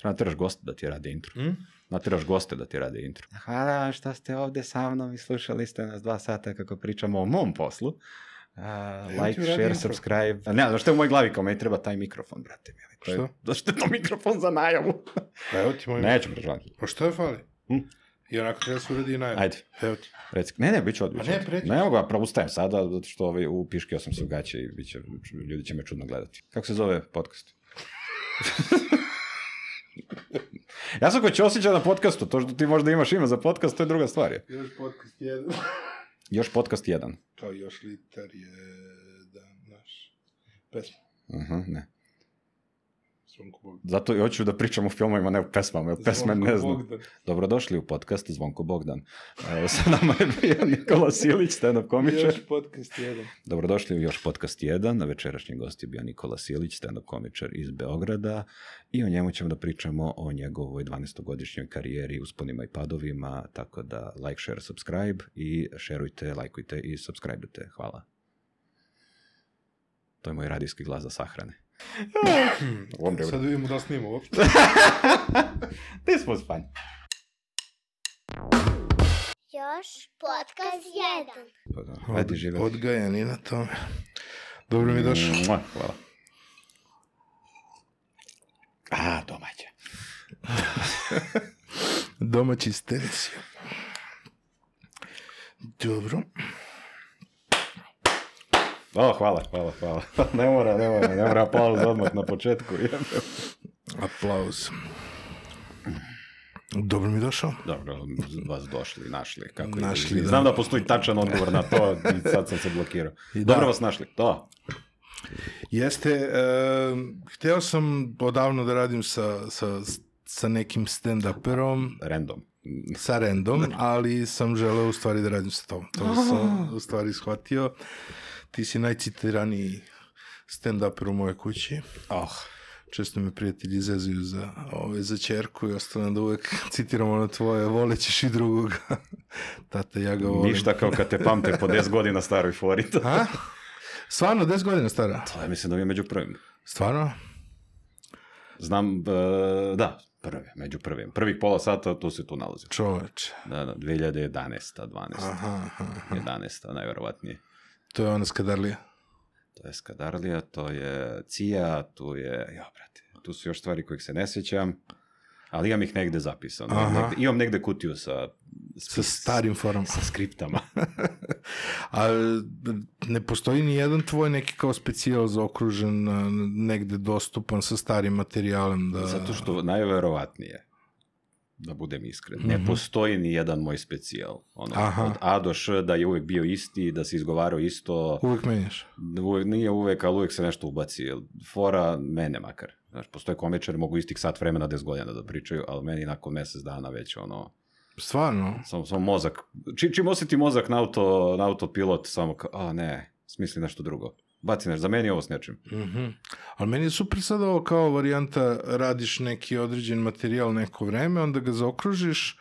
Treba nateraš goste da ti rade intro. Mm? Nateraš goste da ti rade intro. Hvala vam što ste ovde sa mnom i slušali ste nas dva sata kako pričamo o mom poslu. Uh, like, share, intro. subscribe. Ne, znaš što je u mojoj glavi kao, me treba taj mikrofon, brate mi. Što? Je, zašto je to mikrofon za najavu? Pa evo ti moj... Neću prežvati. Pa što je fali? Hm? I onako treba se uredi i najavu. Ajde. Evo ti. Reci, ne, ne, bit ću odbiću. Ne, preći. Ne mogu, ja ustajem sada, zato što ovaj, piške sam se ugaće i će, ljudi će me čudno gledati. Kako se zove podcast? ja sam ko će osjećati na podcastu, to što ti možda imaš ima za podcast, to je druga stvar. Je. Još podcast jedan. još podcast jedan. To još litar je da, naš, pesma. Aha, mhm, ne. Zvonko Bogdan. Zato i hoću da pričam o filmovima, ne o pesmama, jer pesme ne znam. Bogdan. Dobrodošli u podcast Zvonko Bogdan. Evo sa nama je bio Nikola Silić, stand-up komičar. Još podcast 1. Dobrodošli u još podcast 1. Na večerašnji gost je bio Nikola Silić, stand-up komičar iz Beograda. I o njemu ćemo da pričamo o njegovoj 12-godišnjoj karijeri, usponima i padovima, tako da like, share, subscribe i šerujte, lajkujte i subscribeujte. Hvala. To je moj radijski glas za sahrane. Wonderful. Sad vidimo da snimamo uopšte. This was fun. Još podcast jedan. Pa da. Ajde, živa. hajde Odgajan i na tome. Dobro mi došlo. Mm, hvala. A, domaća. Domaći s Dobro. O, hvala, hvala, hvala. Ne mora, ne mora, ne mora aplauz odmah na početku. aplauz. Dobro mi došao. Dobro, vas došli, našli. Kako našli, je, da. Znam da postoji tačan odgovor na to i sad sam se blokirao. I da. Dobro vas našli, to. Jeste, e, hteo sam odavno da radim sa, sa, sa nekim stand-uperom. Random. Sa random, ali sam želeo u stvari da radim sa tom. To sam u stvari shvatio ti si najcitiraniji stand-uper u moje kući. Oh. Često me prijatelji izazivaju za, ove, ovaj, za čerku i ostane da uvek citiram ono tvoje, volećeš i drugoga. Tate, ja ga volim. Ništa kao kad te pamte po 10 godina staroj fori. ha? Stvarno, 10 godina stara? To je, mislim da mi je među prvim. Stvarno? Znam, uh, da, prvi, među prvim. Prvih pola sata tu se tu nalazio. Čoveč. Da, da, 2011. 12. Aha, aha. 11. najverovatnije. To je ona Skadarlija. To je Skadarlija, to je Cija, tu je, ja brate, tu su još stvari kojih se ne sjećam, ali imam ih negde zapisano. Negde, imam negde kutiju sa... Spis, sa starim forom. Sa skriptama. A ne postoji ni jedan tvoj neki kao specijal za okružen negde dostupan sa starim materijalem da... Zato što najverovatnije da budem iskren. Mm -hmm. Ne postoji ni jedan moj specijal. Ono, Aha. od A do Š da je uvek bio isti, da se izgovarao isto. Uvek menjaš. Uvek, nije uvek, ali uvek se nešto ubaci. Fora mene makar. Znaš, postoje komičari, mogu istih sat vremena des godina da pričaju, ali meni nakon mesec dana već ono... Stvarno? Samo, samo mozak. Či, čim osjeti mozak na, auto, na autopilot, samo kao, a ne, smisli nešto drugo baci nešto, zameni ovo s nečim. Mm -hmm. Ali meni je super sad ovo kao varijanta, radiš neki određen materijal neko vreme, onda ga zaokružiš,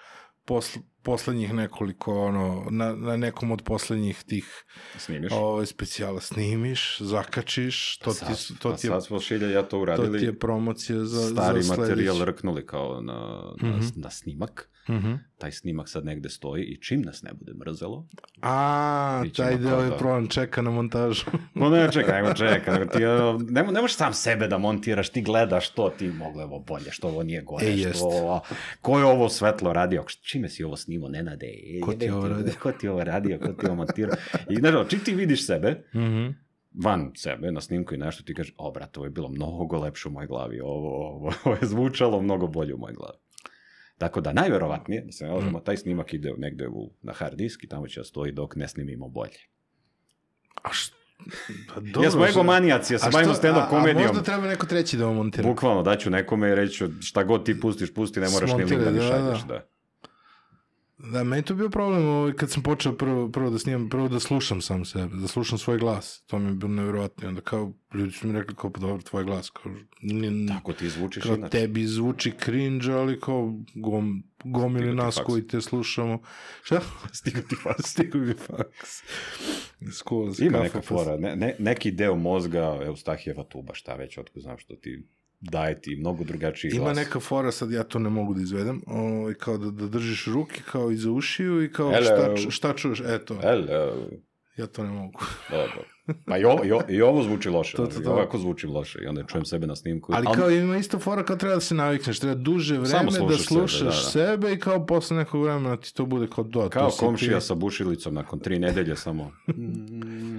posle, poslednjih nekoliko, ono, na, na nekom od poslednjih tih snimiš. Ovaj, specijala snimiš, zakačiš, to sad, ti, to ti je... sad smo Šilja ja to uradili. To ti je promocija za, stari za materijal rknuli kao na, na, mm -hmm. na snimak. Mm -hmm. Taj snimak sad negde stoji i čim nas ne bude mrzelo... A, taj deo je da- problem, čeka na montažu. no ne, čeka, ajmo čeka. Nego ti, ne, ne možeš sam sebe da montiraš, ti gledaš to ti moglo, evo bolje, što ovo nije gore, e, što ovo... Ko je ovo svetlo radio? Čime si ovo mimo Nenade. E, ko ti ovo radio? Da, ko ti ovo radio? Ko ti ovo montirao? I znaš, čim ti vidiš sebe, mm -hmm van sebe na snimku i nešto ti kaže, o brate, ovo je bilo mnogo lepše u mojoj glavi, ovo, ovo, ovo je zvučalo mnogo bolje u mojoj glavi. Tako da, najverovatnije, da se ne lažemo, mhm. taj snimak ide negde u, na hard disk i tamo će da stoji dok ne snimimo bolje. A što? Pa dobro, ja smo manijaci, ja se bavim stand-up komedijom. A možda treba neko treći da vam montira. Bukvalno, daću nekome i reću šta god ti pustiš, pusti, ne moraš Smontire, ni link da mi šalješ. Da. da. Da, meni to bio problem ovaj, kad sam počeo prvo, prvo da snimam, prvo da slušam sam sebe, da slušam svoj glas. To mi je bilo nevjerojatno. Onda kao, ljudi su mi rekli kao, pa dobro, tvoj glas. Kao, n, Tako ti zvučiš kao, inače. Tebi zvuči cringe, ali kao gom, gomili nas faks. koji te slušamo. Šta? Stigo ti faks. Stigo mi faks. Skoz, Ima kafa, neka fora. Ne, ne, neki deo mozga, Eustahijeva tuba, šta već, otko znam što ti daje ti mnogo drugačiji glas. Ima neka fora, sad ja to ne mogu da izvedem, o, ovaj, kao da, da držiš ruke kao iza ušiju i kao Hello. šta, šta čuješ, eto. Hello. Ja to ne mogu. Dobro. Ma i ovo, i ovo, zvuči loše. to, to, to. Ovako zvuči loše i onda čujem sebe na snimku. Ali kao ima isto fora kao treba da se navikneš, treba duže vreme da slušaš sebe, da, da. sebe i kao posle nekog vremena ti to bude kao do. Kao komšija ti... sa bušilicom nakon tri nedelje samo.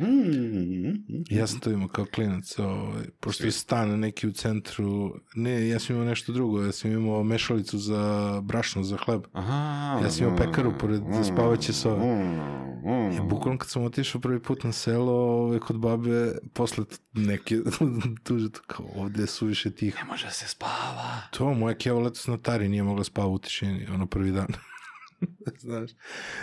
ja sam to imao kao klinac, ovaj, pošto je stan neki u centru, ne, ja sam imao nešto drugo, ja sam imao mešalicu za brašno, za hleb. Aha, ja sam imao pekaru pored mm, spavaće sove. Mm, mm. I mm. bukvalno kad sam otišao prvi put na selo, ovaj, kod babe posle neke duže, kao ovde su više tiho. Ne može da se spava. To, moja keva letos na tari nije mogla spava u tišini, ono prvi dan. Znaš,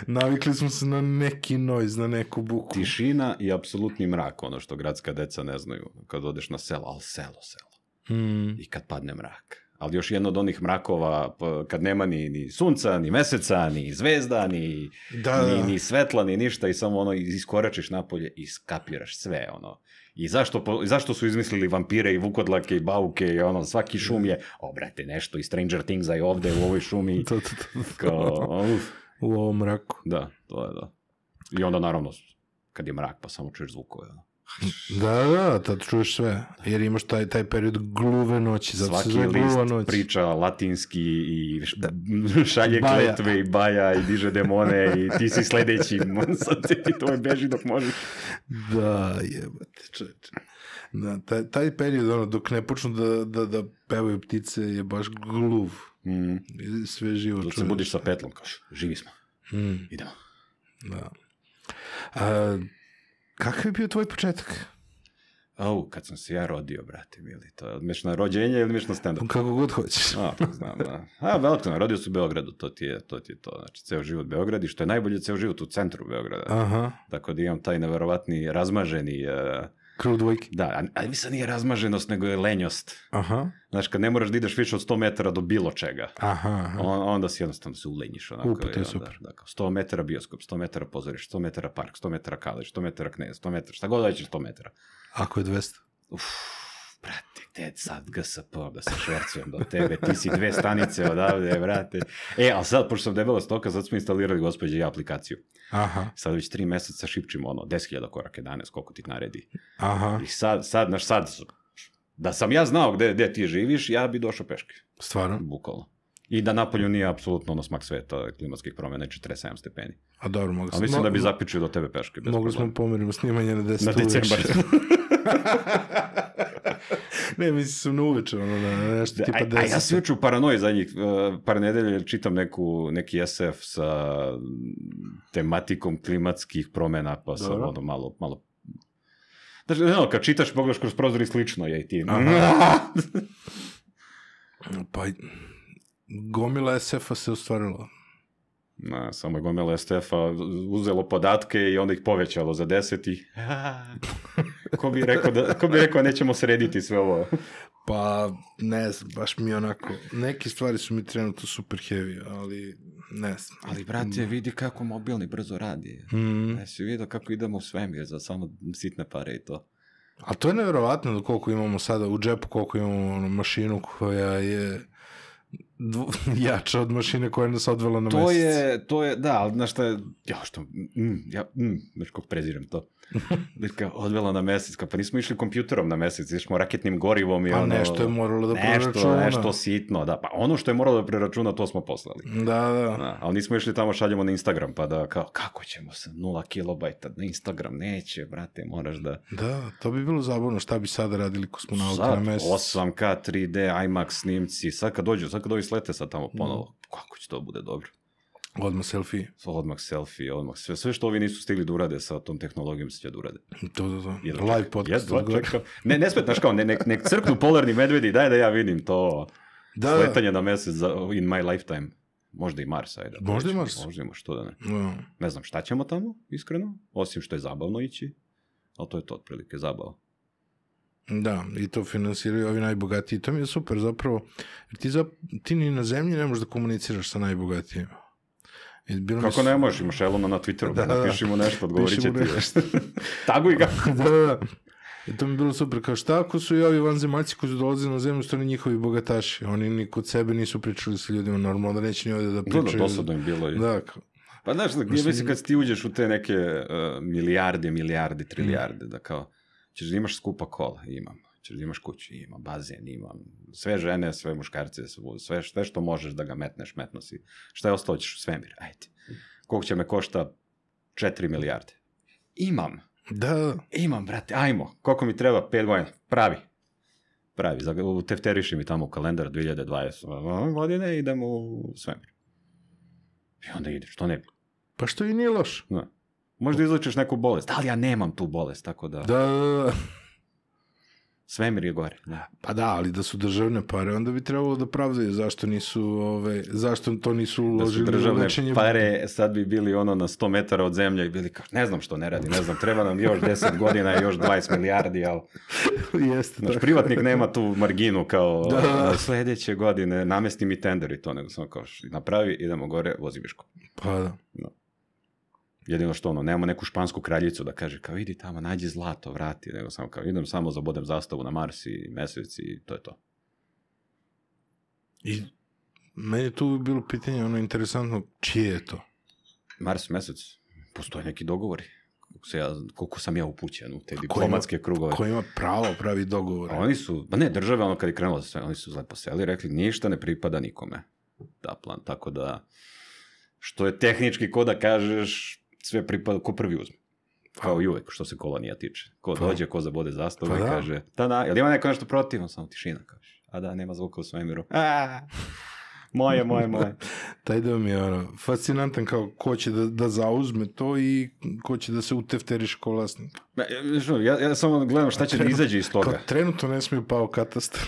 navikli smo se na neki noise, na neku buku. Tišina i apsolutni mrak, ono što gradska deca ne znaju kad odeš na selo, ali selo, selo. Mm. I kad padne mrak ali još jedno od onih mrakova kad nema ni, ni sunca, ni meseca, ni zvezda, ni, da, ni, ni svetla, ni ništa i samo ono iskoračiš napolje i skapiraš sve ono. I zašto, zašto su izmislili vampire i vukodlake i bauke i ono, svaki šum je, o brate, nešto i Stranger Things-a je ovde u ovoj šumi. to, to, to, to. Kao, uf. U ovom mraku. Da, to je da. I onda naravno, kad je mrak, pa samo čuješ zvukove. Ono. Da, da, tad čuješ sve, jer imaš taj, taj period gluve noći, zato Svaki se zove gluva noć. priča latinski i da. šalje baja. kletve i baja i diže demone i ti si sledeći, sad se ti to beži dok možeš. Da, jebate, čeče. Da, taj, taj period, ono, dok ne počnu da, da, da pevaju ptice, je baš gluv. Mm. Sve živo čuješ. Dok se budiš sa petlom, kaš, živi smo. Mm. Idemo. Da. A, Kakav je bio tvoj početak? Au, kad sam se ja rodio, brate, bili to je na rođenje ili mešno stand-up? Pa kako god hoćeš. A, pa znam, da. A, veliko, rodio se u Beogradu, to ti je to. Ti je to. Znači, ceo život u Beogradu, što je najbolje ceo život u centru Beograda. Aha. Tako da imam taj neverovatni razmaženi uh, Kruv dvojke. Da, ali mislim nije razmaženost, nego je lenjost. Aha. Znaš, kad ne moraš da ideš više od 100 metara do bilo čega, aha, aha. On, onda si jednostavno se ulenjiš. Onako, Upa, to je super. Da, 100 metara bioskop, 100 metara pozoriš, 100 metara park, 100 metara kalež, 100 metara knez, 100 metara, šta god da ćeš 100 metara. Ako je 200? Uff, brate, gde sad GSP da se švercujem do tebe, ti si dve stanice odavde, brate. E, ali sad, pošto sam debela stoka, sad smo instalirali, gospođe, i aplikaciju. Aha. Sad već tri meseca šipčimo, ono, 10.000 korake danes, koliko ti naredi. Aha. I sad, sad, naš, sad, da sam ja znao gde, gde ti živiš, ja bi došao peške. Stvarno? Bukalo. I da napolju nije apsolutno ono smak sveta klimatskih promjena i 47 stepeni. A dobro, mogu sam... A mislim da bi zapičio do tebe peške. Mogli smo pomerimo snimanje na 10 Na decembar. ne, mislim sam na uveče, ono, na nešto da, tipa da, A, a ja se uveče u paranoji njih, uh, eh, par nedelja, čitam neku, neki SF sa tematikom klimatskih promena, pa sam ono malo, malo Znači, no, kad čitaš, pogledaš kroz prozor i slično je i ti. pa, gomila SF-a se ostvarila. Na, samo je gomila SF-a uzelo podatke i onda ih povećalo za deset ko bi rekao, da, ko bi rekao nećemo srediti sve ovo? Pa, ne znam, baš mi onako, neke stvari su mi trenutno super heavy, ali ne znam. Ali, brate, vidi kako mobilni brzo radi. Mm. Ne si vidio kako idemo u svemir za samo sitne pare i to. A to je nevjerovatno da koliko imamo sada u džepu, koliko imamo ono, mašinu koja je dvo, jača od mašine koja nas odvela na to mesec. To je, to je, da, ali znaš šta je, ja što, mm, ja, mm, znaš kako preziram to. Bitka odvela na mesec, kao pa nismo išli kompjuterom na mesec, išmo raketnim gorivom i pa, ono... nešto je moralo da preračuna. Nešto sitno, da. Pa ono što je moralo da preračuna, to smo poslali. Da, da. da ali nismo išli tamo, šaljemo na Instagram, pa da kao, kako ćemo se nula kilobajta na Instagram, neće, brate, moraš da... Da, to bi bilo zabavno, šta bi sada radili ko sad, na mesec. 8K, 3D, IMAX snimci, sad kad dođu, sad kad ovi slete sad tamo ponovo, mm. kako će to bude dobro. Odmah selfie. Odmah selfie, odmah sve. Sve što ovi nisu stigli da urade sa tom tehnologijom se će da urade. To, to, to. Jedva, Live podcast. Jedva, čekam. Ne, ne smetaš kao, ne, nek, nek crknu polarni medvedi, daj da ja vidim to da, da. sletanje na mesec za, in my lifetime. Možda i Mars, ajde. Da možda i Mars. Možda i Mars, što da ne. No. Da. Ne znam šta ćemo tamo, iskreno, osim što je zabavno ići, ali to je to otprilike zabava. Da, i to finansiraju ovi najbogatiji. To mi je super zapravo, jer ti, za, ti ni na zemlji ne možeš da komuniciraš sa najbogatijima. Bilo Kako su... ne možeš, imaš Elona na Twitteru, da, da, da. napiši mu nešto, odgovorit će ti Taguj ga. da, da. I da. e, to mi je bilo super, kao šta ako su i ovi vanzemaljci koji su dolaze na zemlju, stvarno njihovi bogataši, oni ni kod sebe nisu pričali sa ljudima, normalno da neće ni ovde da pričaju. Da, da, dosadno im bilo. I... Da, kao, Pa znaš, da, mislim, mislim kad ti uđeš u te neke uh, milijarde, milijarde, mm. trilijarde, mm. da kao, ćeš da imaš skupa kola, imam ćeš da imaš kuću, ima bazen, ima sve žene, sve muškarce, sve, sve što možeš da ga metneš, metno si. Šta je ostalo ćeš u svemir? Ajde. Koliko će me košta 4 milijarde? Imam. Da. Imam, brate, ajmo. Koliko mi treba? 5 godina. Pravi. Pravi. Tefteriši mi tamo u kalendar 2020 godine, idem u svemir. I onda ideš, što ne bi. Pa što i nije loš. Da. Možda izličeš neku bolest, ali ja nemam tu bolest, tako da... Da. da, da. Svemir je gore. Da. Pa da, ali da su državne pare, onda bi trebalo da pravdaju zašto nisu, ove, zašto to nisu uložili da su državne lečenje... pare, sad bi bili ono na 100 metara od zemlje i bili kao, ne znam što ne radi, ne znam, treba nam još 10 godina i još 20 milijardi, ali... Jeste, Znaš, da. privatnik nema tu marginu kao da. sledeće godine namesti mi tender i to, nego samo kao, napravi, idemo gore, vozi biško. Pa da. No. Da. Jedino što ono, nemamo neku špansku kraljicu da kaže kao idi tamo, nađi zlato, vrati, nego samo kao idem samo za da bodem zastavu na Mars i mesec i to je to. I meni tu bilo pitanje ono interesantno, čije je to? Mars mesec, postoje neki dogovori. Koliko, se ja, koliko sam ja upućen u te A diplomatske ima, krugove. Ko ima pravo pravi dogovore? A oni su, ba pa ne, države ono kad je krenulo sve, oni su lepo seli, rekli ništa ne pripada nikome. Da, plan, tako da, što je tehnički ko da kažeš, sve pripada ko prvi uzme. Kao pa. i uvek, što se kolonija tiče. Ko pa. dođe, ko zabode zastavu pa da. kaže, da, da, jel ima neko nešto protivno, samo tišina, kaže. A da, nema zvuka u svemiru. Aaaa. moje, moje, moje. Taj deo mi je ono, fascinantan kao ko će da, da zauzme to i ko će da se utefteriš kao vlasnik. Ja, ja, ja samo gledam šta će da trenut, da izađe iz toga. Kao, trenutno ne smiju pao katastar.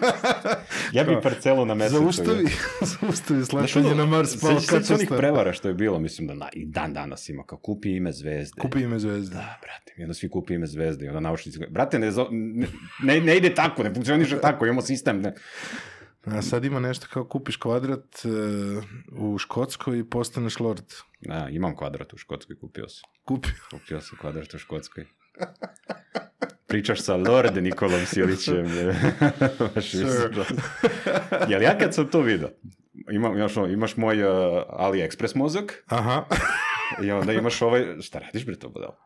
ja bi parcelu na mesecu. Zaustavi, zaustavi slačanje da, na Mars pao katastar. Sveći onih prevara što je bilo, mislim da na, i dan danas ima, kao kupi ime zvezde. Kupi ime zvezde. Da, brate, i onda svi kupi ime zvezde i onda naučnici. Brate, ne, ne, ne ide tako, ne funkcioniše tako, imamo sistem. Ne. A sad ima nešto kao kupiš kvadrat e, u Škotskoj i postaneš lord. Da, imam kvadrat u Škotskoj, kupio sam. Kupio? Kupio sam kvadrat u Škotskoj. Pričaš sa Lord Nikolom Silićem. Sir. Jel ja kad sam to vidio, ima, imaš, imaš moj uh, AliExpress mozak. Aha. I onda imaš ovaj, šta radiš bre to budalo?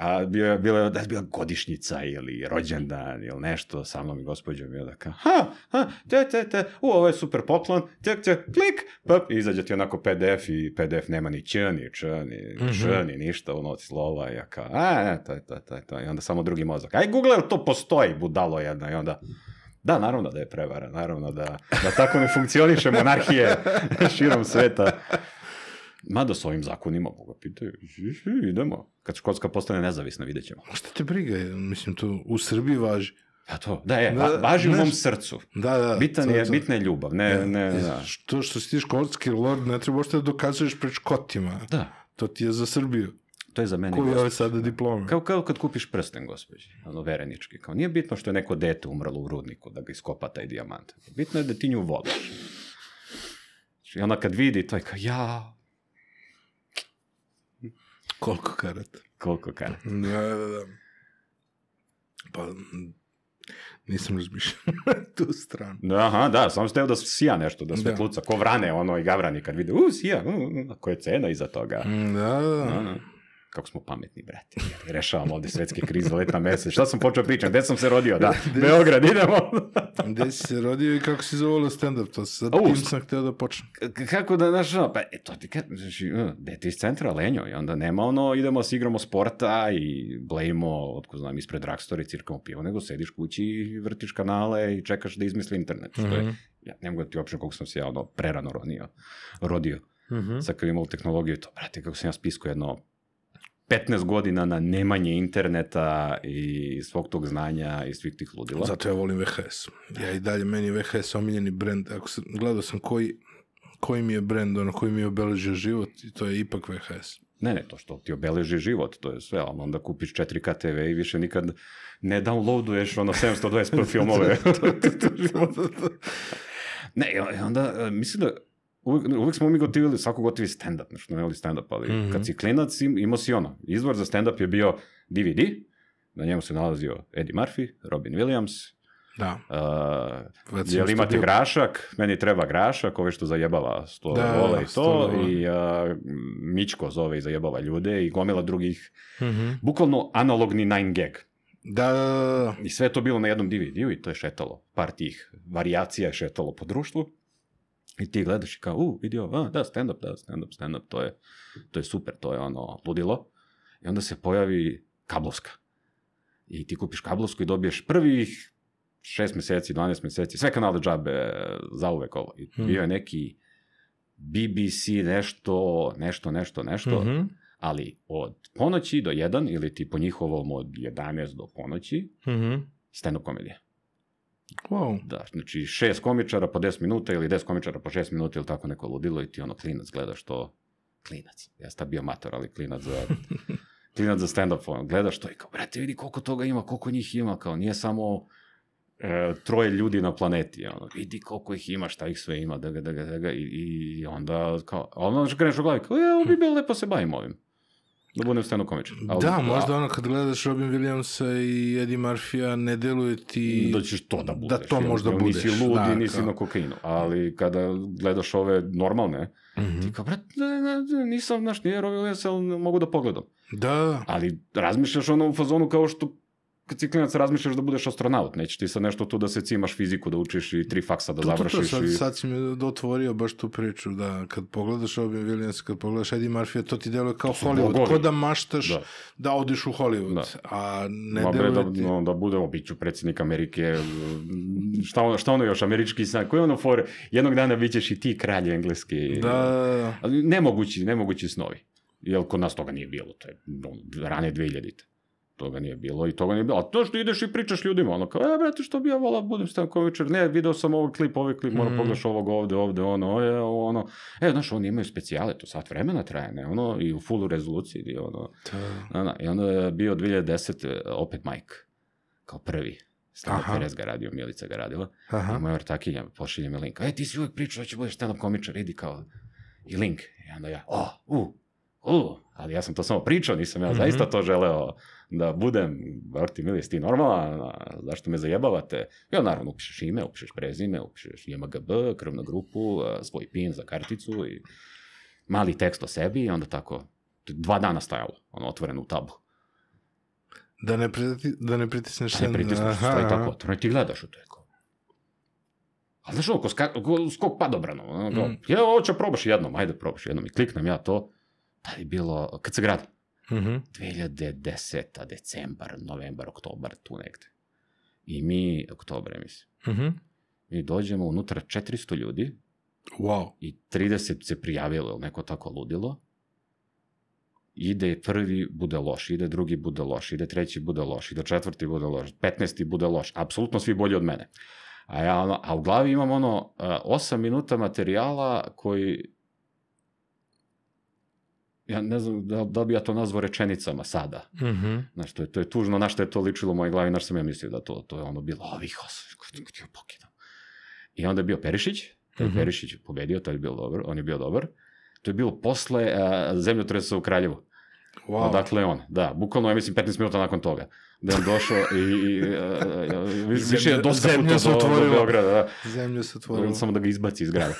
A bio, bilo je, da je bila godišnjica ili rođendan ili nešto, sa mnom i gospođom bio da kao, ha, ha, te, te, te, u, ovo je super poklon, te, te, klik, pop, izađe ti onako PDF i PDF nema ni č, ni č, ni č, mhm. ni ništa, ono od slova, ja kao, a, ne, to je, to je, to je, to je, i onda samo drugi mozak, aj, Google, to postoji, budalo jedna, i onda, Da, naravno da je prevara, naravno da, da tako ne funkcioniše monarhije širom sveta. Mada s ovim zakonima, Boga pitaju, idemo. Kad Škotska postane nezavisna, vidjet ćemo. Šta te briga, mislim, to u Srbiji važi. Pa to, da je, da, važi u mom srcu. Da, da. Bitan to, je, to. bitna je ljubav, ne, ja, ne, da. Što, što si ti škotski lord, ne treba što da dokazuješ pred Škotima. Da. To ti je za Srbiju. To je za mene. Koji je ovaj sada diploma? Kao, kao kad kupiš prsten, gospođi, ono verenički. Kao, nije bitno što je neko dete umrlo u rudniku da ga iskopa taj dijamant. Bitno je da ti nju voliš. I znači, ona kad vidi, to je kao, ja, Koliko karata. Koliko karata. Da, da, da. Pa, nisam razmišljao na tu stranu. Da, aha, da, sam steo da sija nešto, da svetluca, da. ko vrane ono i gavrani kad vide, u, sija, u, koja je cena iza toga. Da, da, da. da. da kako smo pametni, brate. Rešavamo ovde svetske krize, leta mesec. Šta sam počeo pričam? Gde sam se rodio? Da, Des, Beograd, idemo. Gde si se rodio i kako si zavolio stand-up? To sad U, tim sam hteo da počnem. Kako da, znaš, no, pa, e, to ti kad, znači, dete da iz centra lenjo i onda nema ono, idemo se igramo sporta i blejimo, otko znam, ispred Rakstori, i cirkamo pivo, nego sediš kući i vrtiš kanale i čekaš da izmisli internet. Mm -hmm. Što je, mhm. ja ne mogu da ti uopšte koliko sam se ja ono prerano rodio. rodio. Mm -hmm. Sad kad imao tehnologiju, to, brate, kako sam ja spisko jedno 15 godina na nemanje interneta i svog tog znanja i svih tih ludila. Zato ja volim VHS. Ja i dalje, meni VHS omiljeni brend. Ako sam, gledao sam koji, koji mi je brend, ono, koji mi je obeležio život i to je ipak VHS. Ne, ne, to što ti obeleži život, to je sve, ali onda kupiš 4K TV i više nikad ne downloaduješ ono 720p filmove. ne, e, onda e, mislim da uvek, uvek smo mi gotivili, svako gotivi stand-up, nešto ne voli stand-up, ali mm -hmm. kad si klinac im, imao si ono. Izvor za stand-up je bio DVD, na njemu se nalazio Eddie Murphy, Robin Williams, Da. Uh, jel imate studio. grašak? Meni treba grašak, ove što zajebava sto da, vole i to. I uh, Mičko zove i zajebava ljude i gomila drugih. Mm -hmm. Bukvalno analogni 9 gag. Da da, da, da. I sve to bilo na jednom DVD-u i to je šetalo. Par tih variacija je šetalo po društvu. I ti gledaš i kao, u, vidio, a, da, stand up, da, stand up, stand up, to je, to je super, to je ono, ludilo. I onda se pojavi kablovska. I ti kupiš kablovsku i dobiješ prvih šest meseci, 12 meseci, sve kanale džabe zauvek ovo. I hmm. bio je neki BBC nešto, nešto, nešto, nešto, mm -hmm. ali od ponoći do jedan, ili ti po njihovom od 11 do ponoći, mm -hmm. stand-up komedija. Wow. Da, znači šest komičara po 10 minuta ili 10 komičara po 6 minuta ili tako neko ludilo i ti ono klinac gledaš to, klinac, ja sam bio mator, ali klinac za, klinac za stand-up, gledaš to i kao, brate, vidi koliko toga ima, koliko njih ima, kao, nije samo e, troje ljudi na planeti, ono, vidi koliko ih ima, šta ih sve ima, da ga, da ga, da ga, i, i onda, kao, ono, onda što kreneš u glavi, kao, e, bi bilo lepo da se bavim ovim da budem stano komičan. Ali, da, možda a... ono kad gledaš Robin Williamsa i Eddie Murphy-a ne deluje ti... Da ćeš to da budeš. Da to možda budeš. Nisi lud da, i nisi kao... na kokainu. Ali kada gledaš ove normalne, mm -hmm. ti kao, brat, nisam, znaš, nije Robin Williams, ali mogu da pogledam. Da. Ali razmišljaš ono u fazonu kao što kad si klinac razmišljaš da budeš astronaut, neće ti sad nešto tu da se cimaš fiziku, da učiš i tri faksa da to, završiš. To, to, sad, i... sad si mi dotvorio baš tu priču, da kad pogledaš Robin Williams, kad pogledaš Eddie Murphy, to ti deluje kao to Hollywood, ko da maštaš da. da odeš u Hollywood, da. a ne Ma, deluje da, ti... da, no, da bude bit predsednik Amerike, šta, ono, šta ono još, američki san, koji ono for, jednog dana bit ćeš i ti kralj engleski. Da. Nemogući, nemogući snovi. Jel kod nas toga nije bilo, to je rane 2000-te toga nije bilo i toga nije bilo. A to što ideš i pričaš ljudima, ono kao, e, brate, što bi ja volao, da budem večer, ne, video sam ovaj klip, ovaj klip, moram mm. pogledaš ovog ovde, ovde, ono, je, ono. E, znaš, oni imaju specijale, to sat vremena traje, ne, ono, i u fullu rezoluciji, i ono. Da. Na, I onda je bio 2010, e, opet Mike, kao prvi. Stano Perez ga radio, Milica ga radila. Aha. I moja vrtakinja pošilje mi link. E, ti si uvek pričao da će budeš stand-up komičar, idi kao, i link. I onda ja, o, u, u, ali ja sam to samo pričao, nisam ja mm -hmm. zaista to želeo da budem, ti mili, ti normalan, zašto me zajebavate? I on naravno upišeš ime, upišeš prezime, upišeš IMGB, krvnu grupu, svoj pin za karticu i mali tekst o sebi i onda tako, dva dana stajalo, ono, otvoreno u tabu. Da ne, priti, da ne pritisneš send. Da ne pritisneš, aha, stoji tako otvoreno i ti gledaš u to. Ali znaš ono, skok padobrano, ono, mm. ja ovo će probaš jednom, ajde probaš jednom i kliknem ja to, da je bilo, kad se gradi. Mm -hmm. 2010. decembar, novembar, oktobar, tu negde. I mi, oktobre mislim, mm -hmm. mi dođemo unutra 400 ljudi. Wow. I 30 se prijavilo, neko tako ludilo. Ide prvi, bude loš, ide drugi, bude loš, ide treći, bude loš, ide četvrti, bude loš, 15. bude loš. Apsolutno svi bolji od mene. A, ja, ono, a u glavi imam ono, 8 minuta materijala koji ja ne znam da, da bi ja to nazvao rečenicama sada. Mm -hmm. Znaš, to je, to je tužno na što je to ličilo u mojoj glavi, na što sam ja mislio da to, to je ono bilo, ovih osam, ti pokidam. I onda je bio Perišić, taj mm -hmm. Perišić pobedio, to je bio dobar, on je bio dobar. To je bilo posle uh, zemljotresa u Kraljevu. Wow. Odakle on, da, bukvalno, ja mislim, 15 minuta nakon toga da je došao i, i i više je dosta puta do, otvorilo. do Beograda. Da. Zemlju se otvorilo. Samo da ga izbaci iz grada.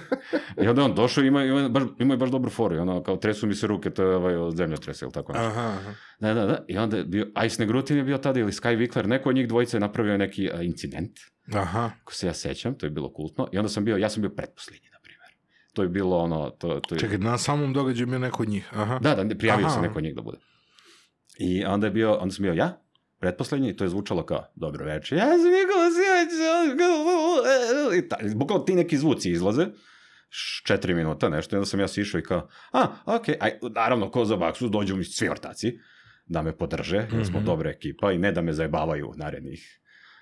I onda on došao i ima, ima, baš, ima baš dobru foru. I ono, kao, tresu mi se ruke, to je ovaj, zemlja tresa, ili tako nešto. Aha, aha. Da, da, da. I onda je bio, Ice Negrutin je bio tada ili Sky Wickler, neko od njih dvojice je napravio neki a, incident. Aha. Ko se ja sećam, to je bilo kultno. I onda sam bio, ja sam bio pretposlednji to je bilo ono... To, to je... Čekaj, na samom događaju bio neko od njih. Aha. Da, da, prijavio Aha. se neko od njih da bude. I onda je bio, onda sam bio ja, pretposlednji, i to je zvučalo kao, dobro večer, ja sam Nikola Sijeć, i ta, bukalo ti neki zvuci izlaze, četiri minuta nešto, i onda sam ja sišao i kao, a, okej, okay, aj, naravno, ko za baksu, dođu mi svi ortaci, da me podrže, jer mm -hmm. smo mhm. dobra ekipa i ne da me zajebavaju narednih.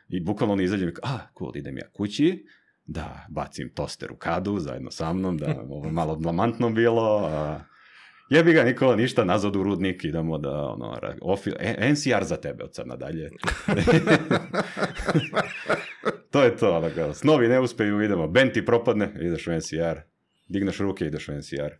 I bukvalno oni izađem i kao, a, cool, idem ja kući, da bacim toster u kadu zajedno sa mnom, da ovo malo blamantno bilo, a, jebi ga Nikola, ništa, nazad u rudnik, idemo da, ono, ofi, e, NCR za tebe od sad nadalje. to je to, onako, snovi ne uspeju, idemo, Ben ti propadne, ideš u NCR, digneš ruke, ideš u NCR.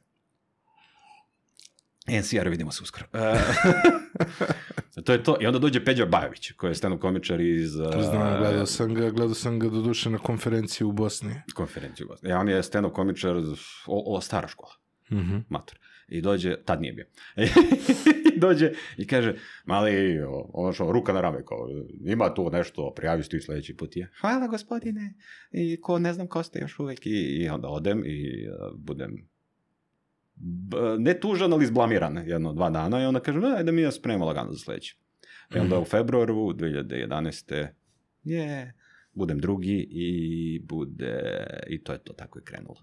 NCR, vidimo se uskoro. E, to je to. I onda dođe Peđa Bajović, koji je stand-up komičar iz... E, Znam, gledao sam ga, gledao sam ga duše na konferenciji u Bosni. Konferenciju u Bosni. Ja, on je stand-up komičar, o, o, stara škola. Mm -hmm. Matur. Uh, i dođe, tad nije bio, i dođe i kaže, mali, ono što, ruka na rame, kao, ima tu nešto, prijavi ti sledeći put, ja, hvala gospodine, i ko ne znam ko ste još uvek, i, i onda odem i uh, budem b, ne tužan, ali izblamiran jedno dva dana i onda kaže, ajde mi ja spremam lagano za sledeći. I onda u februaru 2011. je, budem drugi i bude i to je to tako je krenulo.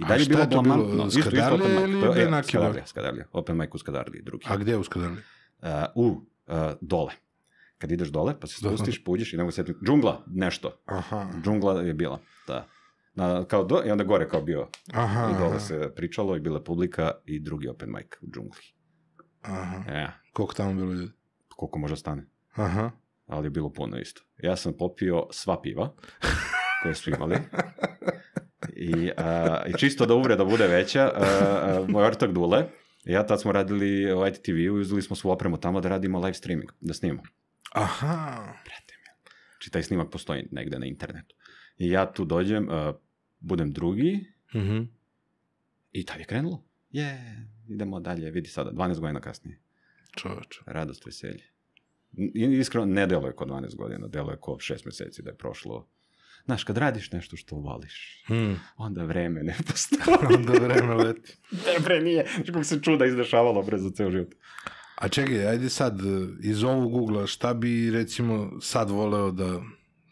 I dalje je bilo blamantno. Skadarlija isto, isto, ili Benaki? Skadarlija, Skadarlija. Open mic u Skadarliji, e, drugi. A gde u Skadarliji? Uh, e, u uh, dole. Kad ideš dole, pa se spustiš, puđeš i nego se džungla, nešto. Aha. Džungla je bila, da. Na, kao do, I onda gore kao bio. Aha, I dole se pričalo i bila publika i drugi open mic u džungli. Aha. Ja. Koliko tamo bilo ljudi? Koliko može stane. Aha ali je bilo puno isto. Ja sam popio sva piva koje su imali. I, a, I čisto da uvreda bude veća, a, a, moj ortak Dule, ja tad smo radili u ittv i uzeli smo svu opremu tamo da radimo live streaming, da snimamo. Aha. Brate mi. Znači, taj snimak postoji negde na internetu. I ja tu dođem, a, budem drugi, mm -hmm. i tad je krenulo. Je, yeah, idemo dalje, vidi sada, 12 godina kasnije. Čoveče. Radost, veselje iskreno ne deluje kod 12 godina, deluje kod 6 meseci da je prošlo Znaš, kad radiš nešto što voliš, hmm. onda vreme ne postoji. onda vreme leti. Ne, bre, nije. Kako se čuda izdešavalo, brezo ceo život. A čekaj, ajde sad, iz ovog ugla, šta bi, recimo, sad voleo da...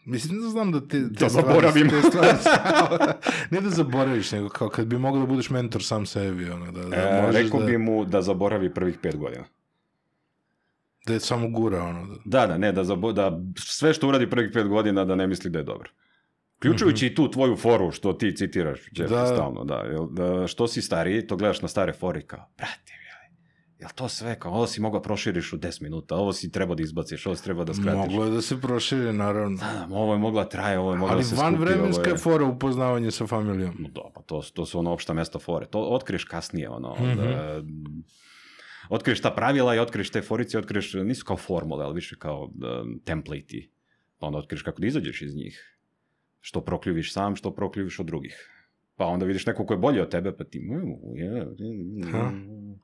Mislim, da znam da te, te da stvari... Te stvari ne da zaboraviš, nego kao kad bi mogao da budeš mentor sam sebi, ono, da, da e, možeš rekao da... bi mu da zaboravi prvih pet godina. Da je samo gura, ono. Da. da, da, ne, da, zabo, da sve što uradi prvih pet godina da ne misli da je dobro. Ključujući mm -hmm. i tu tvoju foru što ti citiraš, Jeff, da. stalno, da, jel, da. Što si stariji, to gledaš na stare fori kao, brate, jel to sve, kao ovo si mogao da proširiš u 10 minuta, ovo si treba da izbaciš, ovo si treba da skratiš. Moglo je da se proširi, naravno. Da, da ovo je mogla traje, ovo je mogla Ali da se skupi. Ali van vremenska je... fora upoznavanje sa familijom. No, da, pa to, to su ono opšta mesta fore. To otkriješ kasnije, ono, mm -hmm. da, otkriješ ta pravila i otkriješ te forice, otkriješ, nisu kao formule, ali više kao um, template-i. Pa onda otkriješ kako da izađeš iz njih. Što prokljuviš sam, što prokljuviš od drugih. Pa onda vidiš neko ko je bolji od tebe, pa ti... Yeah, hm, yeah.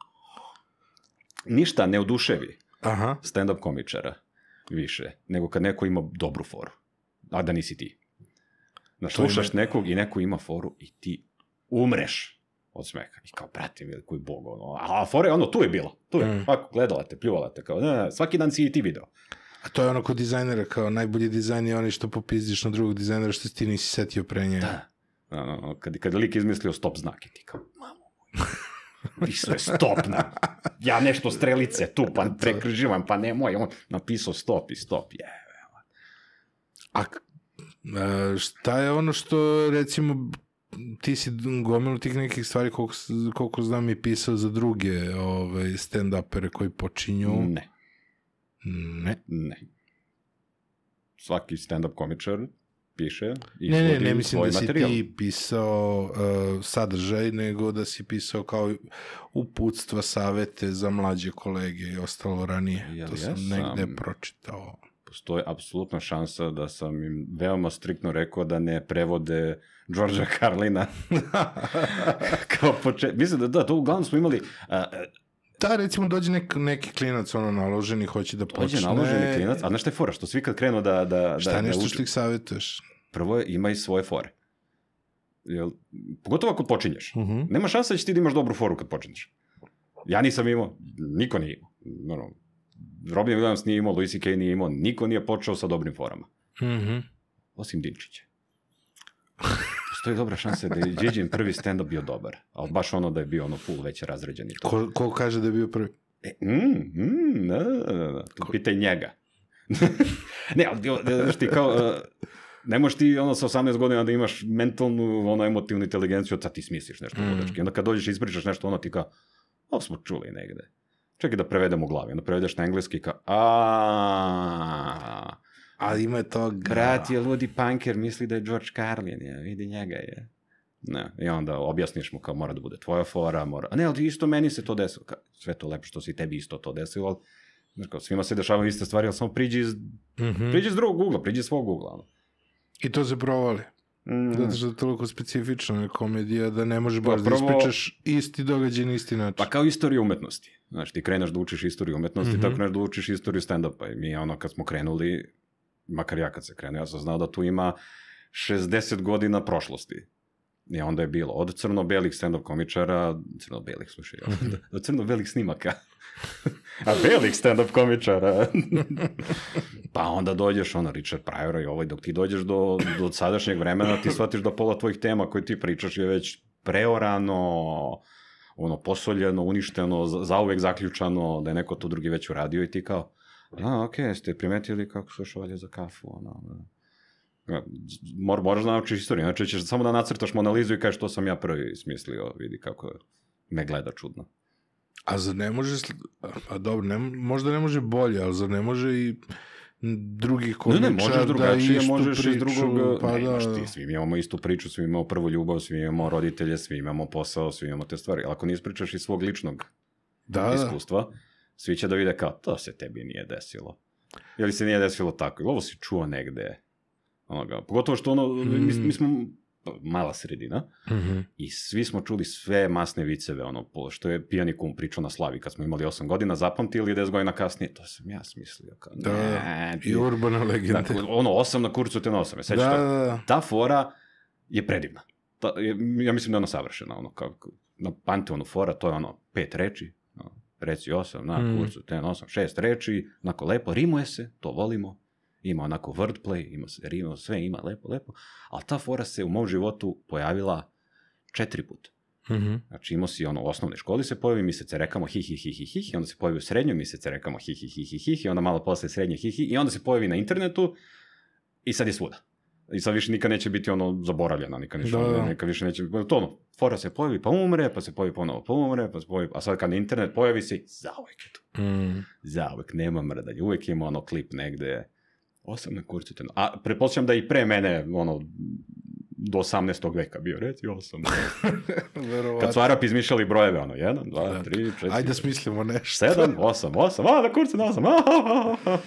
Ništa ne oduševi Aha. stand-up komičara više, nego kad neko ima dobru foru, a da nisi ti. Znaš, slušaš nekog i neko ima foru i ti umreš od smeha. I kao, brate, mili, koji bog, ono, a fore, ono, tu je bila, tu je, mm. Ako, gledala te, pljuvala te, kao, ne, ne, svaki dan si i ti video. A to je ono kod dizajnera, kao, najbolji dizajn je onaj što popizdiš na drugog dizajnera što ti nisi setio pre njega. Da, ono, da, ono, da, da, kad, kad lik izmislio stop znak i ti kao, mamo moj. Pisao je stop ja nešto strelice tu, pa prekrživam, pa nemoj, on napisao stop i stop, je. A e, šta je ono što, recimo, ti si gomilu tih nekih stvari koliko, koliko znam i pisao za druge ovaj, stand-upere koji počinju. Ne. Ne. Ne. Svaki stand-up komičar piše i ne, ne, ne mislim da si materijal. ti pisao uh, sadržaj, nego da si pisao kao uputstva, savete za mlađe kolege i ostalo ranije. Jel to jesam? sam negde pročitao postoji apsolutna šansa da sam im veoma striktno rekao da ne prevode Đorđa Karlina. Kao počet... Mislim da da, to uglavnom smo imali... A, Da, recimo dođe nek, neki klinac ono naloženi, hoće da počne. Dođe naloženi klinac, a znaš šta je fora, što svi kad krenu da... da, da šta da, nešto da što ih savjetuješ? Prvo je, ima i svoje fore. Jel, pogotovo ako počinješ. Uh mhm. -huh. Nema šansa da će ti da imaš dobru foru kad počinješ. Ja nisam imao, niko nije imao. Normalno, Robin Williams nije imao, Louis C.K. nije imao, niko nije počeo sa dobrim forama. Mm -hmm. Osim Dinčića. Postoji dobra šansa da je Điđin prvi stand-up bio dobar, ali baš ono da je bio ono full već razređeni. To. Ko, ko kaže da je bio prvi? E, mm, mm, da, da, da, da. da. Pitaj njega. ne, ali da, znaš ti kao... Uh, ne možeš ti ono sa 18 godina da imaš mentalnu ono emotivnu inteligenciju, sad ti smisliš nešto mm. Onda kad dođeš i ispričaš nešto, ono ti kao, ovo smo čuli negde čekaj da prevedem u glavi, onda prevedeš na engleski kao a Ali ima to... Brat je ludi punker, misli da je George Carlin, je, vidi njega je. Ne, i onda objasniš mu kao mora da bude tvoja fora, mora... A ne, ali isto meni se to desilo. Ka, sve to lepo što se i tebi isto to desilo, ali znaš, kao, svima se dešavaju iste stvari, ali samo priđi iz, mm -hmm. priđi iz drugog Google, priđi iz svog Google. Ono. I to se provali. Mm Zato što je toliko specifična komedija da ne možeš pa baš da ispričaš isti događaj na isti način. Pa kao istorija umetnosti. Znači, ti kreneš da učiš istoriju umetnosti, mm -hmm. tako kreneš da učiš istoriju stand-upa. I mi, ono, kad smo krenuli, makar ja kad se krenu, ja sam znao da tu ima 60 godina prošlosti. I onda je bilo od crno-belih stand-up komičara, crno-belih, slušaj, od crno-belih snimaka, a belih stand-up komičara. pa onda dođeš, ono, Richard Pryor i ovaj, dok ti dođeš do, do sadašnjeg vremena, ti shvatiš da pola tvojih tema koje ti pričaš je već preorano, ono, posoljeno, uništeno, zauvek zaključano, da je neko to drugi već uradio i ti kao, a, okej, okay, ste primetili kako su šolje za kafu, ono, da. Mor, moraš da naučiš istoriju, znači ćeš samo da nacrtaš Monalizu i kažeš to sam ja prvi smislio, vidi kako me gleda čudno. A za ne može, a dobro, ne, možda ne može bolje, ali za ne može i drugih komiča ne, ne, možeš da drugačije, da možeš priču, iz drugog, pa ne, da... Ti, svi imamo istu priču, svi imamo prvu ljubav, svi imamo roditelje, svi imamo posao, svi imamo te stvari. Ako ne ispričaš iz svog ličnog da, iskustva, svi će da vide kao, to se tebi nije desilo. Ili se nije desilo tako, ili ovo si čuo negde. Onoga. Pogotovo što ono, mm. mi, mi smo Pa, mala sredina mm -hmm. i svi smo čuli sve masne viceve, ono, po, što je pijani kum pričao na Slavi kad smo imali 8 godina, zapamtili 10 godina kasnije, to sam ja smislio. Kao, da, ne, i urbana legenda. Dakle, ono, 8 na kurcu te na 8, sećaš da, da, da. Ta fora je predivna. Ta, je, ja mislim da je ona savršena, ono, kao, na Panteonu fora, to je ono, pet reči, ono, reci 8 na mm. kurcu te na 8, šest reči, onako lepo, rimuje se, to volimo, Ima onako wordplay, ima, rima, sve ima, lepo, lepo. Ali ta fora se u mom životu pojavila četiri puta. Mm-hmm. Znači imao si ono, u osnovnoj školi se pojavi, mi se cerekamo hi hi hi hi hi hi, onda se pojavi u srednjoj, mi se cerekamo hi hi hi hi hi hi, onda malo posle srednje hi hi, i onda se pojavi na internetu i sad je svuda. I sad više nikad neće biti ono zaboravljena, nikad, neće, da. nikad više neće biti, to ono, fora se pojavi pa umre, pa se pojavi ponovo pa umre, pa se pojavi, a sad kad internet pojavi se, zauvek je to. Mm. Zauvek, nema mrdanja, uvek ima ono klip negde, Osam na Kurcitenu. A pretpostavljam da i pre mene, ono, do 18. veka bio, reci Verovatno. Kad su Arapi izmišljali brojeve, ono, 1, 2, 3, 4... Ajde da smislimo nešto. 7, 8, 8, a, na kurcu na osam. a, a, a, a.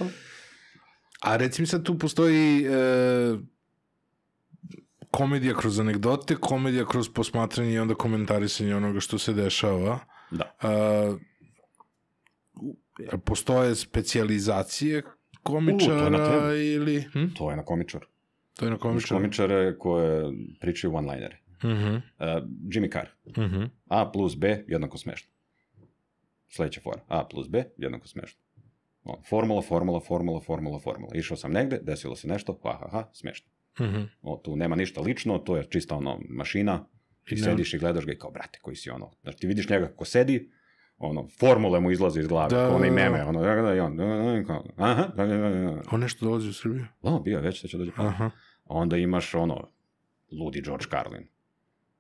a reci mi sad, tu postoji e, komedija kroz anegdote, komedija kroz posmatranje i onda komentarisanje onoga što se dešava. Da. A, e, e, postoje specijalizacije komičara U, to ili... Hm? To je na komičar. To je na komičar. komičare koje pričaju one lineri Uh mhm. -huh. E, uh, Jimmy Carr. Uh mhm. -huh. A plus B jednako smešno. Sledeća fora. A plus B jednako smešno. On, formula, formula, formula, formula, formula. Išao sam negde, desilo se nešto, ha, ha, ha, smešno. Uh mhm. -huh. o, tu nema ništa lično, to je čista ono mašina, ti no. sediš i gledaš ga i kao, brate, koji si ono. Znači, ti vidiš njega kako sedi, ono, formule mu izlaze iz glave, da, onaj da, da, meme, da. ono, da, da, i on, da, aha, da, da, da, On nešto dolazi u Srbiju? Da, bio već da će dođe. Aha. Onda imaš, ono, ludi George Carlin.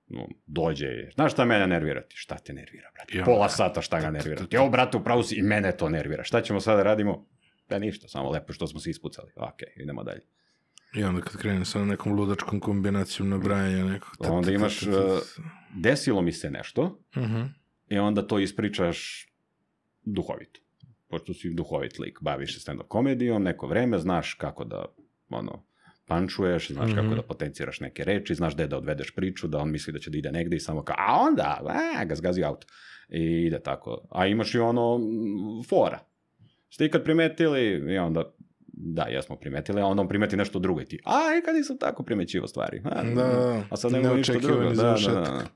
No, dođe Znaš šta mene nervira? Ti šta te nervira, brate? Ja, Pola sata šta ga nervira. Ti, evo, brate, upravo si i mene to nervira. Šta ćemo sada radimo? Da ništa, samo lepo što smo se ispucali. Okej, okay, idemo dalje. I onda kad krenem sa nekom ludačkom kombinacijom nabrajanja nekog... Onda imaš, eh, desilo mi se nešto, Mhm e onda to ispričaš duhovito. Pošto si duhovit lik, baviš se stand-up komedijom, neko vreme, znaš kako da, ono, pančuješ, znaš mm -hmm. kako da potenciraš neke reči, znaš gde da odvedeš priču, da on misli da će da ide negde i samo kao, a onda, a, ga zgazi auto. I ide tako. A imaš i ono, fora. Ste ikad primetili, i onda da, ja smo primetili, a onda on primeti nešto drugo i ti, a, i kad nisam tako primećivo stvari. A, da, a sad nema ništa drugo. Da, da, da, da.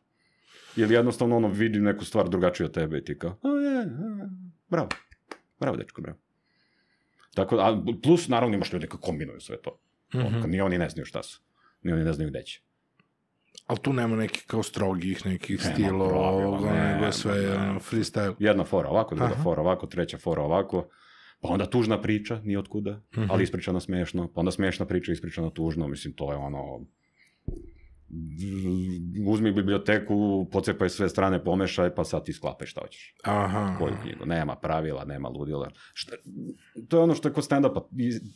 Ili jednostavno ono, vidi neku stvar drugačiju od tebe i ti kao, a je, a, bravo, bravo dečko, bravo. Tako, da, a plus naravno imaš ljudi koji kombinuju sve to. Mm -hmm. ni oni ne znaju šta su, ni oni ne znaju gde će. Ali tu nema nekih kao strogih, nekih nema stilo, pravila, ne, nego sve ne, ne. freestyle. Jedna fora ovako, druga Aha. fora ovako, treća fora ovako. Pa onda tužna priča, ni otkuda, mm -hmm. ali ispričana smešno, pa onda smešna priča, ispričana tužno, mislim to je ono uzmi biblioteku, pocepaj sve strane, pomešaj, pa sad ti sklapaj šta hoćeš. Aha. Koju knjigu. Nema pravila, nema ludila. Šta, to je ono što je kod stand-upa.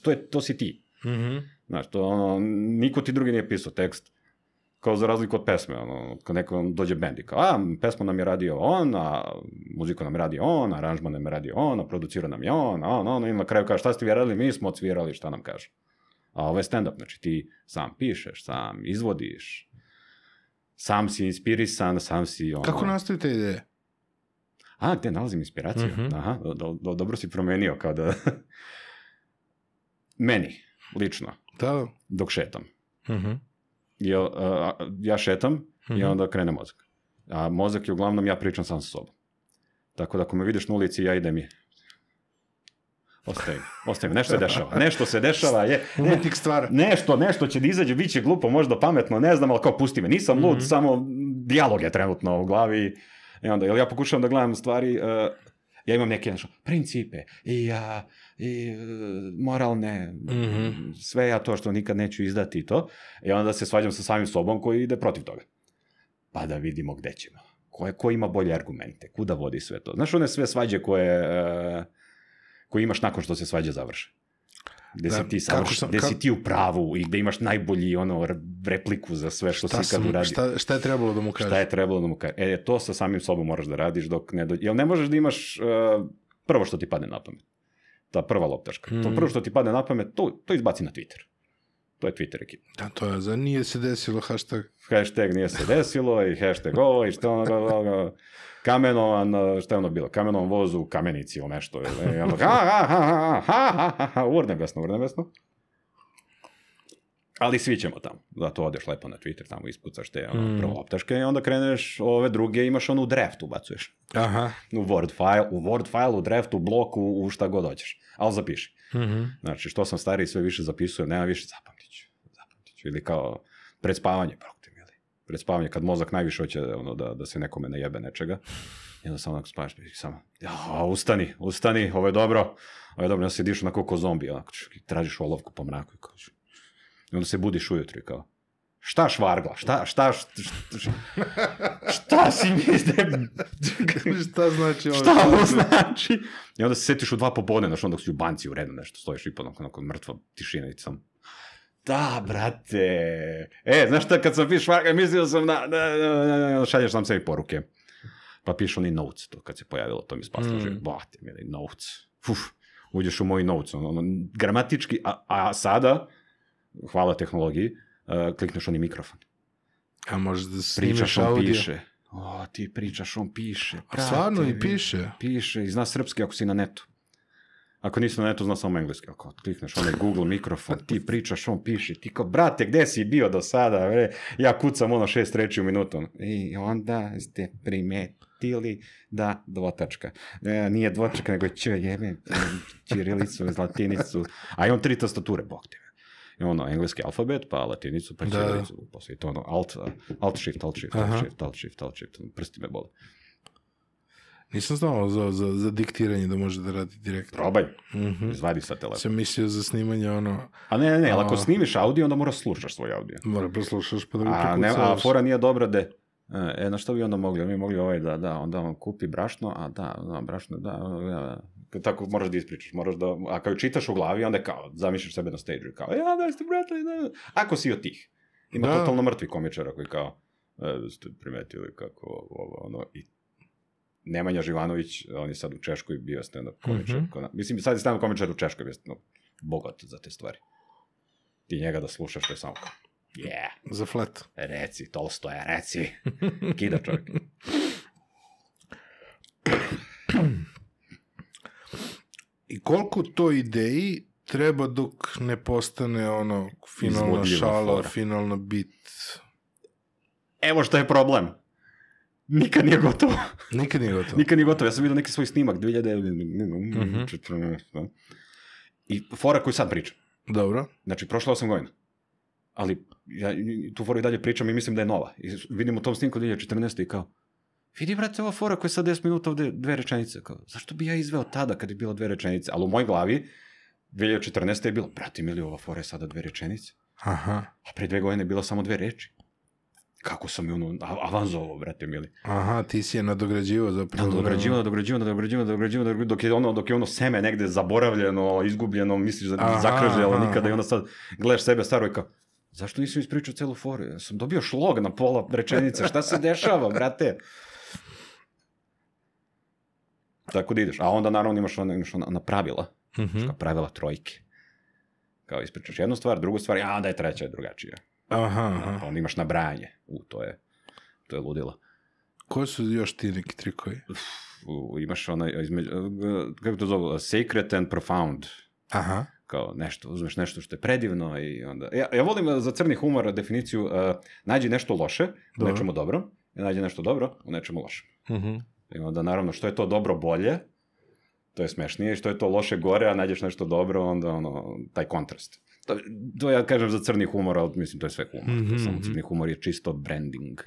To, je, to si ti. Mm -hmm. Znaš, to ono, niko ti drugi nije pisao tekst. Kao za razliku od pesme, ono, kad neko dođe bend i kao, a, pesmu nam je radio on, a muziku nam je radio on, aranžman nam je radio on, a producira nam je on, a on, on, i na kraju kaže, šta ste vi radili, mi smo odsvirali, šta nam kaže. A ovo je stand-up, znači ti sam pišeš, sam izvodiš, sam si inspirisan, sam si... Ono... Kako nastaju te ideje? A, gde nalazim inspiraciju? Mm -hmm. Aha, do, do, do, dobro si promenio kao da... Meni, lično, da. dok šetam. Mm -hmm. ja, a, ja šetam mm -hmm. i mhm. onda krene mozak. A mozak je uglavnom ja pričam sam sa sobom. Tako da ako me vidiš na ulici, ja idem i Ostavim, ostavim, nešto se dešava, nešto se dešava, je, ne, Nešto, nešto će da izađe, bit će glupo, možda pametno, ne znam, ali kao pusti me, nisam lud, mm -hmm. samo dijalog je trenutno u glavi, i onda, jel ja pokušavam da gledam stvari, uh, ja imam neke nešto, principe i, uh, i e, moralne, mm -hmm. sve ja to što nikad neću izdati i to, i onda se svađam sa samim sobom koji ide protiv toga. Pa da vidimo gde ćemo. Ko, je, ko ima bolje argumente, kuda vodi sve to. Znaš one sve svađe koje... Uh, koji imaš nakon što se svađa završi gde da, si ti savrš, sam, gde kako... si ti u pravu i gde imaš najbolji ono repliku za sve što šta si kad uradio. Šta, šta je trebalo da mu kažeš? Šta je trebalo da mu kažeš? E, to sa samim sobom moraš da radiš dok ne dođe. Jel ne možeš da imaš uh, prvo što ti padne na pamet? Ta prva loptaška. Mm. To hmm. prvo što ti padne na pamet, to, to izbaci na Twitter. To je Twitter ekipa. Da, to je, za nije se desilo hashtag. Hashtag nije se desilo i hashtag ovo i što ono, kamenovan, šta je ono bilo, kamenovan voz u kamenici ili nešto. I onda, ha, ha, ha, ha, ha, ha, ha, ha, urnebesno, urnebesno. Ali svi ćemo tamo. Zato odeš lepo na Twitter, tamo ispucaš te ono, mm. prvo optaške i onda kreneš ove druge, imaš ono u draft ubacuješ. Aha. U Word file, u Word file, u draft, u blok, u šta god hoćeš. Ali zapiši. Mm -hmm. Znači, što sam stariji, sve više zapisujem, nema više zapamtiću. Zapamtiću. Ili kao pred spavanje, pa pred spavanje, kad mozak najviše hoće ono, da, da se nekome najebe nečega. I onda samo onako spavaš, pa i samo, ja, ustani, ustani, ovo je dobro, ovo je dobro, onda se diš onako ko zombi, onako, tražiš olovku po mraku i kao, i onda se budiš ujutru i kao, šta švargla, šta, šta, šta, šta, šta si mi izde... šta znači ovo? Šta ovo znači? I onda se setiš u dva popodne, znaš, onda dok si u banci u redu nešto, stojiš i onako, onako mrtva tišina i sam, šta, da, brate? E, znaš šta, kad sam piš Švarka, mislio sam na, na, na, na šalješ sam sebi poruke. Pa piš oni notes, to kad se pojavilo, to mi spasno mm. život. Bate, mili, notes. Uf, uđeš u moji notes, ono, ono, gramatički, a, a sada, hvala tehnologiji, uh, klikneš oni mikrofon. A možda da audio? Pričaš, on audio. piše. O, ti pričaš, on piše. A stvarno i piše? Piše, i zna srpski ako si na netu. Ako nisi na netu, zna samo engleski. Ako klikneš onaj Google mikrofon, ti pričaš, on piše. Ti kao, brate, gde si bio do sada? Bre? Ja kucam ono šest reči u minutu. I onda ste primetili da dvotačka. E, nije dvotačka, nego će jebe čirilicu, zlatinicu. A imam tri tastature, bok te ono, engleski alfabet, pa latinicu, pa čirilicu, da. posle to ono, alt, alt shift, alt shift, alt shift, alt shift, alt shift, prsti me bole. Nisam znao za, za, za diktiranje da može da radi direktno. Probaj, mm -hmm. izvadi sa telefona. Sam mislio za snimanje ono... A ne, ne, ne, ali ako snimiš audio, onda moraš da slušaš svoj audio. Mora preslušaš da pa da ga a, ne, a fora nije dobra da e, e, na što bi onda mogli? Mi mogli ovaj da, da, onda on kupi brašno, a da, da, brašno, da, da, da, tako moraš da ispričaš, moraš da, a kao čitaš u glavi, onda kao, zamišljaš sebe na stage kao, ja, da ste bratali, da, ako si od tih. Ima da. totalno mrtvi komičara koji kao, e, ste primetili kako, ovo, ono, i Nemanja Živanović, on je sad u Češkoj bio stand-up mhm. komičar. Mm -hmm. Mislim, sad je stand-up komičar u Češkoj, bio no, bogat za te stvari. Ti njega da slušaš, to je samo kao, yeah. Za flat. Reci, Tolstoja, reci. Kida čovjek. I koliko to ideji treba dok ne postane ono finalna Izvodljiva šala, fora. finalno bit? Evo što je problem nikad nije gotovo. Nikad nije gotovo. nikad nije gotovo. Ja sam vidio neki svoj snimak, 2000... Mm I fora koju sad pričam. Dobro. Znači, prošla 8 godina. Ali ja tu foru i dalje pričam i mislim da je nova. I vidim u tom snimku 2014. Da i kao, vidi brate ova fora koja je sad 10 minuta ovde dve rečenice. Kao, zašto bi ja izveo tada kad je bilo dve rečenice? Ali u mojoj glavi 2014. je bilo, brate, li ova fora je sada dve rečenice? Aha. A pre dve godine je bilo samo dve reči kako sam je ono avanzovao, brate, mili. Aha, ti si je nadograđivao zapravo. Da, nadograđivao, da. nadograđivao, nadograđivao, nadograđivao, dok je ono, dok je ono seme negde zaboravljeno, izgubljeno, misliš da zakrže, ali nikada i onda sad gledaš sebe staro i kao, zašto nisam ispričao celu foru? Ja sam dobio šlog na pola rečenice, šta se dešava, brate? Tako da ideš. A onda naravno imaš ona, imaš ona, ona pravila, mm -hmm. pravila trojke. Kao ispričaš jednu stvar, drugu stvar, a da je treća je drugačija. Aha, aha. Ono imaš nabrajanje. U, to je, to je ludilo. Koje su još ti neki trikovi? imaš ono, između, kako to zove, Sacred and Profound. Aha. Kao nešto, uzmeš nešto što je predivno i onda... Ja, ja volim za crni humor definiciju, uh, nađi nešto loše, dobro. u nečemu dobro, i nađi nešto dobro, u nečemu lošem. Uh mhm. -huh. I onda, naravno, što je to dobro bolje, to je smešnije, što je to loše gore, a nađeš nešto dobro, onda, ono, taj kontrast. To, to ja kažem za crni humor, ali mislim to je sve humor. Mm -hmm. samo mhm. crni humor je čisto branding.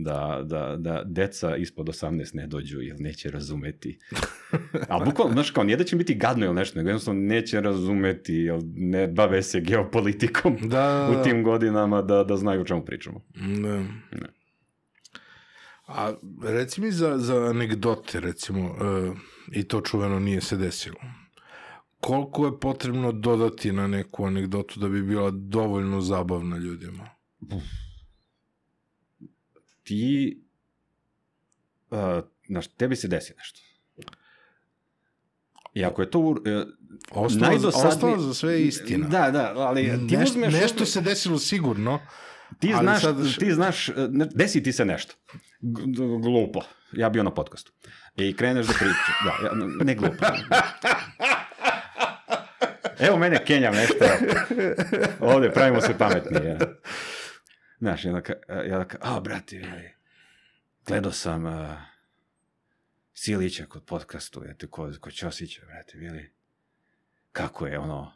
Da, da, da deca ispod 18 ne dođu jer neće razumeti. A bukvalno, znaš, kao nije da će biti gadno ili nešto, nego jednostavno neće razumeti jer ne bave se geopolitikom da. da u da. tim godinama da, da znaju o čemu pričamo. Da. Ne. A reci mi za, za anegdote, recimo, uh, i to čuveno nije se desilo koliko je potrebno dodati na neku anegdotu da bi bila dovoljno zabavna ljudima? Uf. Ti, uh, znaš, tebi se desi nešto. I ako je to... E, ostalo, najdosadnije... ostalo za sve je istina. Da, da, ali ti Neš, uzmeš... Nešto se desilo sigurno. Ti znaš, sad... ti znaš, e, desi ti se nešto. Glupo. Ja bio na podcastu. I kreneš da pričaš. Da, ne glupo. Evo mene kenjam nešto. Ovde pravimo se pametni. Ja. Znaš, ja da a brati, ovaj, gledao sam a, Silića kod podcastu, ja, kod, kod Ćosića, brate, bili. Kako je ono,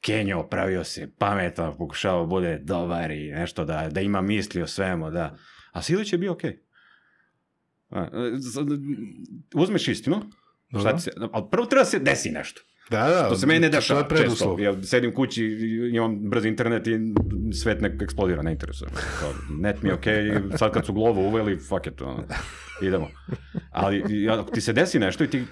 Kenjo pravio se pametan, pokušavao bude dobar i nešto da, da ima misli o svemu, da. A Silić je bio okej. Okay. Uzmeš istinu, Šta se, ali prvo treba se desi nešto. Da, da. što se meni ne dešava često. Ja sedim kući, imam brz internet i svet nek eksplodira, ne interesuje. Kao, net mi je okej, okay, sad kad su glovo uveli, fuck it, ono, idemo. Ali ja, ti se desi nešto i ti...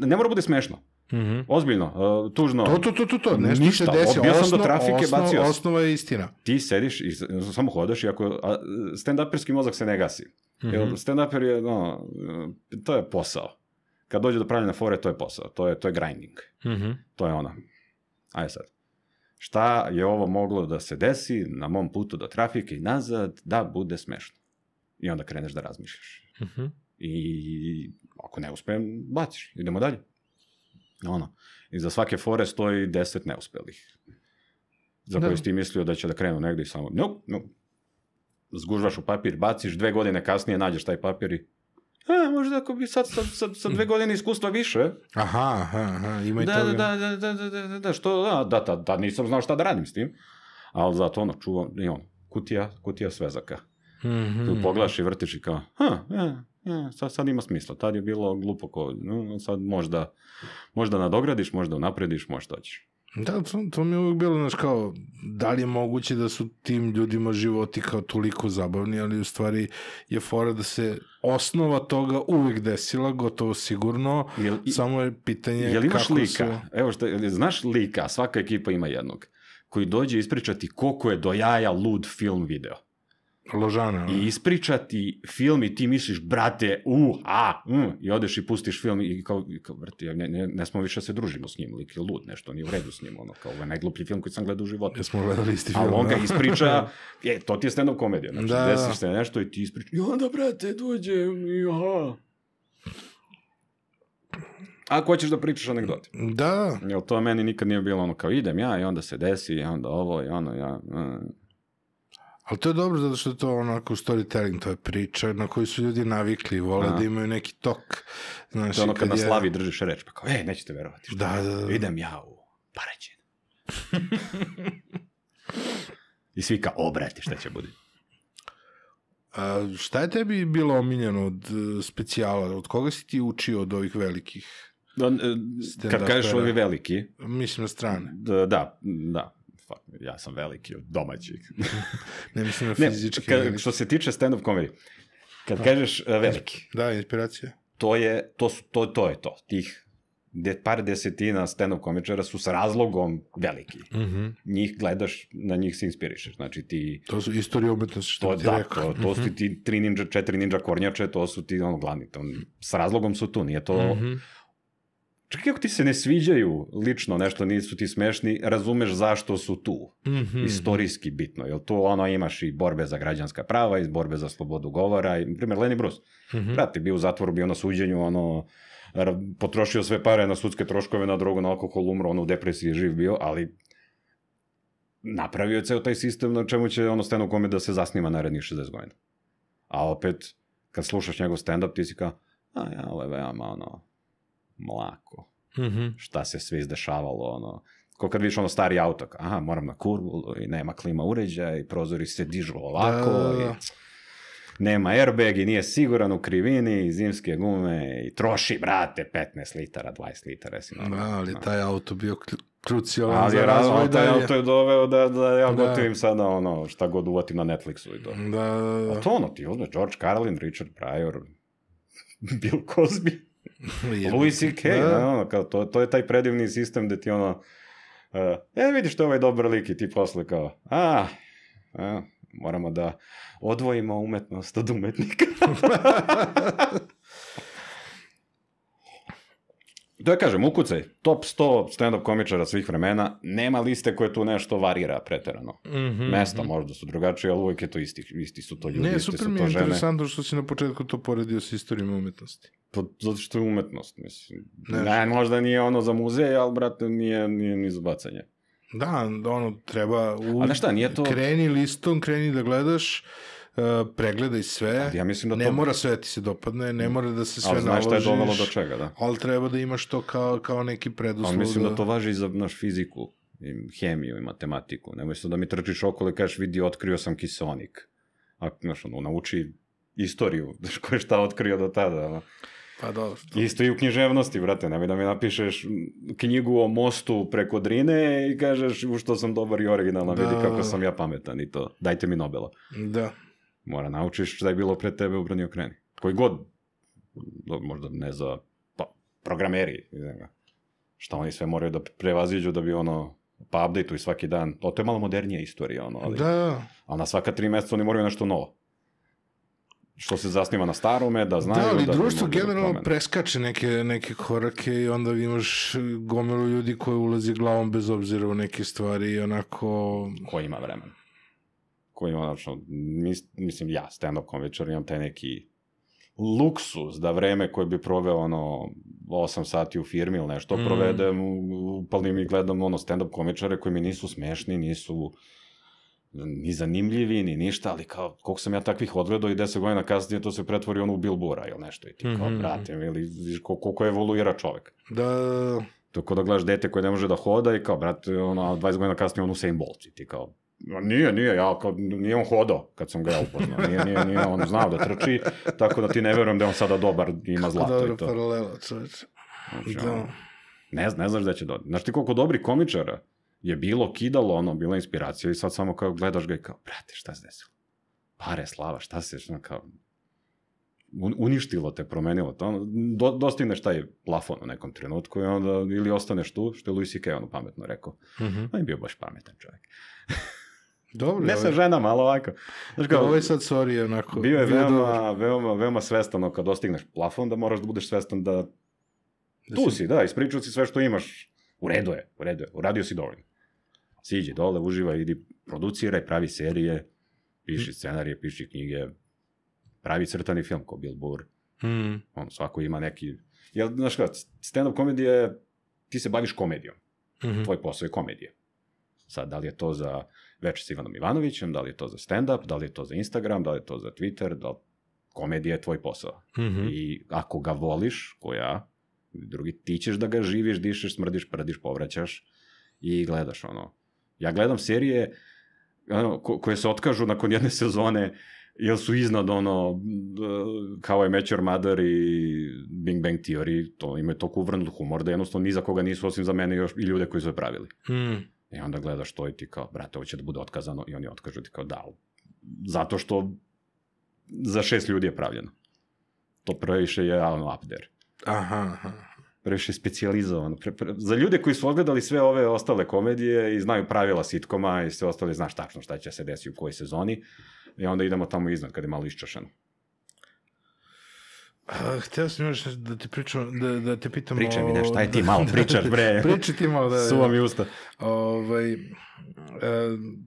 Ne mora bude smešno. Mm -hmm. Ozbiljno, uh, tužno. To, to, to, to, to. nešto Ništa. se desi. Obio sam do trafike, osno, bacio Osnova je istina. Ti sediš i samo hodaš i ako stand-uperski mozak se ne gasi. Mm -hmm. Stand-uper je, no, to je posao kad dođe do pravljena fore, to je posao, to je, to je grinding. Mm -hmm. To je ono. Ajde sad. Šta je ovo moglo da se desi na mom putu do trafike i nazad da bude smešno? I onda kreneš da razmišljaš. Mm -hmm. I ako ne uspem, baciš. Idemo dalje. Ono. I za svake fore stoji deset neuspelih. Za da. si ti mislio da će da krenu negde i samo, no, no. Zgužvaš u papir, baciš, dve godine kasnije nađeš taj papir i a, možda ako bi sad sa, dve godine iskustva više. Aha, aha, ima i da, to. Da, da, da, da, što, da, da, da, nisam znao šta da radim s tim, ali zato ono, čuvam, i on, kutija, kutija svezaka. Mm poglaši, vrtiš i kao, ha, sad, sad ima smisla, tad je bilo glupo ko, no, sad možda, možda nadogradiš, možda unaprediš, možda ćeš. Da, to, to mi je uvijek bilo, znaš, kao, da li je moguće da su tim ljudima životi kao toliko zabavni, ali u stvari je fora da se osnova toga uvek desila, gotovo sigurno, li, samo je pitanje jel imaš kako lika? Su... Evo što, znaš lika, svaka ekipa ima jednog, koji dođe ispričati koliko je do jaja lud film video. Ložana. I ispričati film i ti misliš, brate, u, a, mm, i odeš i pustiš film i kao, i kao brate, ne, ne, ne smo više da se družimo s njim, lik je lud, nešto, nije u redu s njim, ono, kao, ovaj najgluplji film koji sam gledao u životu. smo gledali isti film. Ali on ga da. ispriča, je, to ti je stand-up komedija, znači, da, da. desiš se nešto i ti ispriča, i onda, brate, dođe, i aha. Ako hoćeš da pričaš anegdote. Da. Jel to meni nikad nije bilo ono kao idem ja i onda se desi i onda ovo i ono ja... Mm. Ali to je dobro zato što je to onako storytelling, to je priča na koju su ljudi navikli, vole da imaju neki tok. Znaš, to ono kad, kad na slavi držiš reč, pa kao, e, nećete verovati. Da, da, da, da, Idem ja u Paraćin. I svi kao, obrati, šta će budi. A, šta je tebi bilo omiljeno od e, specijala? Od koga si ti učio od ovih velikih? Da, kad kažeš ovi veliki? Mislim na strane. Da, da, da fuck, ja sam veliki od domaćih. ne mislim na fizički. Ne, ka, što se tiče stand-up komedi, kad pa, kažeš uh, veliki. E, da, inspiracija. To je, to, su, to, to je to, tih de, par desetina stand-up komičara su s razlogom veliki. Mm -hmm. Njih gledaš, na njih se inspirišeš. Znači ti... To su istorije umetnosti, što to, ti da, rekao. To, to mm -hmm. su mhm. ti tri ninja, četiri ninja kornjače, to su ti ono glavni. To, s razlogom su tu, nije to... Mm -hmm čak i ako ti se ne sviđaju lično nešto, nisu ti smešni, razumeš zašto su tu. Mm -hmm. Istorijski bitno, jer tu ono imaš i borbe za građanska prava, i borbe za slobodu govora, i, primjer, Lenny Bruce. Mm -hmm. Prati, bio u zatvoru, bio na suđenju, ono, potrošio sve pare na sudske troškove, na drogu, na alkohol, umro, ono, u depresiji živ bio, ali napravio je ceo taj sistem na čemu će ono stand-up komedi da se zasnima narednih 60 godina. A opet, kad slušaš njegov stand-up, ti si kao, a ja, ovo je veoma ono, mlako. Mm -hmm. Šta se sve izdešavalo, ono, ko kad vidiš ono stari auto, aha, moram na kurvu i nema klima uređaja i prozori se dižu ovako da. i nema airbag i nije siguran u krivini i zimske gume i troši, brate, 15 litara, 20 litara. Jesi da, ali no. taj auto bio krucijalan za razvoj ali, taj auto je doveo da, da ja da. gotivim sada ono šta god uvatim na Netflixu i to. Da, da, da. A to ono ti uzme George Carlin, Richard Pryor, Bill Cosby. Louis C.K., da. da. ono, kao, to, to je taj predivni sistem gde ti ono, uh, e, vidiš to ovaj dobar lik i ti posle kao, a, a e, moramo da odvojimo umetnost od umetnika. to kažem, ukucaj, top 100 stand-up komičara svih vremena, nema liste koje tu nešto varira preterano. Mm -hmm, Mesta mm -hmm. možda su drugačije, ali uvijek je to isti, isti su to ljudi, ne, isti su to žene. Ne, super mi je interesantno što si na početku to poredio sa istorijom umetnosti. Pa, zato što je umetnost, mislim. Ne, ne možda nije ono za muzej, ali, brate, nije, nije ni za bacanje. Da, ono, treba... U... A nešta, šta, nije to... Kreni listom, kreni da gledaš E, pregledaj sve. Ja mislim da ne to... Ne mora sve ti se dopadne, ne mm. mora da se sve naložiš. Ali znaš šta je dovalo do čega, da. Ali treba da imaš to kao, kao neki preduslov. Ali mislim da... da to važi i za naš fiziku, i hemiju i matematiku. Nemoj se da mi trčiš okolo i kažeš vidi, otkrio sam kiseonik. A, znaš, ono, nauči istoriju, znaš, ko je šta otkrio do tada. Ono. Pa dobro. Da, to... Isto i u književnosti, brate, nemoj da mi napišeš knjigu o mostu preko Drine i kažeš u što sam dobar i originalan, da. vidi kako sam ja pametan i to. Dajte mi Nobela. Da. Mora naučiš šta je bilo pre tebe u brani okreni. Koji god, možda ne za pa, programeri, ga, šta oni sve moraju da prevaziđu da bi ono, pa update i svaki dan. O, to je malo modernija istorija, ono, ali, da. ali na svaka tri meseca oni moraju nešto novo što se zasniva na starome, da znaju... Da, ali da društvo da generalno da preskače neke, neke korake i onda imaš gomilu ljudi koji ulazi glavom bez obzira u neke stvari i onako... Ko ima vremena koji ima, znači, mis, mislim, ja, stand-up komičar, imam taj neki luksuz da vreme koje bi proveo ono 8 sati u firmi ili nešto mm. provedem, upalim i gledam ono stand-up komičare koji mi nisu smešni, nisu ni zanimljivi, ni ništa, ali kao, koliko sam ja takvih odgledao i 10 godina kasnije to se pretvori ono u Bilbora ili nešto i ti kao, mm -hmm. brate, ili koliko evoluira čovek. Da, to da, kao da, da. Tako da gledaš dete koje ne može da hoda i kao, brate, ono, 20 godina kasnije on Usain Bolt i ti kao, Nije, nije, ja, kao, pa nije on hodao kad sam ga ja upoznao, nije, nije, nije, on znao da trči, tako da ti ne verujem da je on sada dobar ima ima zlato i to. Kako paralelo, čoveč. Znači, da. ne, ne znaš da će doći. Znaš ti koliko dobri komičara je bilo kidalo, ono, bila inspiracija i sad samo kao gledaš ga i kao, brate, šta se desilo? Pare, slava, šta se, ono, kao, uništilo te, promenilo te, ono, do, dostigneš taj plafon u nekom trenutku i onda ili ostaneš tu, što je Louis C.K. ono pametno rekao. Mm -hmm. On je bio baš pametan čovjek. Dobro, ne sa ženama, ali ovako. Znaš kao, ovo je sad, sorry, je onako... Bio je veoma, veoma, veoma svestano kad dostigneš plafon, da moraš da budeš svestan da... da tu si, da, ispričao si sve što imaš. U redu je, u redu je, uradio si dovoljno. Siđi dole, uživaj, idi, produciraj, pravi serije, piši hm. scenarije, piši knjige, pravi crtani film ko Bill Burr. Mm. On, svako ima neki... Ja, znaš kada, stand-up komedija ti se baviš komedijom. Mm -hmm. Tvoj posao je komedija. Sad, da li je to za večer s Ivanom Ivanovićem, da li je to za stand-up, da li je to za Instagram, da li je to za Twitter, da li komedija je tvoj posao. Mm -hmm. I ako ga voliš, ko ja, drugi, ti ćeš da ga živiš, dišeš, smrdiš, prdiš, povraćaš i gledaš ono. Ja gledam serije ono, ko, koje se otkažu nakon jedne sezone, jel su iznad ono, kao je Match Your Mother i Big Bang Theory, to imaju toliko uvrnut humor da jednostavno ni za koga nisu osim za mene još i ljude koji su je pravili. Mm. I onda gledaš to i ti kao, brate, ovo će da bude otkazano i oni otkažu ti kao, da, zato što za šest ljudi je pravljeno. To previše je ono up there. Aha, aha. Previše je specializovano. Pre, pre, za ljude koji su odgledali sve ove ostale komedije i znaju pravila sitkoma i sve ostale, znaš tačno šta će se desiti u kojoj sezoni, i onda idemo tamo iznad kada je malo iščašeno. A, hteo sam još da ti pričam, da, da te pitam... Pričaj mi nešto, aj ti malo da, da, pričaš, da, bre. Pričaj ti malo, da. Suva mi usta. Ovaj, e,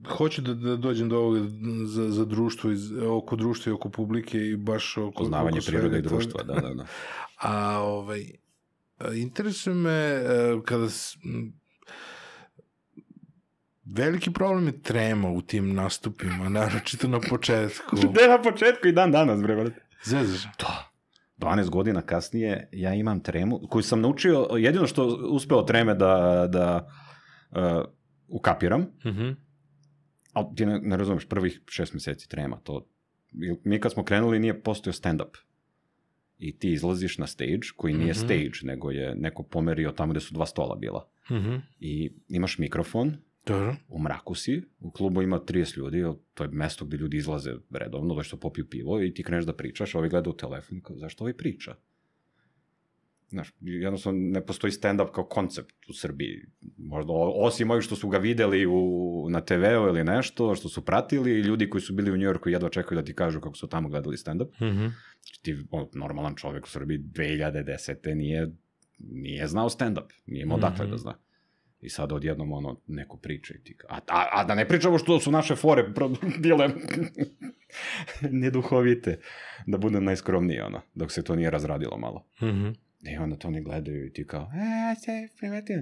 hoću da, da dođem do ovoga za, za društvo, iz, oko društva i oko publike i baš oko... Poznavanje oko prirode i društva, da, da, da. A, ovaj, interesuje me e, kada... S, Veliki problem je trema u tim nastupima, naročito na početku. Gde na početku i dan danas, bre, brate. Zezaš? Da. 12 godina kasnije ja imam tremu koju sam naučio, jedino što uspeo treme da, da uh, ukapiram, mm -hmm. ali ti ne, ne razumeš, prvih šest meseci trema, to, mi kad smo krenuli nije postojao stand-up. I ti izlaziš na stage, koji nije mm -hmm. stage, nego je neko pomerio tamo gde su dva stola bila. Mm -hmm. I imaš mikrofon, Dobro. U mraku si, u klubu ima 30 ljudi, to je mesto gde ljudi izlaze redovno, došto popiju pivo i ti kreneš da pričaš, a ovi gleda u telefon, kao, zašto ovi priča? Znaš, jednostavno ne postoji stand-up kao koncept u Srbiji. Možda, osim ovih što su ga videli u, na TV-u ili nešto, što su pratili, ljudi koji su bili u Njujorku jedva čekaju da ti kažu kako su tamo gledali stand-up. Mm -hmm. Ti, on, normalan čovek u Srbiji 2010. nije, nije znao stand-up, nije imao mm -hmm. dakle da zna. I sad odjednom ono, neko priča i ti... A, a, a da ne pričamo što su naše fore bile neduhovite, da bude najskromnije ono, dok se to nije razradilo malo. Mm -hmm. I onda to oni gledaju i ti kao, e, ja se primetim,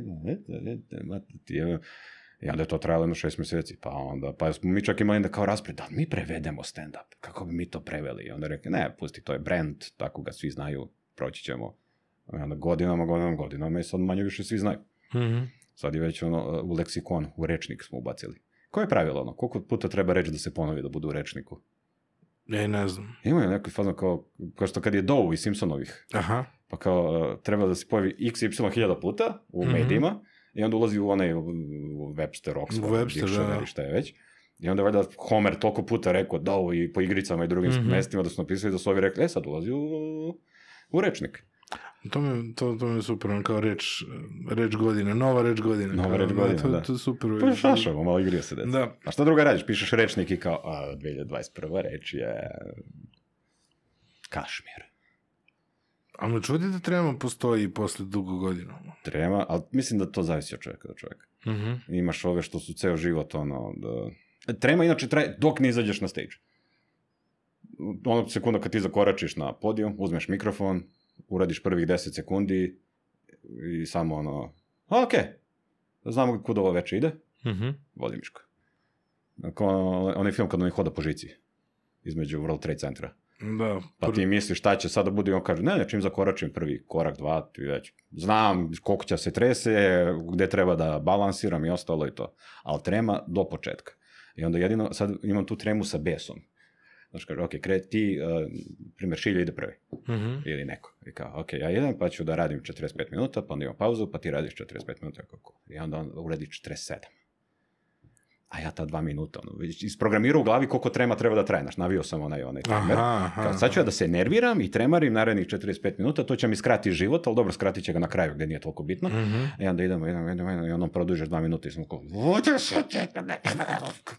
I onda je to trajalo jedno šest meseci, pa onda, pa smo mi čak imali da kao raspred, da mi prevedemo stand-up, kako bi mi to preveli? I onda rekli, ne, pusti, to je brand, tako ga svi znaju, proći ćemo. I onda godinama, godinama, godinama i sad manje više svi znaju. Mm -hmm. Sad je već ono, e, u leksikon, u rečnik smo ubacili. Koje je pravilo ono? Koliko puta treba reći da se ponovi da bude u rečniku? Ne, ne znam. Imaju neku fazno kao, kao što kad je Dovu i Simpsonovih. Aha. Pa kao, e, treba da se pojavi x, y hiljada puta u mm -hmm. medijima i onda ulazi u onaj u Webster, Oxford, u Webster, Dictionary, da. šta je već. I onda valjda Homer toliko puta rekao Dovu i po igricama i drugim mm -hmm. mestima da su napisali da su ovi rekli, e sad ulazi u, u rečnik. To mi, to, to mi je super, on kao reč, reč godine, nova reč godine. Nova kao, reč da, godine, da. To, da. to je super. Pa šašamo, malo igrio se deca. Da. A šta druga radiš? Pišeš rečnik i kao, a, 2021. reč je Kašmir. A me čudi da trema postoji posle dugo godina. Trema, ali mislim da to zavisi od čoveka do čoveka. Uh mhm. -huh. Imaš ove što su ceo život, ono, da... E, trema inače traje dok ne izađeš na stage. Ono sekunda kad ti zakoračiš na podijum, uzmeš mikrofon, uradiš prvih 10 sekundi i samo ono, ok, znamo kod ovo veče ide, mm -hmm. vodi Miško. Kao onaj film kad oni hoda po žici između World Trade Centra. Da. Pa ti misliš šta će sada da bude on kaže, ne, ne, čim zakoračim prvi korak, dva, ti već. Znam koliko će se trese, gde treba da balansiram i ostalo i to. Ali trema do početka. I onda jedino, sad imam tu tremu sa besom. Znaš, kaže, ok, kre, ti, uh, primjer, šilje ide prvi. Uh-huh. Ili neko. I kao, ok, ja idem, pa ću da radim 45 minuta, pa onda imam pauzu, pa ti radiš 45 minuta. Kako, I onda on uredi 47 a ja ta dva minuta, ono, isprogramira u glavi koliko trema treba da traje, znaš, navio sam onaj, onaj timer. Aha, aha. Kao, sad ću ja da se nerviram i tremarim narednih 45 minuta, to će mi skrati život, ali dobro, skratit će ga na kraju gde nije toliko bitno. uh mhm. -huh. I onda idemo, idemo, idemo, idemo i ono produžeš dva minuta i sam kao, vođe se,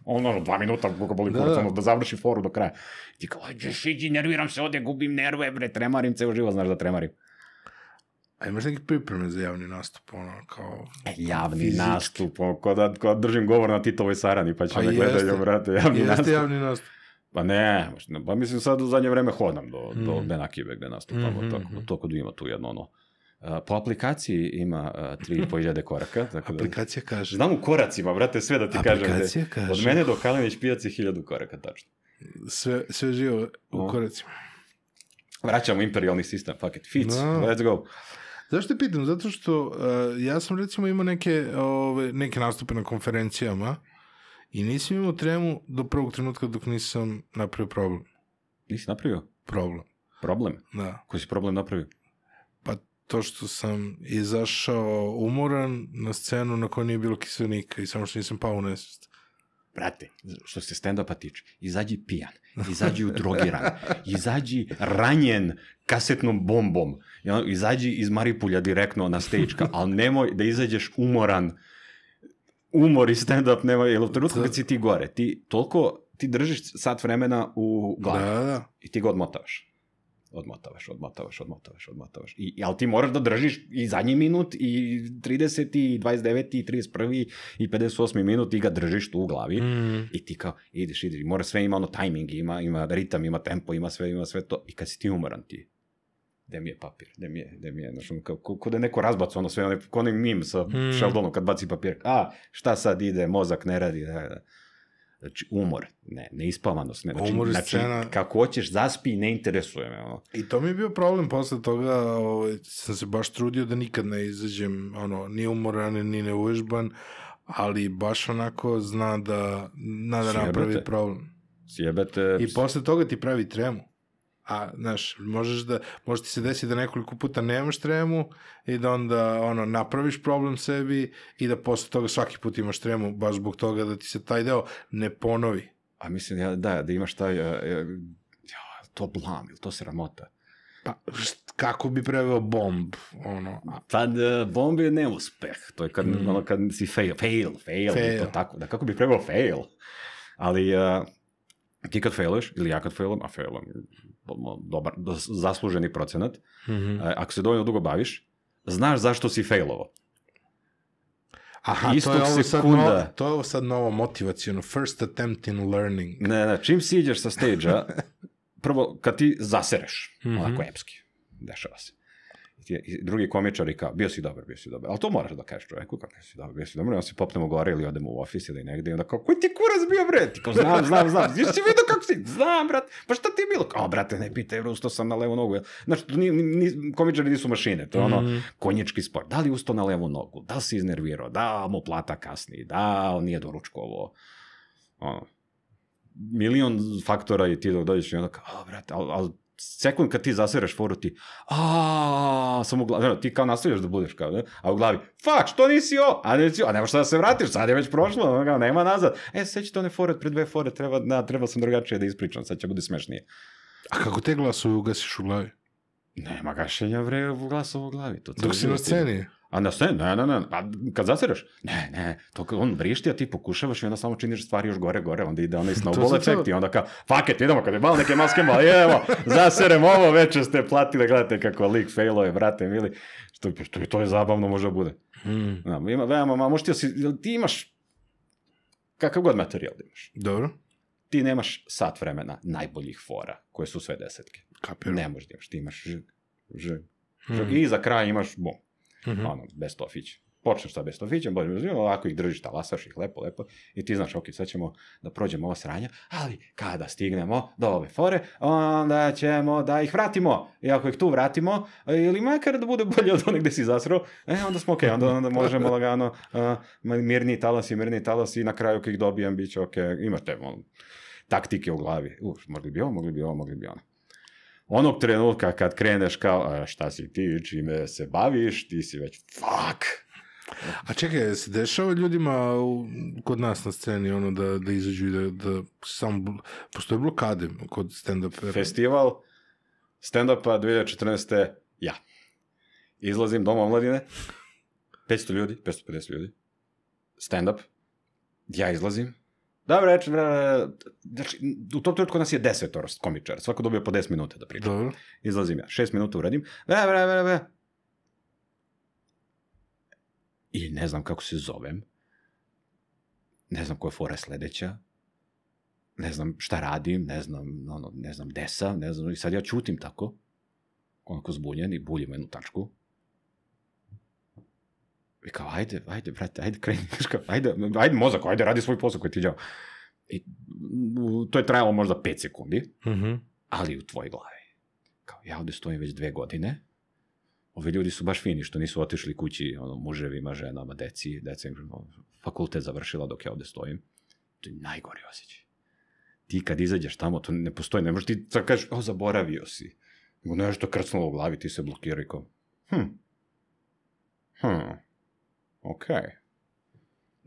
ono, ono, dva minuta, kako boli da, da, ono, da završi foru do kraja. Ti kao, nerviram se ode, gubim nerve, bre, tremarim ceo život, znaš da tremarim. A imaš neke pripreme za javni nastup, ono, kao... E, javni fizički. nastup, ono, ko da, ko da držim govor na Titovoj sarani, pa će pa me gledaju, brate, javni jeste nastup. javni nastup. Pa ne, pa mislim sad u zadnje vreme hodam do, mm. do Benakive gde nastupamo, mm -hmm. tako, mm-hmm. to kod da ima tu jedno, ono, Po aplikaciji ima uh, 3500 koraka. Tako da, Aplikacija kaže. Znam u koracima, brate, sve da ti Aplikacija kažem. Aplikacija kaže. Od mene do Kalinić pijaci hiljadu koraka, tačno. Sve, sve živo u no. koracima. Vraćamo imperialni sistem, fuck it, fits, no. Da. let's go. Zašto te pitam? Zato što uh, ja sam recimo imao neke, ove, neke nastupe na konferencijama i nisam imao tremu do prvog trenutka dok nisam napravio problem. Nisi napravio? Problem. Problem? Da. Koji si problem napravio? Pa to što sam izašao umoran na scenu na kojoj nije bilo kiselnika i samo što nisam pao u nesvest brate, što se stand-upa tiče, izađi pijan, izađi rad, izađi ranjen kasetnom bombom, izađi iz Maripulja direktno na stečka, ali nemoj da izađeš umoran, umor i stand-up nemoj, jer u trenutku kad si ti gore, ti toliko, ti držiš sat vremena u glavi da, da. da. i ti ga odmotavaš odmotavaš, odmotavaš, odmotavaš, odmotavaš. I, ali ti moraš da držiš i zadnji minut, i 30, i 29, i 31, i 58 minut, i ga držiš tu u glavi. Mm. I ti kao, ideš, ideš, mora sve ima ono timing, ima, ima ritam, ima tempo, ima sve, ima sve to. I kad si ti umoran ti, gde mi je papir, gde mi je, gde mi je, znaš, ono, kao, ko, ko da je neko razbacu ono sve, ono, ko onaj mim sa mm. Sheldonom kad baci papir, a, šta sad ide, mozak ne radi, da, da. da. Znači, umor, ne, neispavanost. Ne, znači, umor znači, scena... kako hoćeš, zaspi i ne interesuje me. Ono. I to mi je bio problem posle toga, ovaj, sam se baš trudio da nikad ne izađem, ono, ni umoran, ni neuvežban, ali baš onako zna da, zna da napravi problem. Sjebete. I posle toga ti pravi tremu a znaš, možeš da, može ti se desi da nekoliko puta nemaš tremu i da onda ono, napraviš problem sebi i da posle toga svaki put imaš tremu baš zbog toga da ti se taj deo ne ponovi. A mislim, ja, da, da imaš taj, ja, e, e, ja, to blam ili to sramota. Pa, kako bi preveo bomb, ono... Pa, uh, bomb je neuspeh, to je kad, mm. ono, kad si fail, fail, fail, fail. to tako, da kako bi preveo fail, ali... Uh, ti kad failuješ, ili ja kad failujem, a failujem, dobar, zasluženi procenat, mm -hmm. ako se dovoljno dugo baviš, znaš zašto si failovao. Aha, to je, ovo sad novo, to je ovo sad novo motivacijono, first attempt in learning. Ne, ne, čim siđeš sa stage-a, prvo, kad ti zasereš, mm -hmm. onako epski, dešava se i drugi komičari kao, bio si dobar, bio si dobar. Ali to moraš da kažeš čoveku, kao, bio si dobar, bio si dobar. I onda se popnemo gore ili odemo u ofis ili negde i onda kao, koji ti kurac bio, bre? Ti kao, znam, znam, znam. Jesi si vidio kako si? Znam, brat. Pa šta ti je bilo? Kao, brate, ne pitaj, bro, ustao sam na levu nogu. Znači, ni, ni, komičari nisu mašine. To je ono, mm -hmm. konjički sport. Da li ustao na levu nogu? Da li si iznervirao? Da mu plata kasni? Da, on nije doručkovo? Ono, milion faktora i ti da dođeš i onda kao, brate, ali, al, sekund kad ti zasviraš foru ti, a samo u glavi, ti kao nastavljaš da budeš kao, a u glavi, fuck, što nisi o, a ne, a nema šta da se vratiš, sad je već prošlo, kao, nema nazad, e, sećate one fore, pre dve fore, treba, na, treba sam drugačije da ispričam, sad će bude smešnije. A kako te glasove ugasiš u glavi? Nema gašenja, vre, glasova u glavi. To Dok si na sceni? Ti... A na sve, ne, ne, ne, pa kad zasiraš, ne, ne, to kad on vrišti, a ti pokušavaš i onda samo činiš stvari još gore, gore, onda ide onaj snowball efekt i onda kao, fuck it, idemo, kad je malo neke maske, malo, evo, zaserem ovo, veče ste platili, gledate kako lik failo je, brate, mili, što, što i to je zabavno, možda bude. Hmm. ima, veoma, ma, možda ti, ti imaš kakav god materijal da imaš. Dobro. Ti nemaš sat vremena najboljih fora, koje su sve desetke. Kapiram. Ne možda imaš, ti imaš žeg, žeg, žeg. Mm. I za kraj imaš bom. -hmm. Ono, bez tofića počneš sa bestofićem, bolje razumiješ, ovako ih držiš, talasaš ih lepo, lepo, i ti znaš, ok, sad ćemo da prođemo ovo sranje, ali kada stignemo do ove fore, onda ćemo da ih vratimo. I ako ih tu vratimo, ili makar da bude bolje od one gde si zasrao, e, onda smo ok, onda, onda možemo lagano, uh, mirni talas i mirni talas i na kraju kada ih dobijem, bit će ok, imate, ono, taktike u glavi. Uf, mogli bi ovo, mogli bi ovo, mogli bi ono onog trenutka kad kreneš kao, a šta si ti, čime se baviš, ti si već, fuck, a čekaj, se dešava ljudima kod nas na sceni ono da, da izađu i da, da samo... Postoje blokade kod stand-up? Festival stand-upa 2014. Ja. Izlazim doma omladine. 500 ljudi, 550 ljudi. Stand-up. Ja izlazim. Dobra reč, e, znači, u tom trenutku nas je desetor komičar, svako dobio po 10 minuta da priča. Dobro. Izlazim ja, 6 minuta uradim, Ve, ve, ve, ve, e. I ne znam kako se zovem, ne znam koja je sledeća, ne znam šta radim, ne znam, ono, ne znam desa, ne znam, i sad ja čutim tako, onako zbunjen i buljim jednu tačku, I kao, ajde, ajde, brate, ajde, kreni, ajde, ajde mozak, ajde, radi svoj posao koji ti djao. I to je trajalo možda 5 sekundi, mm -hmm. ali u tvoj glavi. Kao, ja ovde stojim već dve godine, ovi ljudi su baš fini što nisu otišli kući ono, muževima, ženama, deci, deci, im fakultet završila dok ja ovde stojim. To je najgori osjećaj. Ti kad izađeš tamo, to ne postoji, ne možeš ti sad kažeš, o, zaboravio si. nešto krcnulo u glavi, ti se i kao, hm, hm, ok.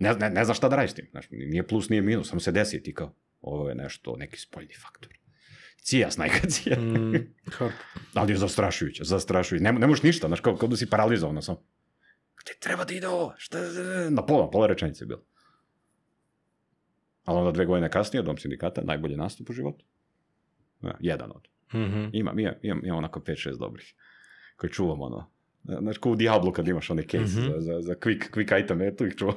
Ne, ne, ne znaš šta da radiš s tim, znaš, nije plus, nije minus, samo se desi ti kao, ovo je nešto, neki spoljni faktor. Cija, snajka cija. Mm, Ali je zastrašujuće, zastrašujuće. Ne, ne možeš ništa, znaš, kao, kao da si paralizovan sam. Gde treba da ide ovo? Šta? Na pola, pola rečenice je bilo. Ali onda dve godine kasnije, Dom sindikata, najbolje nastup u životu. Ja, jedan od. Mm -hmm. Imam, imam, imam, imam onako 5-6 dobrih Koji čuvam ono, Znaš, kao u Diablo kad imaš one case mm-hmm. za, za, za quick, quick item, eto ih čuo.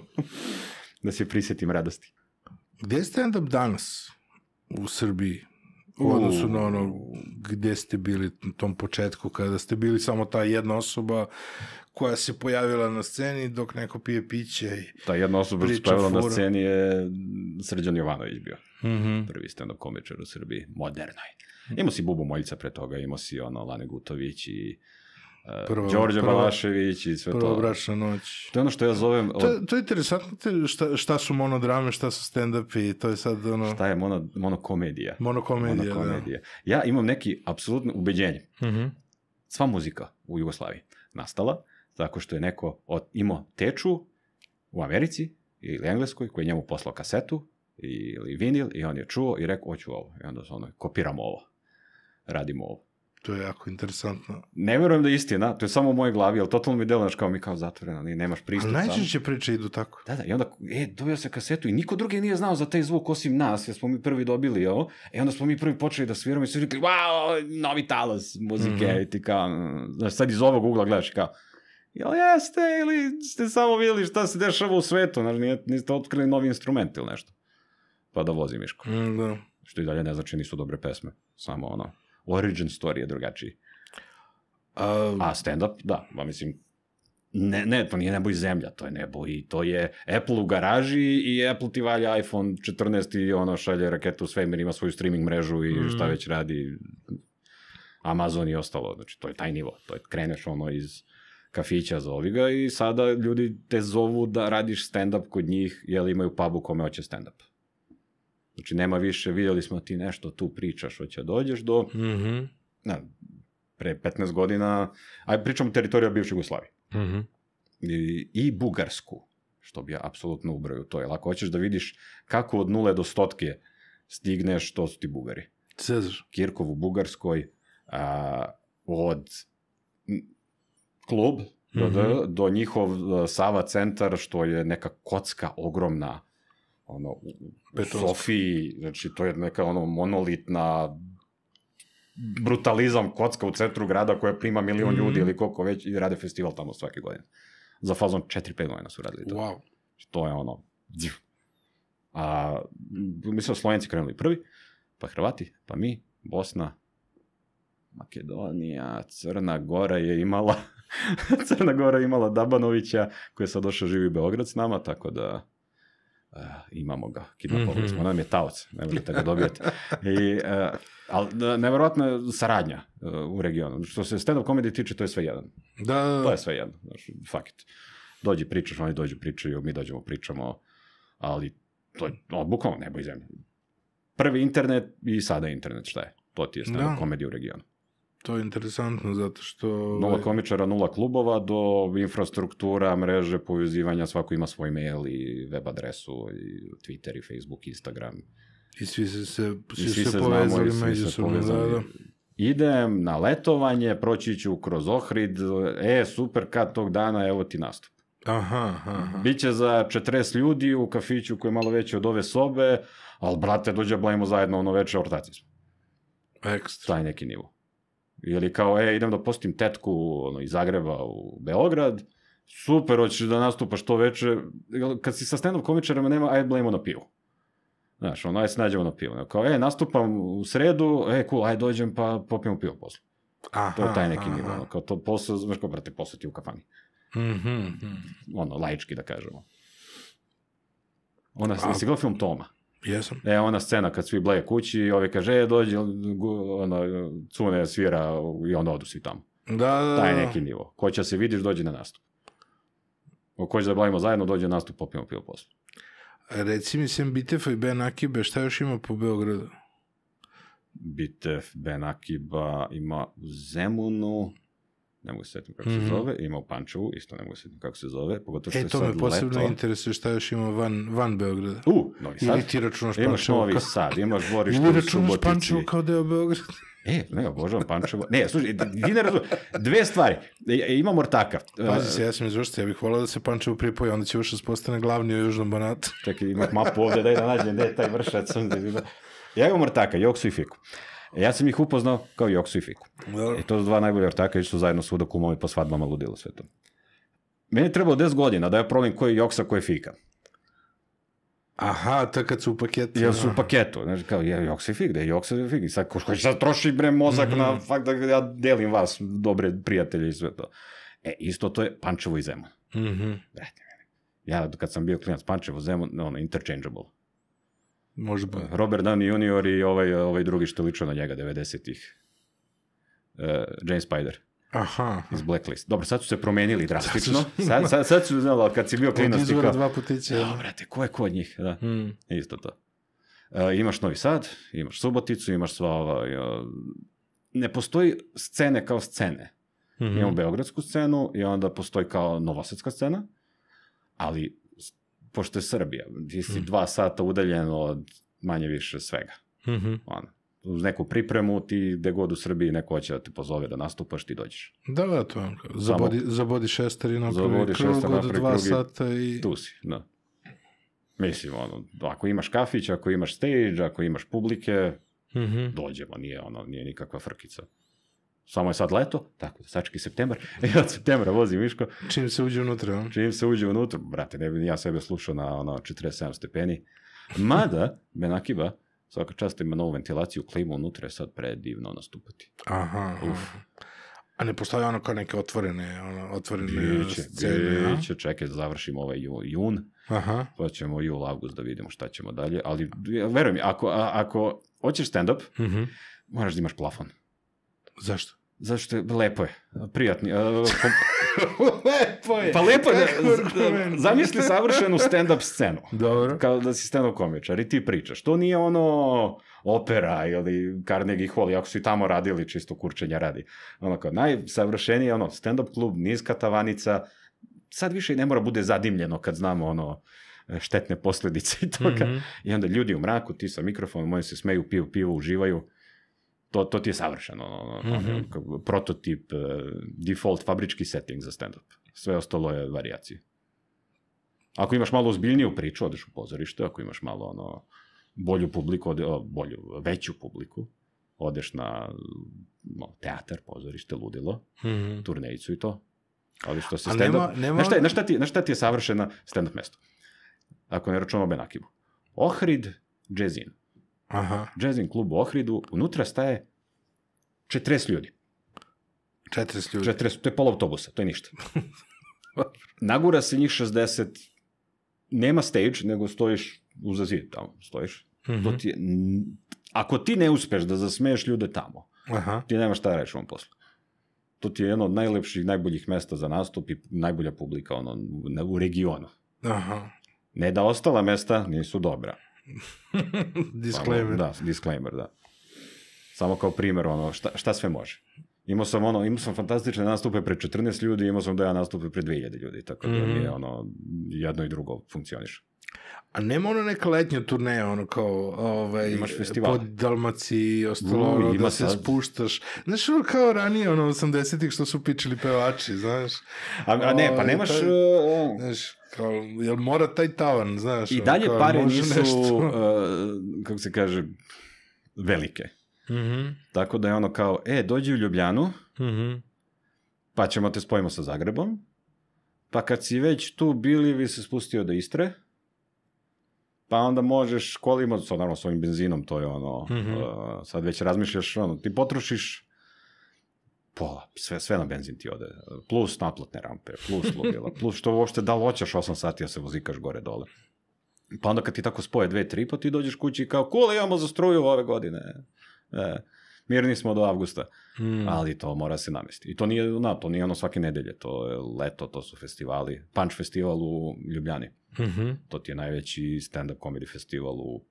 da se prisjetim radosti. Gde je stand-up danas u Srbiji? U odnosu na ono gde ste bili na tom početku kada ste bili samo ta jedna osoba koja se pojavila na sceni dok neko pije piće i Ta jedna osoba koja se pojavila na sceni je Srđan Jovanović bio. Mm -hmm. Prvi stand-up komičar u Srbiji, modernoj. Imao si Bubu Moljica pre toga, imao si ono Lane Gutović i uh, prvo, Đorđe prva, Balašević i sve to. Prvo noć. To je ono što ja zovem... Od... To, to je interesantno šta, šta su monodrame, šta su stand-up i to je sad ono... Šta je mono, monokomedija. Monokomedija, da. monokomedija. da. Ja imam neki apsolutno ubeđenje. Uh mhm. -huh. Sva muzika u Jugoslaviji nastala tako što je neko od, imao teču u Americi ili Engleskoj koji je njemu poslao kasetu ili vinil i on je čuo i rekao, hoću ovo. I onda se ono, kopiramo ovo, radimo ovo. To je jako interesantno. Ne verujem da je istina, to je samo u mojoj glavi, ali totalno mi delo, kao mi kao zatvoreno, ni nemaš pristup. A najčešće priče idu tako. Da, da, i onda, e, dobio se kasetu i niko drugi nije znao za taj zvuk osim nas, jer smo mi prvi dobili ovo, e onda smo mi prvi počeli da sviramo i su rekli, wow, novi talas muzike, mm -hmm. ti kao, znaš, sad iz ovog ugla gledaš kao, jel jeste, ili ste samo videli šta se dešava u svetu, znaš, niste otkrili novi instrument ili nešto, pa da vozi Miško. Mm, da. Što i dalje ne znači nisu dobre pesme, samo ono, origin story je drugačiji. Um, A stand-up, da, ba, mislim, ne, ne, to nije nebo i zemlja, to je nebo i to je Apple u garaži i Apple ti valja iPhone 14 i ono šalje raketu u svemir, ima svoju streaming mrežu i mm. šta već radi Amazon i ostalo, znači to je taj nivo, to je kreneš ono iz kafića zovi ga i sada ljudi te zovu da radiš stand-up kod njih jer imaju pub u kome hoće stand-up. Znači, nema više, vidjeli smo ti nešto, tu pričaš, hoće da dođeš do... Mm -hmm. na, pre 15 godina, aj pričamo teritorija bivše Jugoslavije. Mm -hmm. I, I Bugarsku, što bi ja apsolutno ubrao to. Jel, ako hoćeš da vidiš kako od nule do stotke stigneš, to su ti Bugari. Cezar. Kirkov u Bugarskoj, a, od klub mm -hmm. do, do njihov e, Sava centar, što je neka kocka ogromna ono, u, u Sofiji, znači to je neka ono monolitna brutalizam kocka u centru grada koja prima milion mm ljudi ili koliko već i rade festival tamo svake godine. Za fazon 4-5 godina su radili to. Wow. Znači, to je ono... A, mislim, da Slovenci krenuli prvi, pa Hrvati, pa mi, Bosna, Makedonija, Crna Gora je imala... Crna Gora je imala Dabanovića koji je sad došao živi u Beograd s nama, tako da Uh, imamo ga, kidnapovali smo, mm -hmm. nam je taoc, ne možete ga dobijati. I, uh, eh, ali da, nevjerojatna saradnja uh, u regionu. Što se stand-up komedi tiče, to je sve jedan. Da. To je sve jedan, znaš, fuck it. Dođi pričaš, oni dođu pričaju, mi dođemo pričamo, ali to je no, bukvalno nebo i zemlje. Prvi internet i sada internet, šta je? To ti je stand-up da. komedi u regionu. To je interesantno zato što... Ovaj, nula komičara, nula klubova do infrastruktura, mreže, povezivanja, svako ima svoj mail i web adresu, i Twitter, i Facebook, Instagram. I svi se, se, svi I svi se, se povezali međusobno, da, da. Idem na letovanje, proći ću kroz Ohrid, e, super, kad tog dana, evo ti nastup. Aha, aha. Biće za 40 ljudi u kafiću koji je malo veći od ove sobe, ali brate, dođe, blajmo zajedno ono veče, ortaci smo. Ekstra. Taj neki nivo. Ili kao, e, idem da postim tetku ono, iz Zagreba u Beograd, super, hoćeš da nastupaš to veče. Kad si sa stand-up komičarama, nema, ajde blejmo da na pivu. Znaš, ono, ajde da se nađemo na pivu. Kao, e, nastupam u sredu, e, cool, ajde dođem pa popijemo pivo posle. Aha, to je taj neki nivo. kao to posle, znaš kao, brate, posle ti u kafani. Mm -hmm. Ono, laički da kažemo. Ona, A... si gledao film Toma? Jesam. E, ona scena kad svi bleje kući i ovi kaže, e, dođi, ono, cune svira i on odu svi tamo. Da, da, Taj da. neki nivo. Ko će se vidiš, dođi na nastup. Ko će da blavimo zajedno, dođi na nastup, popijemo pivo posle. Reci mi, sem Bitefa i Ben Akibe, šta još ima po Beogradu? Bitef, Ben Akiba, ima u Zemunu, ne mogu se setim kako mm-hmm. se mhm. zove, ima u Pančevu, isto ne mogu se setim kako se zove, pogotovo što e, je sad leto. E, to me posebno leto. interesuje šta još ima van, van Beograda. U, Novi Sad. Ili ti računaš Pančevo. Imaš Novi Sad, imaš dvorište u Subotici. Ili računaš Pančevo kao deo Beograda. E, ne, obožavam Pančevo. Ne, slušaj, vi ne razumiješ. Dve stvari. E, e, ima Mortaka. Pazi se, e, ja sam izvršta, ja bih volao da se Pančevo pripoje, onda će Vršac postane glavni u Južnom Banatu. Čekaj, imam mapu ovde, daj da nađem, ne, taj Vršac. Ja imam Mortaka, Joksu i Fiku. Uh, ja sam ih upoznao kao Joksu i Fiku. I e, to su dva najbolja ortaka, išli su zajedno svuda kumovi po svadbama ludilo sve to. Meni je trebalo 10 godina da ja problem koji je Joksa, koji je Fika. Aha, to kad su u paketu. Ja da. su u paketu. Znači, kao, ja, Joksa i Fik, da je Joksa i Fik. I sad, ko, sad troši bre mozak mm -hmm. na fakt da ja delim vas, dobre prijatelje i sve to. E, isto to je Pančevo i Zemun. Mm -hmm. ja kad sam bio klinac Pančevo, Zemun, ono, interchangeable. Može bolje. E, Robert Downey Jr. i ovaj, ovaj drugi što ličio na njega, 90-ih. Uh, e, James Spider. Aha. Iz Blacklist. Dobro, sad su se promenili drastično. Sad, sad, sad su, znala, kad si bio klinac. ti izvora dva putića. E, da, vrate, ko je kod njih? Da. Hmm. Isto to. Uh, imaš Novi Sad, imaš Suboticu, imaš sva ova... Uh, ne postoji scene kao scene. Mm -hmm. Imamo beogradsku scenu i onda postoji kao novosadska scena, ali pošto je Srbija, ti si mm. dva sata udaljen od manje više svega. Mm -hmm. ono, uz neku pripremu ti gde god u Srbiji neko hoće da te pozove da nastupaš, ti dođeš. Da, da, to je Zabodi, Samo, zabodi šester i napravi krug od dva krugi, sata i... Tu si, da. Mislim, ono, ako imaš kafić, ako imaš stage, ako imaš publike, mm -hmm. dođemo, nije, ono, nije nikakva frkica. Samo je sad leto, tako da sačekaj septembar. I od septembra vozi Miško. Čim se uđe unutra. On? Čim se uđe unutra. Brate, ne bi ja sebe slušao na ono, 47 stepeni. Mada, Benakiba, svaka časta ima novu ventilaciju, klimu unutra je sad predivno nastupati. Aha. Uf. A ne postoje ono kao neke otvorene, ono, otvorene biće, scene, biće, ja? čekaj da završimo ovaj ju, jun, Aha. pa ćemo jul, avgust da vidimo šta ćemo dalje, ali verujem, ako, a, ako hoćeš stand-up, uh mhm. -huh. moraš da imaš plafon. Zašto? Zašto je, lepo je, prijatni. Uh, lepo je. Pa lepo je, da- da- zamisli savršenu stand-up scenu. Dobro. Kao da si stand-up komičar i ti pričaš. To nije ono opera ili Carnegie Hall, iako su i tamo radili, čisto kurčenja radi. Ono kao, najsavršeniji je ono, stand-up klub, niska tavanica, sad više i ne mora bude zadimljeno kad znamo ono, štetne posledice i toga. Mm -hmm. I onda ljudi u mraku, ti sa mikrofonom, oni se smeju, piju pivo, uživaju to, to ti je savršeno, ono, mm -hmm. prototip, e, default, fabrički setting za stand-up. Sve ostalo je varijacije. Ako imaš malo ozbiljniju priču, odeš u pozorište, ako imaš malo ono, bolju publiku, ode, o, bolju, veću publiku, odeš na no, teatar, pozorište, ludilo, mm -hmm. turnejicu i to. Ali što se stand-up... Nema... Na, šta, znaš, šta ti, znaš šta ti je savršena stand-up mesto? Ako ne računamo Benakibu. Ohrid, Jazzin. Aha. Jazzin klub u Ohridu, unutra staje 40 ljudi. 40 ljudi? 40, to je pola autobusa, to je ništa. Nagura se njih 60, nema stage, nego stojiš uza zid tamo, stojiš. Mm -hmm. to mhm. ti je, ako ti ne uspeš da zasmeješ ljude tamo, Aha. ti nema šta da reći ovom poslu. To ti je jedno od najlepših, najboljih mesta za nastup i najbolja publika ono, u regionu. Aha. Ne da ostala mesta nisu dobra disclaimer. Da, disclaimer, da. Samo kao primer, ono, šta, šta sve može. Imao sam ono, imao sam fantastične nastupe pred 14 ljudi, imao sam da ja nastupe pred 2000 ljudi, tako da mm -hmm. mi je mhm. ono, jedno i drugo funkcioniše. A nema ono neka letnja turneja, ono kao, ovaj, Imaš festival. Dalmaciji i ostalo, U, da se sad. spuštaš. Znaš, ono kao ranije, ono, 80-ih što su pičili pevači, znaš. A, a ne, pa ovaj, nemaš... Taj, uh, znaš, kao, jel mora taj tavan, znaš? I dalje kao, pare nisu, nešto. uh, kako se kaže, velike. Mm -hmm. Tako da je ono kao, e, dođi u Ljubljanu, mm -hmm. pa ćemo te spojimo sa Zagrebom, pa kad si već tu bili, vi se spustio do Istre, pa onda možeš kolima, sa naravno svojim benzinom, to je ono, mm -hmm. uh, sad već razmišljaš, ono, ti potrošiš pola, sve, sve na benzin ti ode, plus naplatne rampe, plus lubila, plus što uopšte da loćaš 8 sati ja da se vozikaš gore dole. Pa onda kad ti tako spoje dve, tri, pa ti dođeš kući i kao, kule, imamo za struju ove godine. E, mirni smo do avgusta, mm. ali to mora se namesti. I to nije, na, da, to nije ono svake nedelje, to je leto, to su festivali, Punch festival u Ljubljani. Mm -hmm. To ti je najveći stand-up comedy festival u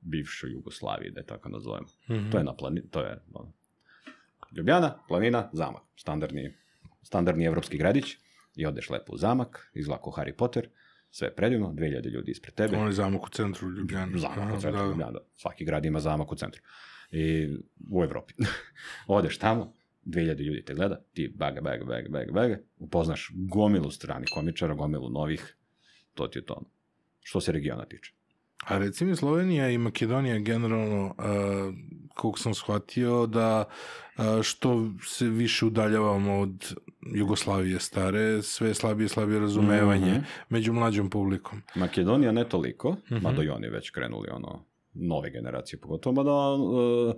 bivšoj Jugoslaviji, da je tako nazovemo. Mm -hmm. To je na plani, to je ono, Ljubljana, planina, zamak. Standardni, standardni evropski gradić i odeš lepo u zamak, izlako Harry Potter, sve je predivno, 2000 ljudi ispred tebe. On je zamak u centru Ljubljana. Zamak u centru da, da. Ljubljana, da, da. svaki grad ima zamak u centru. I u Evropi. odeš tamo, 2000 ljudi te gleda, ti baga, baga, baga, baga, baga, upoznaš gomilu stranih komičara, gomilu novih, to ti je to. Što se regiona tiče. A recimo Slovenija i Makedonija generalno, uh, koliko sam shvatio, da uh, što se više udaljavamo od Jugoslavije stare, sve slabije i slabije razumevanje mm -hmm. među mlađom publikom. Makedonija ne toliko, mm -hmm. mada i oni već krenuli ono, nove generacije pogotovo, mada uh,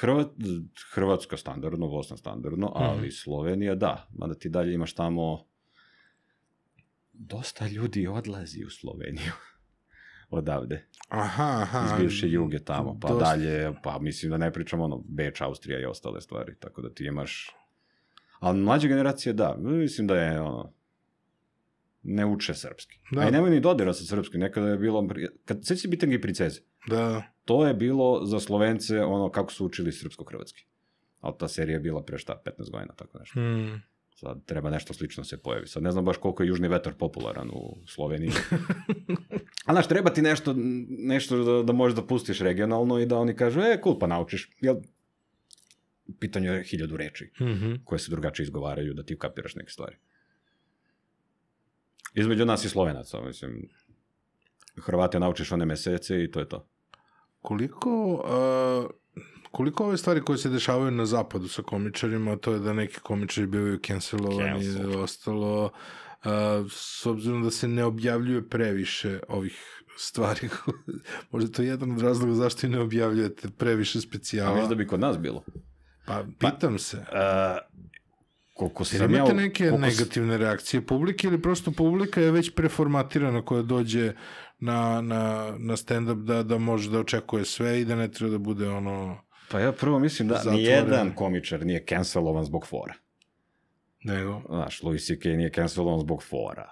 Hrvat, Hrvatska standardno, Bosna standardno, mhm. ali mm -hmm. Slovenija da, mada ti dalje imaš tamo dosta ljudi odlazi u Sloveniju odavde. Aha, aha. Iz bivše juge tamo, pa dosta. dalje, pa mislim da ne pričam ono, Beč, Austrija i ostale stvari, tako da ti imaš... Ali mlađe generacije, da, mislim da je ono, ne uče srpski. Da. A i nemoj ni dodira sa srpski, nekada je bilo, kad se si bitan i princeze. Da. To je bilo za Slovence ono kako su učili srpsko-hrvatski. Ali ta serija je bila pre šta, 15 godina, tako nešto. Mm. Sad treba nešto slično se pojavi. Sad ne znam baš koliko je južni vetar popularan u Sloveniji. A znaš, treba ti nešto, nešto da, da možeš da pustiš regionalno i da oni kažu, e, cool, pa naučiš. Jel, pitanje je hiljadu reči mm -hmm. koje se drugačije izgovaraju da ti ukapiraš neke stvari. Između nas i Slovenaca, mislim, Hrvate naučiš one mesece i to je to. Koliko uh, Koliko ove stvari koje se dešavaju na zapadu sa komičarima, to je da neki komičari bivaju cancelovani i ostalo, uh, s obzirom da se ne objavljuje previše ovih stvari. Možda to je jedan od razloga zašto i ne objavljujete previše specijala. A da bi kod nas bilo. Pa, pa pitam pa, se. Uh, koliko sam imate ja, neke koliko... negativne reakcije publike ili prosto publika je već preformatirana koja dođe na, na, na stand-up da, da može da očekuje sve i da ne treba da bude ono Pa ja prvo mislim da, da Zatvoren. nijedan komičar nije cancelovan zbog fora. Nego? Znaš, Louis C.K. nije cancelovan zbog fora.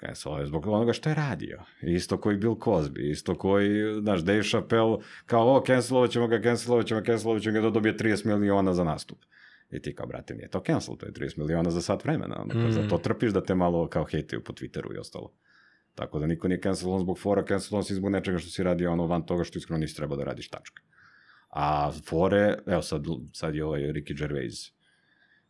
Cancelovan je zbog onoga što je radio. Isto koji Bill Cosby, isto koji, znaš, Dave Chappelle, kao o, cancelovat ćemo ga, cancelovat ćemo, cancelovat ćemo ga, da dobije 30 miliona za nastup. I ti kao, brate, nije to cancel, to je 30 miliona za sat vremena. Onda, mm. Za to mm. trpiš da te malo kao hejtaju po Twitteru i ostalo. Tako da niko nije cancelovan zbog fora, cancelovan si zbog nečega što si radio ono van toga što iskreno nisi trebao da radiš tačka. Mm. A fore, evo sad, sad je ovaj Ricky Gervais,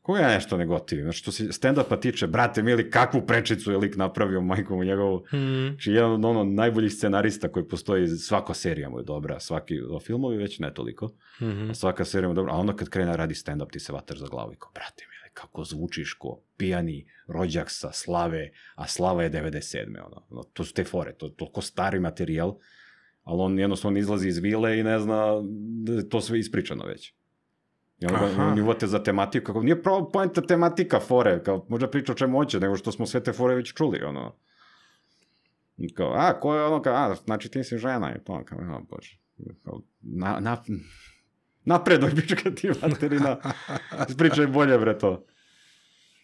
koga ja nešto negotivim? Znači, što se stand-upa tiče, brate mili, kakvu prečicu je lik napravio majkom u njegovu. Mm. Znači, jedan od ono najboljih scenarista koji postoji, svaka serija mu je dobra, svaki, o filmovi već ne toliko, mm -hmm. a svaka serija mu je dobra, a onda kad krene radi stand-up ti se vataš za glavu i ko, brate mili, kako zvučiš ko pijani rođak sa slave, a slava je 97. Ono, ono to su te fore, to je toliko stari materijal, mm ali on jednostavno izlazi iz vile i ne zna da je to sve ispričano već. I Aha. on uvate za tematiku, kako nije pravo pojenta tematika fore, kao možda priča o čemu hoće, nego što smo sve te fore već čuli, ono. I kao, a, ko je ono, kao, a, znači ti si žena, i to, kao, ja, bože, kao, na, na, napredno pička ti materina, pričaj bolje, bre, to.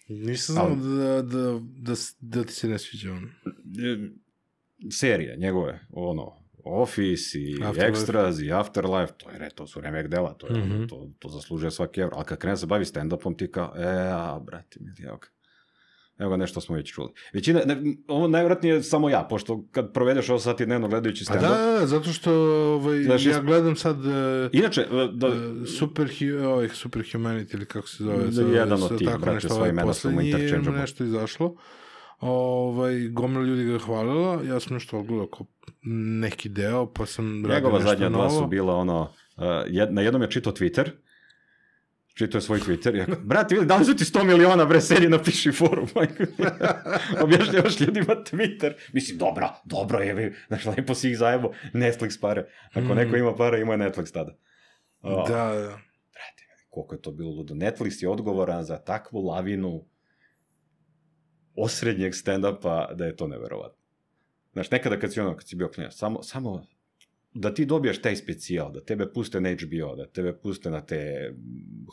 Nisam znao da, da, da, da ti se ne sviđa on. Serije njegove, ono, Office i Afterlife. Extras i Afterlife, to je, to su remek dela, to, je, mm -hmm. to, to zaslužuje svaki evro. Ali kad krenem da se bavi stand-upom, ti kao, e, a, brati, mi, evo ga. Evo ga, nešto smo već čuli. Većina, ne, ovo najvratnije je samo ja, pošto kad provedeš ovo sati dnevno gledajući pa stand-up... Pa da, zato što ovaj, znači, ja gledam sad... E, Inače... E, da, uh, super, ovaj, super Humanity ili kako se zove. Da, jedan od tih, brate, svoje ovaj, imena su mu interchangeable. Nešto izašlo. Ovaj, gomila ljudi ga hvalila, ja sam nešto odgledao kao neki deo, pa sam radio Njegova zadnja dva su bila ono, uh, jed, na jednom je čitao Twitter, čitao je svoj Twitter, ja, brate, vidi, dali su ti 100 miliona, bre, sedi, napiši forum, objašnjavaš ljudima Twitter, mislim, dobro, dobro je, znaš, lepo si ih zajebo, Netflix pare, ako mm. neko ima para, ima je Netflix tada. Uh, da, da. Brate, koliko je to bilo ludo, Netflix je odgovoran za takvu lavinu osrednjeg stand-upa da je to neverovatno. Znaš, nekada kad si ono, kad si bio klinac, samo, samo da ti dobiješ taj specijal, da tebe puste na HBO, da tebe puste na te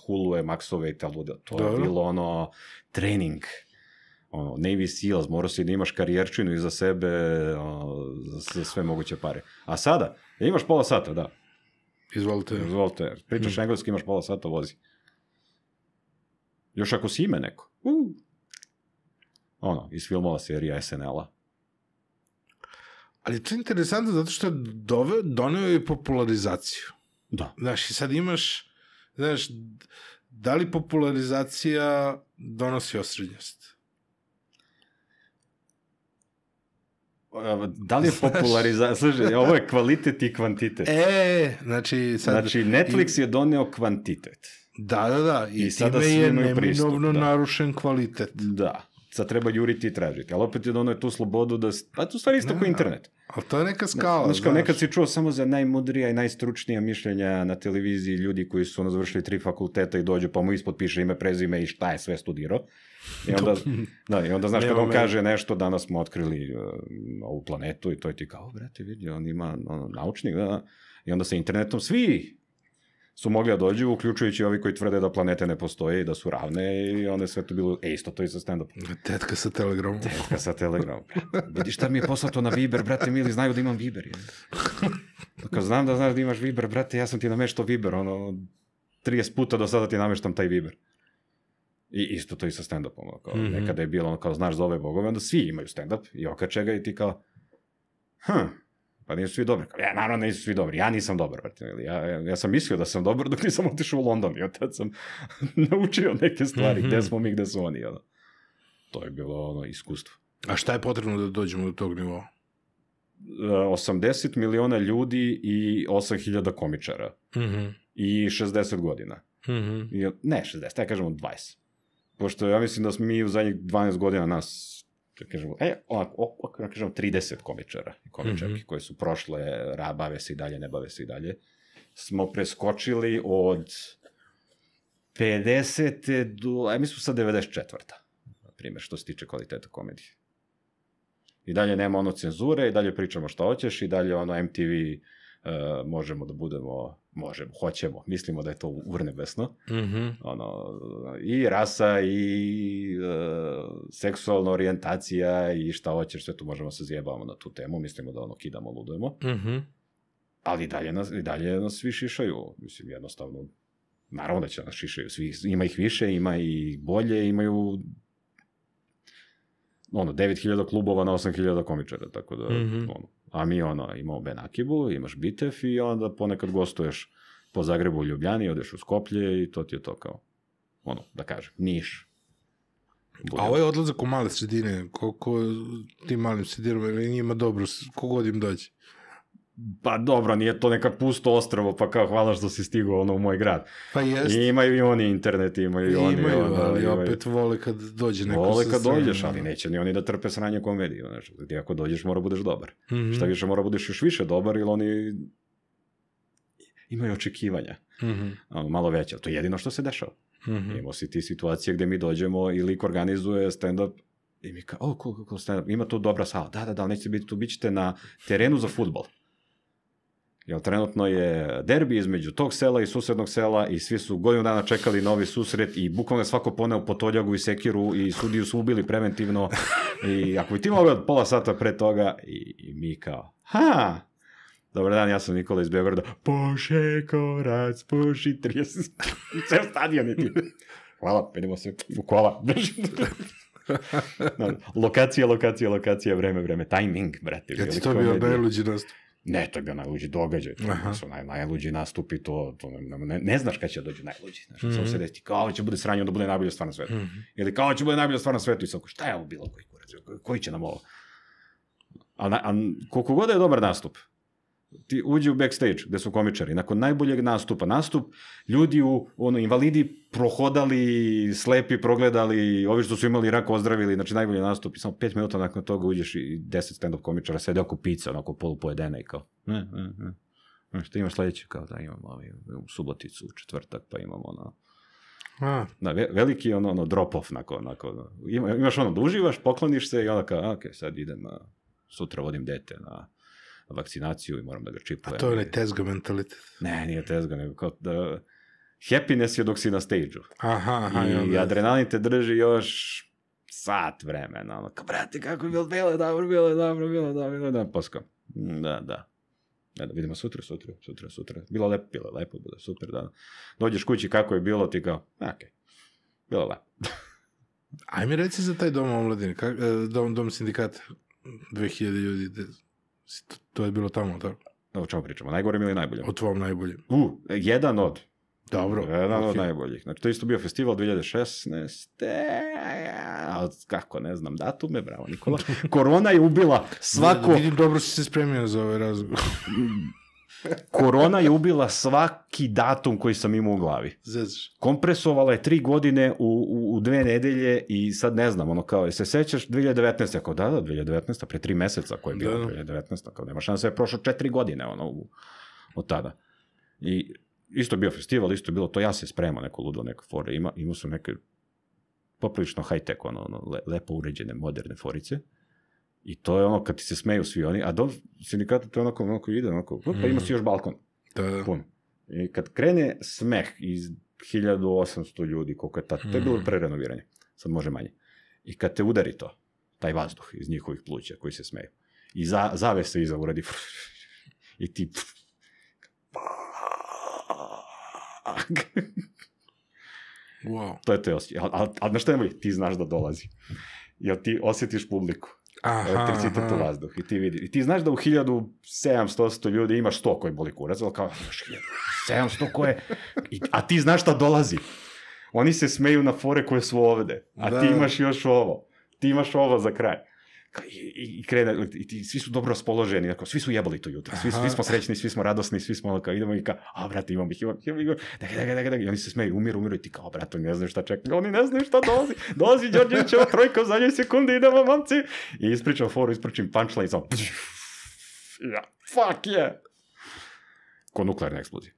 Hulue, Maxove i ta da to da. je bilo ono trening. Ono, Navy Seals, morao si da imaš karijerčinu iza sebe, ono, za sve moguće pare. A sada, da imaš pola sata, da. Izvolite. Izvolite. Pričaš hmm. engleski, imaš pola sata, vozi. Još ako si ime neko. Uh ono, iz filmova serija SNL-a. Ali to je interesantno zato što je dove, doneo je popularizaciju. Da. Znaš, i sad imaš, znaš, da li popularizacija donosi osrednjost? Da li je popularizacija, slušaj, ovo je kvalitet i kvantitet. E, znači... Sad, znači, Netflix i... je doneo kvantitet. Da, da, da, i, I time je neminovno pristup, da. narušen kvalitet. Da sad treba juriti i tražiti. Ali opet je da ono je tu slobodu da... Pa to stvari isto ne, kao internet. Ali to je neka skala. Znaš, kao nekad si čuo samo za najmudrija i najstručnija mišljenja na televiziji ljudi koji su ono završili tri fakulteta i dođu pa mu ispod piše ime, prezime i šta je sve studirao. I onda, da, i onda znaš kada on kaže nešto, danas smo otkrili uh, ovu planetu i to je ti kao, brate, vidi, on ima ono, naučnik, da, da. i onda sa internetom svi su mogli da dođu, uključujući ovi koji tvrde da planete ne postoje i da su ravne i onda je sve to bilo, e, isto to i sa stand-upom. Tetka sa telegramom. Tetka sa telegramom. Vidiš šta mi je poslato na Viber, brate, mi znaju da imam Viber. Je. Kad znam da znaš da imaš Viber, brate, ja sam ti nameštao Viber, ono, 30 puta do sada ti nameštam taj Viber. I isto to i sa stand-upom. Kao, mm -hmm. Nekada je bilo ono kao znaš za ove bogove, onda svi imaju stand-up i okače ga i ti kao, hm, Pa nisu svi dobri. Ja, naravno, nisu svi dobri. Ja nisam dobar, vrtim. Ja, ja sam mislio da sam dobar dok nisam otišao u London i od tad sam naučio neke stvari, mm -hmm. gde smo mi, gde su oni. Ono. Da. To je bilo ono, iskustvo. A šta je potrebno da dođemo do tog nivoa? 80 e, miliona ljudi i 8000 komičara. Mm -hmm. I 60 godina. Mm -hmm. I, ne 60, ja kažemo 20. Pošto ja mislim da smo mi u zadnjih 12 godina nas da kažemo, e, ovako, ovako, da kažemo 30 komičara i komičarki mm -hmm. koje su prošle, ra, bave se i dalje, ne bave se i dalje, smo preskočili od 50. do, a mi smo sad 94. na primjer, što se tiče kvaliteta komedije. I dalje nema ono cenzure, i dalje pričamo šta hoćeš, i dalje ono MTV E, možemo da budemo, možemo, hoćemo, mislimo da je to urnebesno. Mm -hmm. ono, I rasa, i e, seksualna orijentacija, i šta hoćeš, sve tu možemo se zjebavamo na tu temu, mislimo da ono kidamo, ludujemo. Mm -hmm. Ali dalje nas, i dalje nas svi šišaju, mislim, jednostavno, naravno da će nas šišaju, svi, ima ih više, ima i bolje, imaju ono, 9000 klubova na 8000 komičara, tako da, mm -hmm. ono, A mi ono, imamo Benakibu, imaš Bitef i onda ponekad gostuješ po Zagrebu u Ljubljani, odeš u Skoplje i to ti je to kao, ono, da kažem, niš. Budem. A ovaj odlazak u male sredine, koliko tim malim sredinama, njima dobro, kogod im dođe pa dobro, nije to neka pusto ostravo, pa kao hvala što si stigao ono u moj grad. Pa jest. I imaju i oni internet, imaju i oni. Imaju, ono, ali imaju. opet vole kad dođe neko Vole kad strane, dođeš, ali da. neće ni oni da trpe sranje komediju. Znači, ti ako dođeš mora budeš dobar. Mm -hmm. Šta više mora budeš još više dobar, ili oni imaju očekivanja. Mm -hmm. malo veće, to je jedino što se dešava. Mm -hmm. Imao si ti situacije gde mi dođemo i lik organizuje stand-up i mi kao, o, oh, cool, cool stand-up, ima tu dobra sala, da, da, da, nećete biti tu, bit ćete na terenu za futbol. Jer trenutno je derbi između tog sela i susednog sela i svi su godinu dana čekali novi susret i bukvalno je svako poneo po toljagu i sekiru i sudiju su ubili preventivno i ako bi ti mogao od pola sata pre toga i, i mi kao, ha, Dobar dan, ja sam Nikola iz Beograda. Puše korac, puši 30. Ceo stadion je ti. Hvala, vidimo se. u kola. lokacija, lokacija, lokacija, vreme, vreme. Timing, brate. Kad ti to bio Beluđi nastup? Ne, to je bio najluđi događaj, to Aha. su naj, najluđi nastupi, to, to ne, ne, znaš kada će dođu najluđi, znaš, mm -hmm. samo se desiti, kao da će bude sranje, onda bude najbolja stvar na svetu. Mm -hmm. Ili kao da će bude najbolja stvar na svetu i sako, šta je ovo bilo, koji kurac, koji će nam ovo? A, a koliko god da je dobar nastup, ti uđe u backstage gde su komičari, nakon najboljeg nastupa, nastup, ljudi u, ono, invalidi prohodali, slepi progledali, ovi što su imali rak ozdravili, znači najbolji nastup i samo pet minuta nakon toga uđeš i deset stand-up komičara sede oko pizza, onako polupojedena i kao, ne, ne, ne. Znaš, imaš sledeće, kao da imam ovaj, u suboticu, u četvrtak, pa imamo ono, A. Da, veliki ono, ono drop-off, nakon, nakon, ima, imaš ono da uživaš, pokloniš se i onda kao, ok, sad idem, a, sutra vodim dete na vakcinaciju i moram da ga čipujem. A to je onaj tezga mentalitet. Ne, nije tezga, nego kao da... Happiness je dok si na stage-u. Aha, aha. I, i adrenalin te drži još sat vremena, ono, kao, brate, kako je bilo, bilo je dobro, bilo je dobro, bilo je dobro, bilo je dobro, bilo Da, da. Ne, da vidimo sutra, sutra, sutra, sutra. Bilo lepo, bilo je lepo, bilo je super, da. Dođeš kući kako je bilo, ti kao, okej, okay. bilo je lepo. Ajme, reci za taj dom omladine, kak, e, dom, dom sindikata, 2000 ljudi, To je bilo tamo, Da, o čemu pričamo? Najgore najgorem ili najboljem? O tvom najboljem. U, jedan od. Dobro. Jedan okay. od najboljih. Znači, to isto bio festival 2016. A kako, ne znam, datume, bravo Nikola. Korona je ubila svako... Da, vidim, dobro si se spremio za ovaj razgovor. Korona je ubila svaki datum koji sam imao u glavi. Zezaš. Kompresovala je tri godine u, u, u dve nedelje i sad ne znam, ono kao, se sećaš 2019. Kao da, da, 2019. pre tri meseca koje je bilo da. 2019. Da. Kao nema šanse, je prošlo četiri godine ono, u, od tada. I isto bio festival, isto bilo to, ja se spremao neko ludo, neko fore, ima, imao sam neke poprilično high-tech, ono, ono, le, lepo uređene, moderne forice. Uh, I to je ono, kad ti se smeju svi oni, a do sindikata to je onako, onako ide, onako, pa mhm. ima si još balkon. Da, da. Pun. I kad krene smeh iz 1800 ljudi, koliko je tad, to je bilo mhm. renoviranje, sad može manje. I kad te udari to, taj vazduh iz njihovih pluća koji se smeju, i za, zave se iza uradi, i ti... wow. To je to osjećaj. Ali, na što je bolje? Ti znaš da dolazi. Jel ti osjetiš publiku aha, elektricitet aha. u vazduh i ti vidi. I ti znaš da u 1700 ljudi imaš 100 koji boli kurac, ali kao imaš 1700 koje, I, a ti znaš šta dolazi. Oni se smeju na fore koje su ovde, a da. ti imaš još ovo. Ti imaš ovo za kraj i, i, krene, i ti, svi su dobro raspoloženi, dakle, svi su jebali to jutro, svi, svi smo srećni, svi smo radosni, svi smo, kao, idemo i kao, a, brate, imam ih, imam ih, imam ih, daj, daj, daj, daj, i oni se smeju, umiru, umiru, i ti kao, brate, ne znaju šta čekaju, oni ne znaju šta dolazi, dolazi Đorđevićeva trojka u zadnjoj sekundi, idemo, momci, i ispričam foru, ispričam punchline, sam, ja, fuck je, yeah. ko nuklearna eksplozija.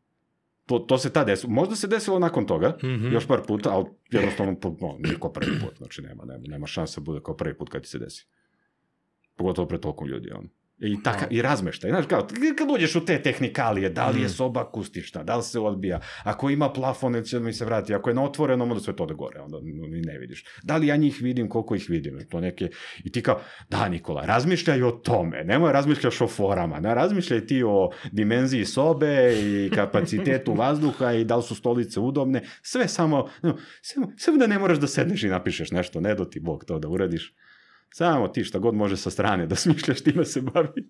To, to se ta desilo. Možda se desilo nakon toga, mm -hmm. još par puta, ali jednostavno no, niko prvi put. Znači, nema, nema, nema šanse da bude kao prvi put kad ti se desi. Pogotovo pre toliko ljudi, ono. I, taka, I razmeštaj. Znaš, kao, kad uđeš u te tehnikalije, da li je mm. soba akustična, da li se odbija, ako ima plafon, će mi se vrati, ako je na otvorenom, onda sve to da gore, onda ni ne vidiš. Da li ja njih vidim, koliko ih vidim, to neke... I ti kao, da Nikola, razmišljaj o tome, nemoj razmišljaš o forama, ne, razmišljaj ti o dimenziji sobe i kapacitetu vazduha i da li su stolice udobne, sve samo, no, samo, samo da ne moraš da sedneš i napišeš nešto, ne do ti Bog to da uradiš. Samo ti šta god može sa strane da smišljaš time da se bavi.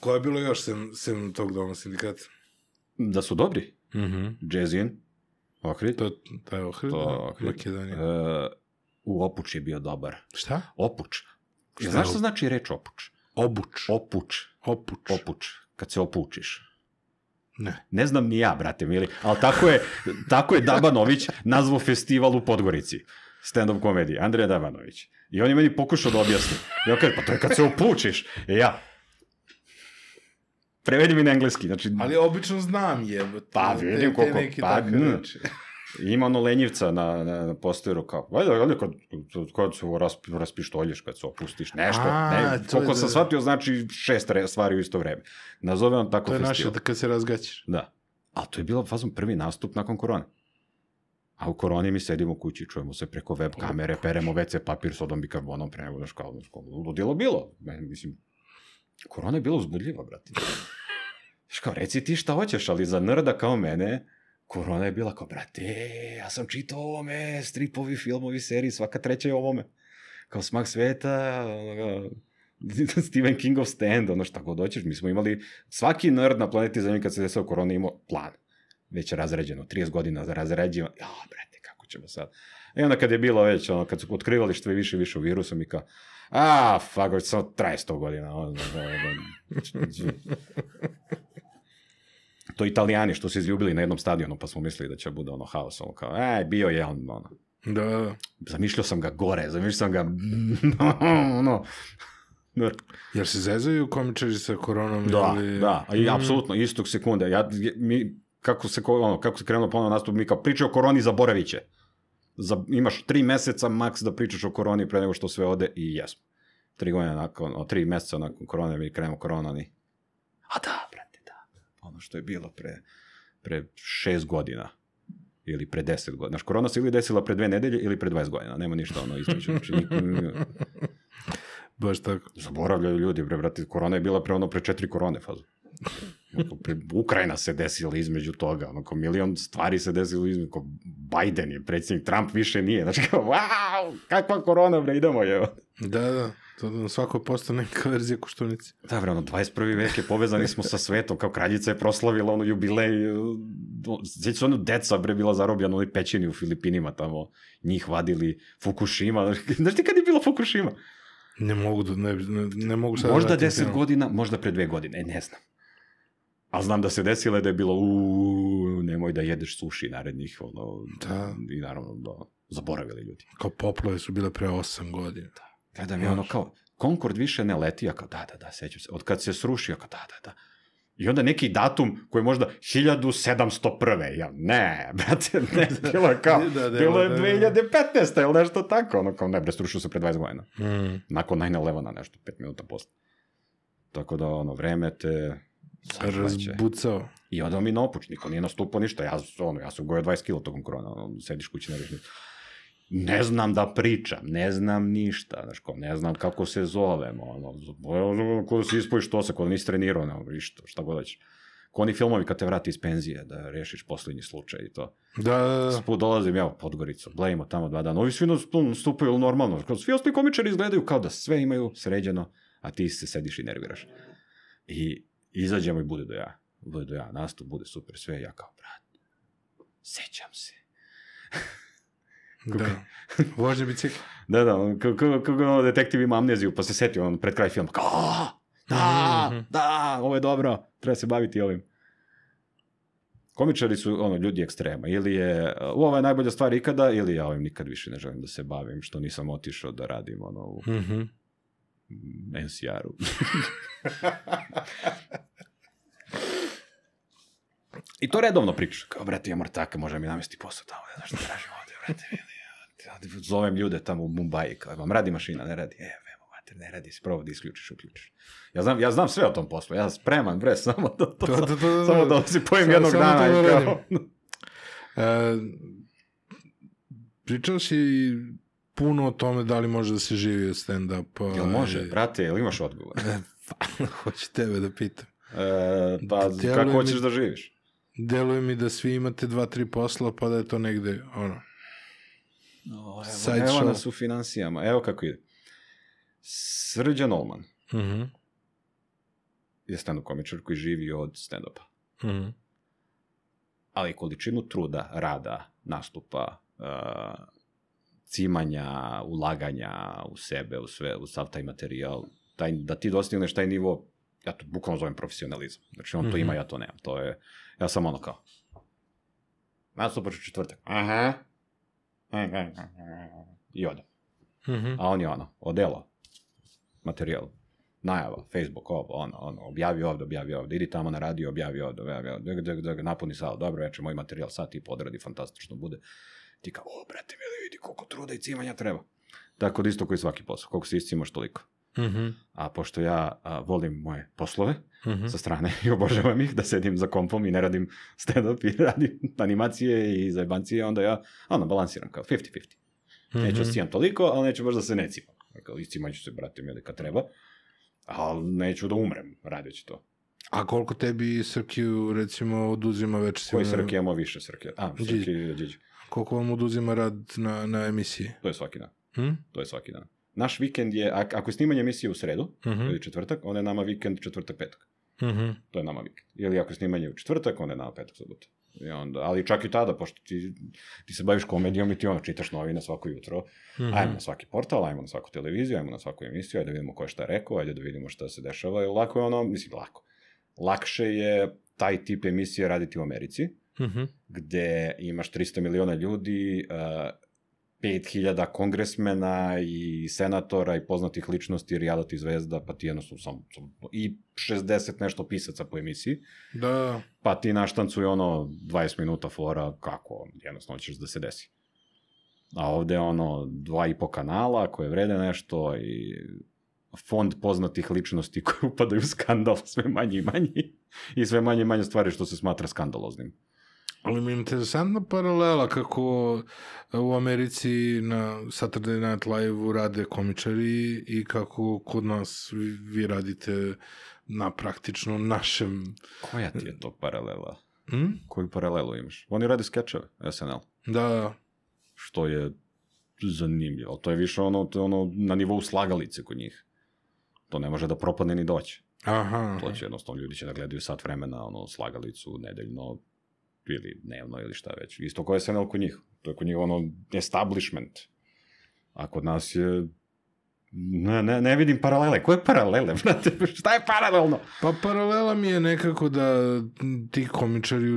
Ko je bilo još sem, sem tog doma sindikata? Da su dobri. Mhm. Mm -hmm. Jazzin, Ohrid. To, to je Ohrid, to, da, Ohrid. Makedonija. Uh, u Opuć je bio dobar. Šta? Opuć. Šta ja, znaš šta znači reč Opuć? Obuć. Opuć. Opuć. Opuć. Kad se opučiš. Ne. Ne znam ni ja, brate mili, ali tako je, tako je Dabanović nazvao festival u Podgorici stand-up komediji, Andreja Davanović. I on je meni pokušao da objasni. Ja kažem, kaže, pa to je kad se upučiš. E ja, prevedi mi na engleski. Znači, Ali obično znam je. Pa vidim koliko. Pa, Ima ono lenjivca na, na, na posteru kao, valjda, valjda kad, kad se rasp, raspištolješ, kad se opustiš, nešto. A, ne, koliko sam da, shvatio, znači šest re, stvari u isto vreme. Nazove on tako festival. To je naše, da kad se razgaćiš. Da. A to je bilo, fazom, prvi nastup nakon korone. A u koroni mi sedimo kući, čujemo se preko web kamere, peremo WC papir sodom bikarbonom pre nego daš kao, daš kao, ludilo bilo. Men, mislim, korona je bila uzbudljiva, brati. Znaš kao, reci ti šta hoćeš, ali za nerda kao mene, korona je bila kao, brate, e, ja sam čitao ovome, stripovi, filmovi, seriji, svaka treća je ovome. Kao smak sveta, onoga, Stephen Kingov stand, ono šta god hoćeš, mi smo imali, svaki nerd na planeti zemlji kad se desao korona imao plan već razređeno, 30 godina razređeno, razrađivanje, ja, brate, kako ćemo sad? I onda kad je bilo već, ono, kad su otkrivali što je više i više u virusu, mi kao, a, fuck, već samo traje 100 godina. to italijani što su izljubili na jednom stadionu, pa smo mislili da će bude ono haos, ono kao, e, bio je on, ono. Da. da, da. Zamišljao sam ga gore, zamišljao sam ga, ono, Jer se zezaju komičari sa koronom? Da, ili... da, i mm. apsolutno, istog sekunda. Ja, mi, kako se, ono, kako se krenuo ponovno nastup, mi kao priča o koroni, zaboravit će. Za, imaš tri meseca maks da pričaš o koroni pre nego što sve ode i jesmo. Tri godine nakon, o, tri meseca nakon korone, mi krenemo koronani. A da, brate, da. Ono što je bilo pre, pre šest godina ili pre 10 godina. Znaš, korona se ili desila pre dve nedelje ili pre 20 godina. Nema ništa ono između. Znači, Baš tako. Zaboravljaju ljudi, bre, brate, korona je bila pre ono pre četiri korone fazu. Ukrajina se desila između toga, kao milion stvari se desilo između, kao Biden je predsjednik, Trump više nije, znači kao, wow, kakva korona, bre, idemo je. Da, da. To da svako postane neka verzija koštunice. Da, bre, ono, 21. vek je povezani smo sa svetom, kao kraljica je proslavila ono jubilej, sveći su ono deca, bre, bila zarobljena u onoj pećini u Filipinima tamo, njih vadili, Fukushima, znaš, ti kad je bilo Fukushima? Ne mogu, da, ne, ne, ne mogu sad... Možda deset godina, možda pre dve godine, e, ne znam. A znam da se desile da je bilo, uuu, nemoj da jedeš suši narednih, ono, da. i naravno, da, zaboravili ljudi. Kao poplave su bile pre 8 godina. Da. Gledam ja ono kao, Concord više ne leti, ja kao, da, da, da, sećam se. Od kad se srušio, kao, da, da, da. I onda neki datum koji je možda 1701. Ja, ne, brate, ne, da. bilo je kao, da, da, da, bilo je da, da, 2015. ili nešto tako. Ono kao, ne, bre, strušio se pre 20 godina. Mm. Nakon 9 11 nešto, 5 minuta posle. Tako da, ono, vreme te Razbucao. I onda mi napuč, niko nije nastupao ništa, ja, ono, ja sam gojao 20 kilo tokom korona, ono, sediš kući, na viš Ne znam da pričam, ne znam ništa, znaš, ko, ne znam kako se zovem, ono, ko da se ispojiš to sa, ko da nisi trenirao, ono, ništa, šta god daći. Ko oni filmovi kad te vrati iz penzije, da rešiš poslednji slučaj i to. Da, da, da. Spod dolazim ja u Podgoricu, blejimo tamo dva dana, ovi svi nastupaju normalno, svi ostali komičari izgledaju kao da sve imaju sređeno, a ti se sediš i nerviraš. I izađemo i bude do ja. Bude do ja, nastup, bude super, sve. Ja kao, brat, sećam se. Da. Vožnje bicikla. da, da, kako, kako detektiv ima amneziju, pa se setio on pred kraj filma, kao, da, mm -hmm. da, ovo je dobro, treba se baviti ovim. Komičari su ono, ljudi ekstrema, ili je u ovo najbolja stvar ikada, ili ja ovim nikad više ne želim da se bavim, što nisam otišao da radim ono, u, mm -hmm. NCR-u. I to redovno priča. Kao, brate, imam ortaka, možda mi namesti posao tamo, ne znam što tražim ovde, brate. Zovem ljude tamo u Mumbai, kao, imam, radi mašina, ne radi. E, mater, ne radi se, provodi, isključiš, uključiš. Ja znam, ja znam sve o tom poslu, ja spreman, bre, samo da, to, to, to, to, samo da se pojem sam, jednog dana. i da kao... e, pričao si puno o tome da li može da se živi od stand-upa. Jel ovaj. može, brate, jel imaš odgovor? Hoću tebe da pitam. E, pa, da, kako mi, hoćeš da živiš? Deluje mi da svi imate dva, tri posla, pa da je to negde, ono... O, evo, evo show. nas u financijama. Evo kako ide. Srđan Olman uh mhm. -huh. je stand-up komičar koji živi od stand-upa. Uh mhm. -huh. Ali količinu truda, rada, nastupa, uh, cimanja, ulaganja u sebe, u, sve, u sav taj materijal, taj, da ti dostigneš taj nivo, ja to bukvalno zovem profesionalizam. Znači on mm -hmm. to mhm. ima, ja to nemam. To je, ja sam ono kao, ja sam počeo četvrtak. Aha. I odem. Mhm. Mm -hmm. A on je ono, odelo, materijal, najava, Facebook, ovo, ono, ono, objavi ovde, objavi ovde, idi tamo na radio, objavi ovde, objavi ovde, da, da, da, napuni sal, dobro večer, moj materijal, sat i podradi, fantastično bude ti kao, o, brate, mi vidi koliko truda i cimanja treba. Tako da isto koji svaki posao, koliko se iscimaš toliko. Uh mhm. -huh. A pošto ja a, volim moje poslove uh mhm. -huh. sa strane i obožavam ih, da sedim za kompom i ne radim stand-up i radim animacije i zajebancije, onda ja ono, balansiram kao 50-50. Uh -huh. Neću da toliko, ali neću baš da se ne cimam. Kao, iscimaću se, brate, ili kad treba, ali neću da umrem radeći to. A koliko tebi Srkiju, recimo, oduzima već Koji Srki, imamo više Srki. A, Srki, Điđi. Koliko vam oduzima rad na, na emisiji? To je svaki dan. Hmm? To je svaki dan. Naš vikend je, ako je snimanje emisije u sredu uh-huh. ili četvrtak, onda je nama vikend četvrtak petak. Uh-huh. To je nama vikend. Ili ako je snimanje u četvrtak, onda je nama petak subota. I onda, ali čak i tada, pošto ti, ti se baviš komedijom i ti ono čitaš novine svako jutro, mm -hmm. ajmo na svaki portal, ajmo na svaku televiziju, ajmo na svaku emisiju, ajde da vidimo ko je šta rekao, ajde da vidimo šta se dešava. I lako je ono, mislim, lako. Lakše je taj tip emisije raditi u Americi, mm uh mhm. -huh. gde imaš 300 miliona ljudi, uh, 5000 kongresmena i senatora i poznatih ličnosti, reality zvezda, pa ti jedno su sam, sam, i 60 nešto pisaca po emisiji. Da. Pa ti naštancuj ono 20 minuta fora kako jednostavno ćeš da se desi. A ovde ono dva i po kanala koje vrede nešto i fond poznatih ličnosti koji upadaju u skandal sve manje i manje i sve manje i manje stvari što se smatra skandaloznim. Ali mi je interesantna paralela kako e, u Americi na Saturday Night Live-u rade komičari i kako kod nas vi, radite na praktično našem... Koja ti je to paralela? Hmm? Koju paralelu imaš? Oni rade skečeve, SNL. Da. Što je zanimljivo. To je više ono, to ono na nivou slagalice kod njih. To ne može da propadne ni doći. Aha. To će jednostavno, ljudi će da gledaju sat vremena, ono, slagalicu, nedeljno, ili dnevno ili šta već. Isto kao SNL kod njih. To je kod njih ono establishment. A kod nas je Ne, ne, ne vidim paralele. Koje paralele, brate? Šta je paralelno? Pa paralela mi je nekako da ti komičari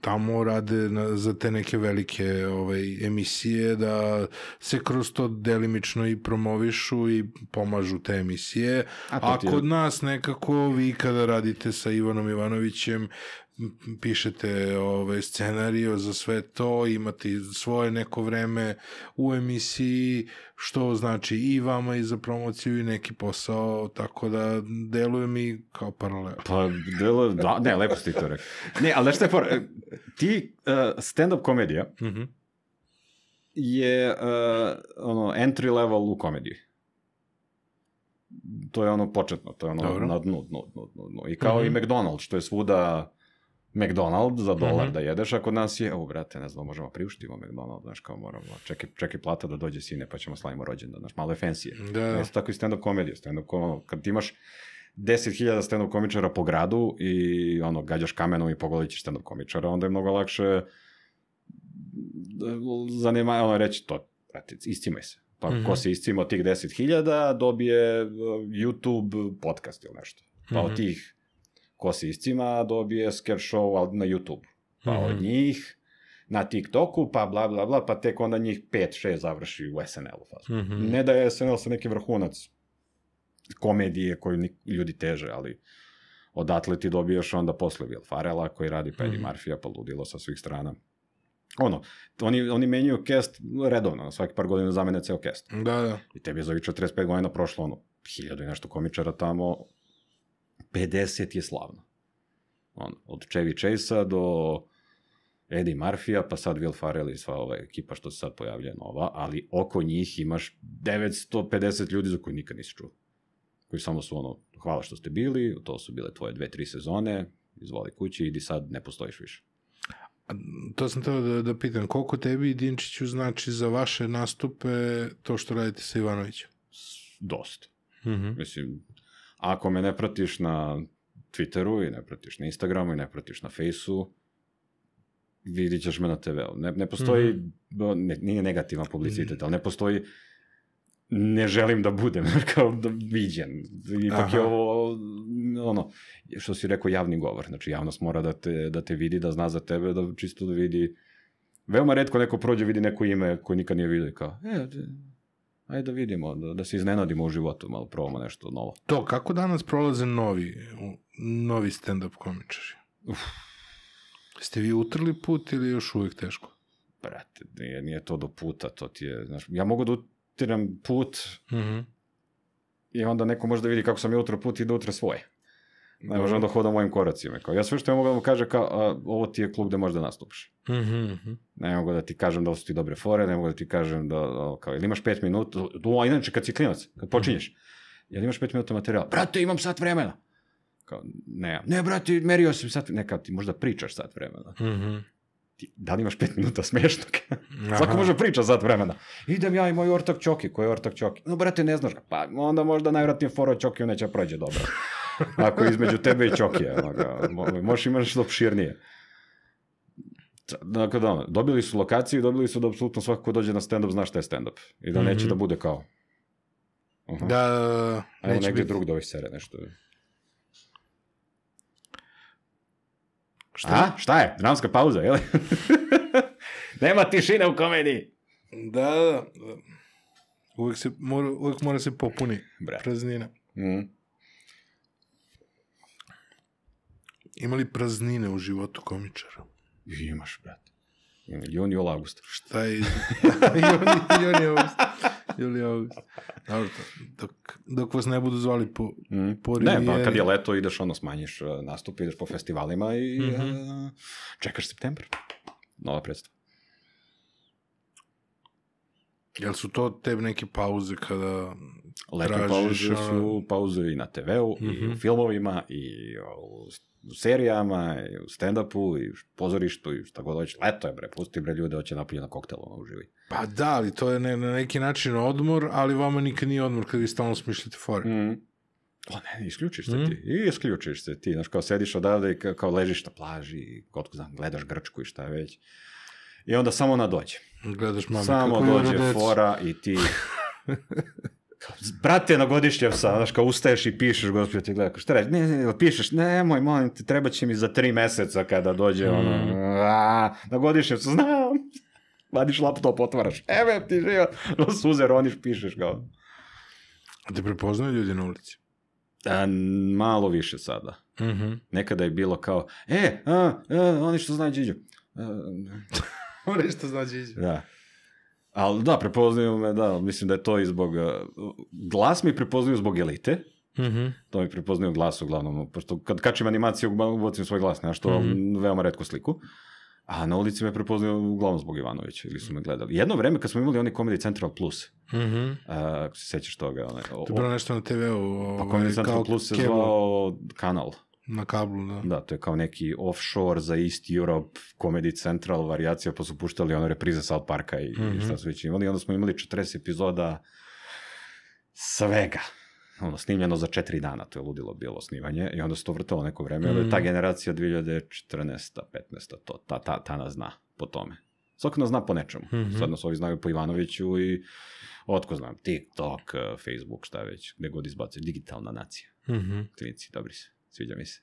tamo rade na, za te neke velike ovaj, emisije, da se kroz to delimično i promovišu i pomažu te emisije. A, A kod je... nas nekako vi kada radite sa Ivanom Ivanovićem, pišete ove, ovaj, scenario za sve to, imate svoje neko vreme u emisiji, što znači i vama i za promociju i neki posao, tako da deluje mi kao paralel. Pa, deluje, da, ne, lepo ste to rekao. Ne, ali nešto je for, ti uh, stand-up komedija mm -hmm. je uh, ono, entry level u komediji to je ono početno, to je ono Dobro. na dnu, dnu, dnu, dnu, dnu. I kao mm -hmm. i mhm. McDonald's, što je svuda McDonald's za dolar mm -hmm. da jedeš, a kod nas je, evo brate, ne znam, možemo da priuštivo McDonald's, znaš, kao moramo, čekaj, čekaj plata da dođe sine, pa ćemo slavimo rođendan, znaš, malo je fancy. Da. Jeste tako i stand-up komedija, stand-up komedija, kad ti imaš 10.000 stand-up komičara po gradu i ono, gađaš kamenom i pogodit ćeš stand-up komičara, onda je mnogo lakše e, zanima, ono, reći to, brate, istimaj se. Pa mm -hmm. ko mhm. se istima od tih 10.000 dobije e, YouTube podcast ili nešto. Pa mm -hmm. od mhm. tih ko se iscima, dobije sketch show na YouTube. Pa mm -hmm. od mhm. njih na TikToku, pa bla bla bla, pa tek onda njih 5-6 završi u SNL-u Mm -hmm. Ne da je SNL sa neki vrhunac komedije koju ljudi teže, ali odatle ti dobijaš onda posle Will Farrella koji radi Paddy mm -hmm. Marfija, pa ludilo sa svih strana. Ono, oni, oni menjaju cast redovno, svaki par godina zamene ceo cast. Da, da. I tebi je za 45 godina prošlo ono, hiljadu i nešto komičara tamo, 50 je slavno. On, od Chevy Chase-a do Eddie Murphy-a, pa sad Will Farrell i sva ova ekipa što se sad pojavlja nova, ali oko njih imaš 950 ljudi za koji nikad nisi čuo. Koji samo su ono, hvala što ste bili, to su bile tvoje dve, tri sezone, izvoli kući, idi sad, ne postojiš više. to sam teo da, da pitam, koliko tebi i Dinčiću znači za vaše nastupe to što radite sa Ivanovićem? Dosta. Mm -hmm. Mislim, Ako me ne pratiš na Twitteru i ne pratiš na Instagramu i ne pratiš na Faceu, vidit ćeš me na TV-u. Ne, ne postoji, mm. ne, nije negativan publicitet, ali ne postoji ne želim da budem kao da viđen. Ipak Aha. je ovo, ono, što si rekao, javni govor. Znači, javnost mora da te, da te vidi, da zna za tebe, da čisto da vidi... Veoma redko neko prođe, vidi neko ime koje nikad nije vidio kao, e, ajde da vidimo, da, da se iznenadimo u životu, malo probamo nešto novo. To, kako danas prolaze novi, novi stand-up komičari? Uf. Ste vi utrli put ili još uvek teško? Brate, nije, nije to do puta, to ti je, znaš, ja mogu da utiram put, mm -hmm. i onda neko može da vidi kako sam ja utro put i da utra svoje. Ne može da hoda mojim koracima. Kao, ja sve što ja mogu da mu kaže kao, a, ovo ti je klub gde možeš da nastupiš. Mm -hmm. Ne mogu da ti kažem da su ti dobre fore, ne mogu da ti kažem da, kao, ili imaš pet minuta, o, inače kad si klinac, kad mhm. počinješ, mm -hmm. jel imaš pet minuta materijala? Brate, imam sat vremena. Kao, ne, ne, brate, merio sam sat, ne, kao, ti možda pričaš sat vremena. Mm -hmm ti, da li imaš pet minuta smešnog? Svako može da priča sat vremena. Idem ja i moj ortak Ćoki, koji je ortak Ćoki? No, brate, ne znaš ga. Pa onda možda najvratnije foro Ćoki neće da prođe dobro. Ako je između tebe i Ćokija, možeš imaš nešto opširnije. Dakle, da, dobili su lokaciju i dobili su da apsolutno svako ko dođe na stand-up zna šta je stand-up. I da neće mm -hmm. da bude kao. -huh. Da, Ajmo negde biti. drug da ovih sere nešto. Šta? A? Šta je? Dramska pauza, li? Nema tišine u komediji. Da, da, da. Uvek, se mora, uvek mora se popuni Bra. praznina. Mm. Ima li praznine u životu komičara? I imaš, brate. Juni, ili august. Šta je? juni, juni, august. Juli, august. Dobro, dok, dok vas ne budu zvali po, mm. po rivijeri. Ne, pa kad je leto ideš, ono, smanjiš e, nastup, ideš po festivalima i mm -hmm. uh, čekaš september. Nova predstava. Jel su to te neke pauze kada Lepe pauze su pauze i na TV-u, mm -hmm. i u mhm. filmovima, i u u serijama, i u stand-upu, i u pozorištu, i šta god hoćeš. Leto je, bre, pusti bre ljude, hoće da napolje na koktelu, ono, uživi. Pa da, ali to je ne, na neki način odmor, ali vama nikad nije odmor kad vi stalno smišljate fore. Mm. O ne, isključiš se mm. ti, i isključiš se ti, znaš, kao sediš odavde i kao ležiš na plaži, i kotko znam, gledaš Grčku i šta već. I onda samo ona dođe. Gledaš mami, samo dođe fora i ti Brate, na godišnjem sam, znaš, kao ustaješ i pišeš, gospodin ti gleda, kao šta reći, ne, ne, pišeš, nemoj, molim te, treba će mi za tri meseca kada dođe, mm. ono, a, na godišnjem sam, znam, vadiš laptop, otvaraš, evo ti živa, no suze roniš, pišeš, kao. A te prepoznaju ljudi na ulici? A, malo više sada. Mm -hmm. Nekada je bilo kao, e, a, a, oni što znaju Điđu. Oni što znaju Điđu. Da. Ali da, prepoznaju me, da, mislim da je to i zbog... E, glas mi prepoznaju zbog elite, Mm -hmm. To mi prepoznaju glas uglavnom, pošto kad kačim animaciju, ubacim svoj glas, nešto, mm -hmm. veoma redko sliku. A na ulici me prepoznaju uglavnom zbog Ivanovića, ili su me gledali. Jedno vreme kad smo imali onaj Comedy Central Plus, mm -hmm. E, a, ako se sećaš toga. Onaj, o, to je bilo nešto na TV-u. Ovaj, pa Comedy Central Plus se zvao kanal. Na kablu, da. Da, to je kao neki offshore za East Europe, Comedy Central varijacija, pa su puštali ono reprize South Parka i, mm -hmm. i šta mhm. su već imali. onda smo imali 40 epizoda svega ono, snimljeno za četiri dana, to je ludilo bilo snimanje, i onda se to vrtalo neko vreme, ali -hmm. ta generacija 2014. 15. to, ta, ta, ta nas zna po tome. Svako nas zna po nečemu. Mm -hmm. Sad nas ovi znaju po Ivanoviću i otko znam, TikTok, Facebook, šta već, gde god izbacaju. digitalna nacija. Mm -hmm. Klinici, dobri se. Sviđa mi se.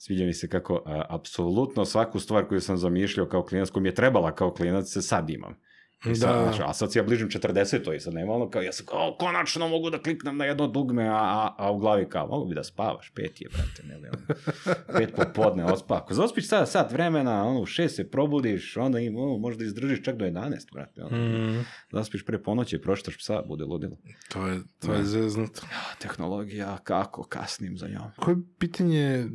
Sviđa mi se kako a, apsolutno svaku stvar koju sam zamišljao kao klinac, koju mi je trebala kao klinac, sad imam. I sad, da. znači, a sad si ja bližim 40 i sad nema ono kao, ja sam kao, konačno mogu da kliknem na jedno dugme, a, a u glavi kao, mogu bi da spavaš, pet je, brate, ne li ono, pet popodne, ospa. Ako zaospiš sada sat vremena, ono, u šest se probudiš, onda im, ono, možda izdržiš čak do 11, brate, ono, mm. zaspiš pre ponoći, proštaš psa, bude ludilo. To je, to da. je zeznuto. Ja, tehnologija, kako, kasnim za njom. Koje pitanje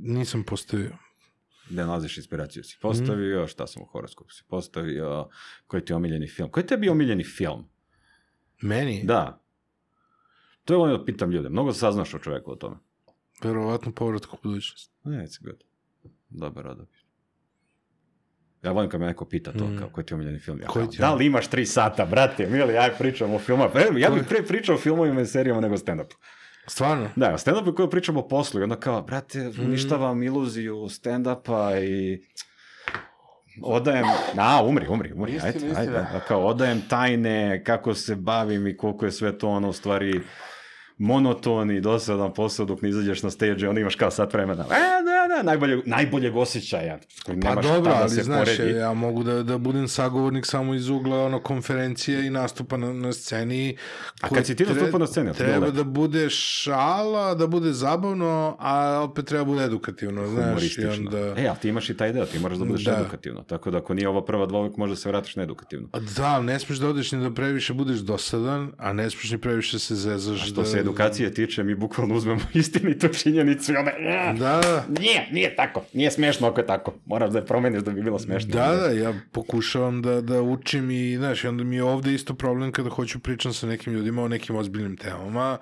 nisam postavio? gde da nalaziš inspiraciju. Si postavio, mm. šta sam u horoskopu si postavio, koji ti je omiljeni film. Koji je tebi omiljeni film? Meni? Da. To je ono da pitam ljude. Mnogo saznaš o čoveku o tome. Verovatno povratak u budućnost. Ne, it's good. Dobar odabir. Ja volim kad me neko pita to, mm. kao, koji ti je omiljeni film? Ja, koji ti da li imaš tri sata, brate? Mili, aj pričam o filmu. E, ja bih pre pričao o filmovima i serijama nego stand-upu. Stvarno? Da, o stand-upu koju pričamo posle, onda kao, brate, mhm. uništavam mm. iluziju stand-upa i odajem, na, umri, umri, umri, istina, ajde, istina. ajde, da, kao odajem tajne, kako se bavim i koliko je sve to ono, u stvari, monoton i dosadan posao dok ne izađeš na stage, onda imaš kao sat vremena, e, ne, da, da najboljeg, najboljeg osjećaja. Koji pa dobro, da ali znaš, poredi. ja mogu da, da budem sagovornik samo iz ugla ono, konferencije i nastupa na, na sceni. A kad si ti nastupa na sceni? Treba da bude šala, da bude zabavno, a opet treba da bude edukativno, znaš. I onda... E, ali ti imaš i taj deo, ti moraš da budeš da. edukativno. Tako da ako nije ova prva dvojka, možda se vratiš na edukativno. Da, ne smeš da odeš ni da previše budeš dosadan, a ne smeš ni previše se zezaš. A što da... se edukacije tiče, mi bukvalno uzmemo istinitu činjenicu i onda... Da, da nije, nije tako, nije smešno ako je tako. Moraš da je promeniš da bi bilo smešno. Da, da, ja pokušavam da, da učim i, znaš, onda mi je ovde isto problem kada hoću pričam sa nekim ljudima o nekim ozbiljnim temama.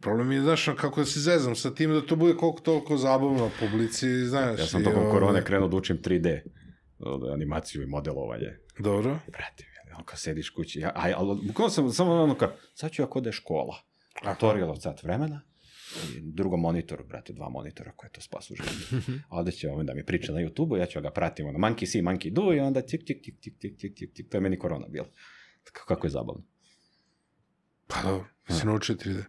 Problem je, znaš, kako da se zezam sa tim da to bude koliko toliko zabavno publici, znaš. Ja sam tokom ovde... Ovaj- korone krenuo da učim 3D animaciju i modelovanje. Dobro. mi, ono kao sediš kući, ja, a, ali bukvalno sam samo ono kao, sad ću ja kod da je škola. Tutorial od sat vremena, drugom monitoru, brate, dva monitora koje to spasu život. Mhm. A ovde će on da mi priča na YouTube-u, ja ću ga pratiti, ono, monkey see, monkey do, i onda tik, tik, tik, tik, tik, tik, tik, tik, to je meni korona Tako, Kako je zabavno. Pa dobro, se naučio 3D.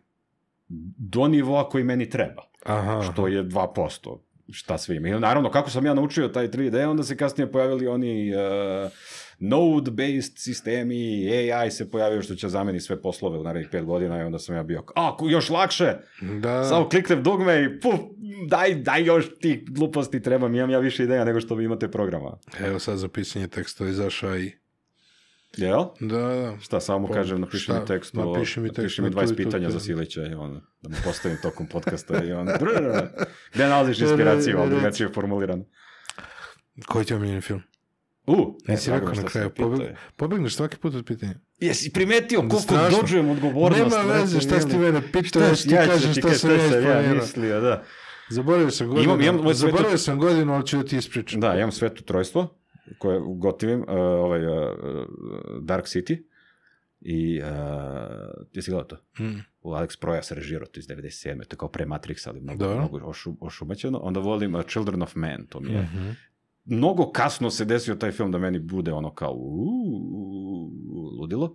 Do nivoa koji meni treba, Aha. što je 2% šta sve ima. I naravno, kako sam ja naučio taj 3D, onda se kasnije pojavili oni uh, node-based sistemi, AI se pojavio što će zameni sve poslove u narednih pet godina i onda sam ja bio, a, još lakše, da. samo kliknem dugme i puf, daj, daj još ti gluposti trebam, imam ja više ideja nego što vi imate programa. Evo sad za pisanje teksta izašao i Jel? Da, da. Šta, samo pa, kažem, napiši mi tekst, napiši mi, tekst, napiši mi 20 pitanja za Silića i ono, da mu postavim tokom podcasta i onda... Gde nalaziš da, da, inspiraciju, ali da, drugačije je formulirano. Koji ti je omiljeni film? U, uh, si rekao na kraju, pobeg, pobegneš svaki put od pitanja. Jesi primetio koliko Strašno. dođujem odgovornost? Nema veze šta si ti mene pitao, ja ti kažem šta sam ja isplanirao. Ja mislio, da. Zaboravio sam godinu, imam, imam, ovaj zaboravio sam godinu, ali ću da ti ispričam. Da, imam sveto trojstvo koje gotivim, uh, ovaj, uh, Dark City, i uh, ti si gledao to? Mm. U Alex se režirao to iz 97. To je kao pre Matrix, ali mnogo, da. mnogo ošu, ošumećeno. Onda volim uh, Children of Men, to mi je mm -hmm mnogo kasno se desio taj film da meni bude ono kao uu, ludilo.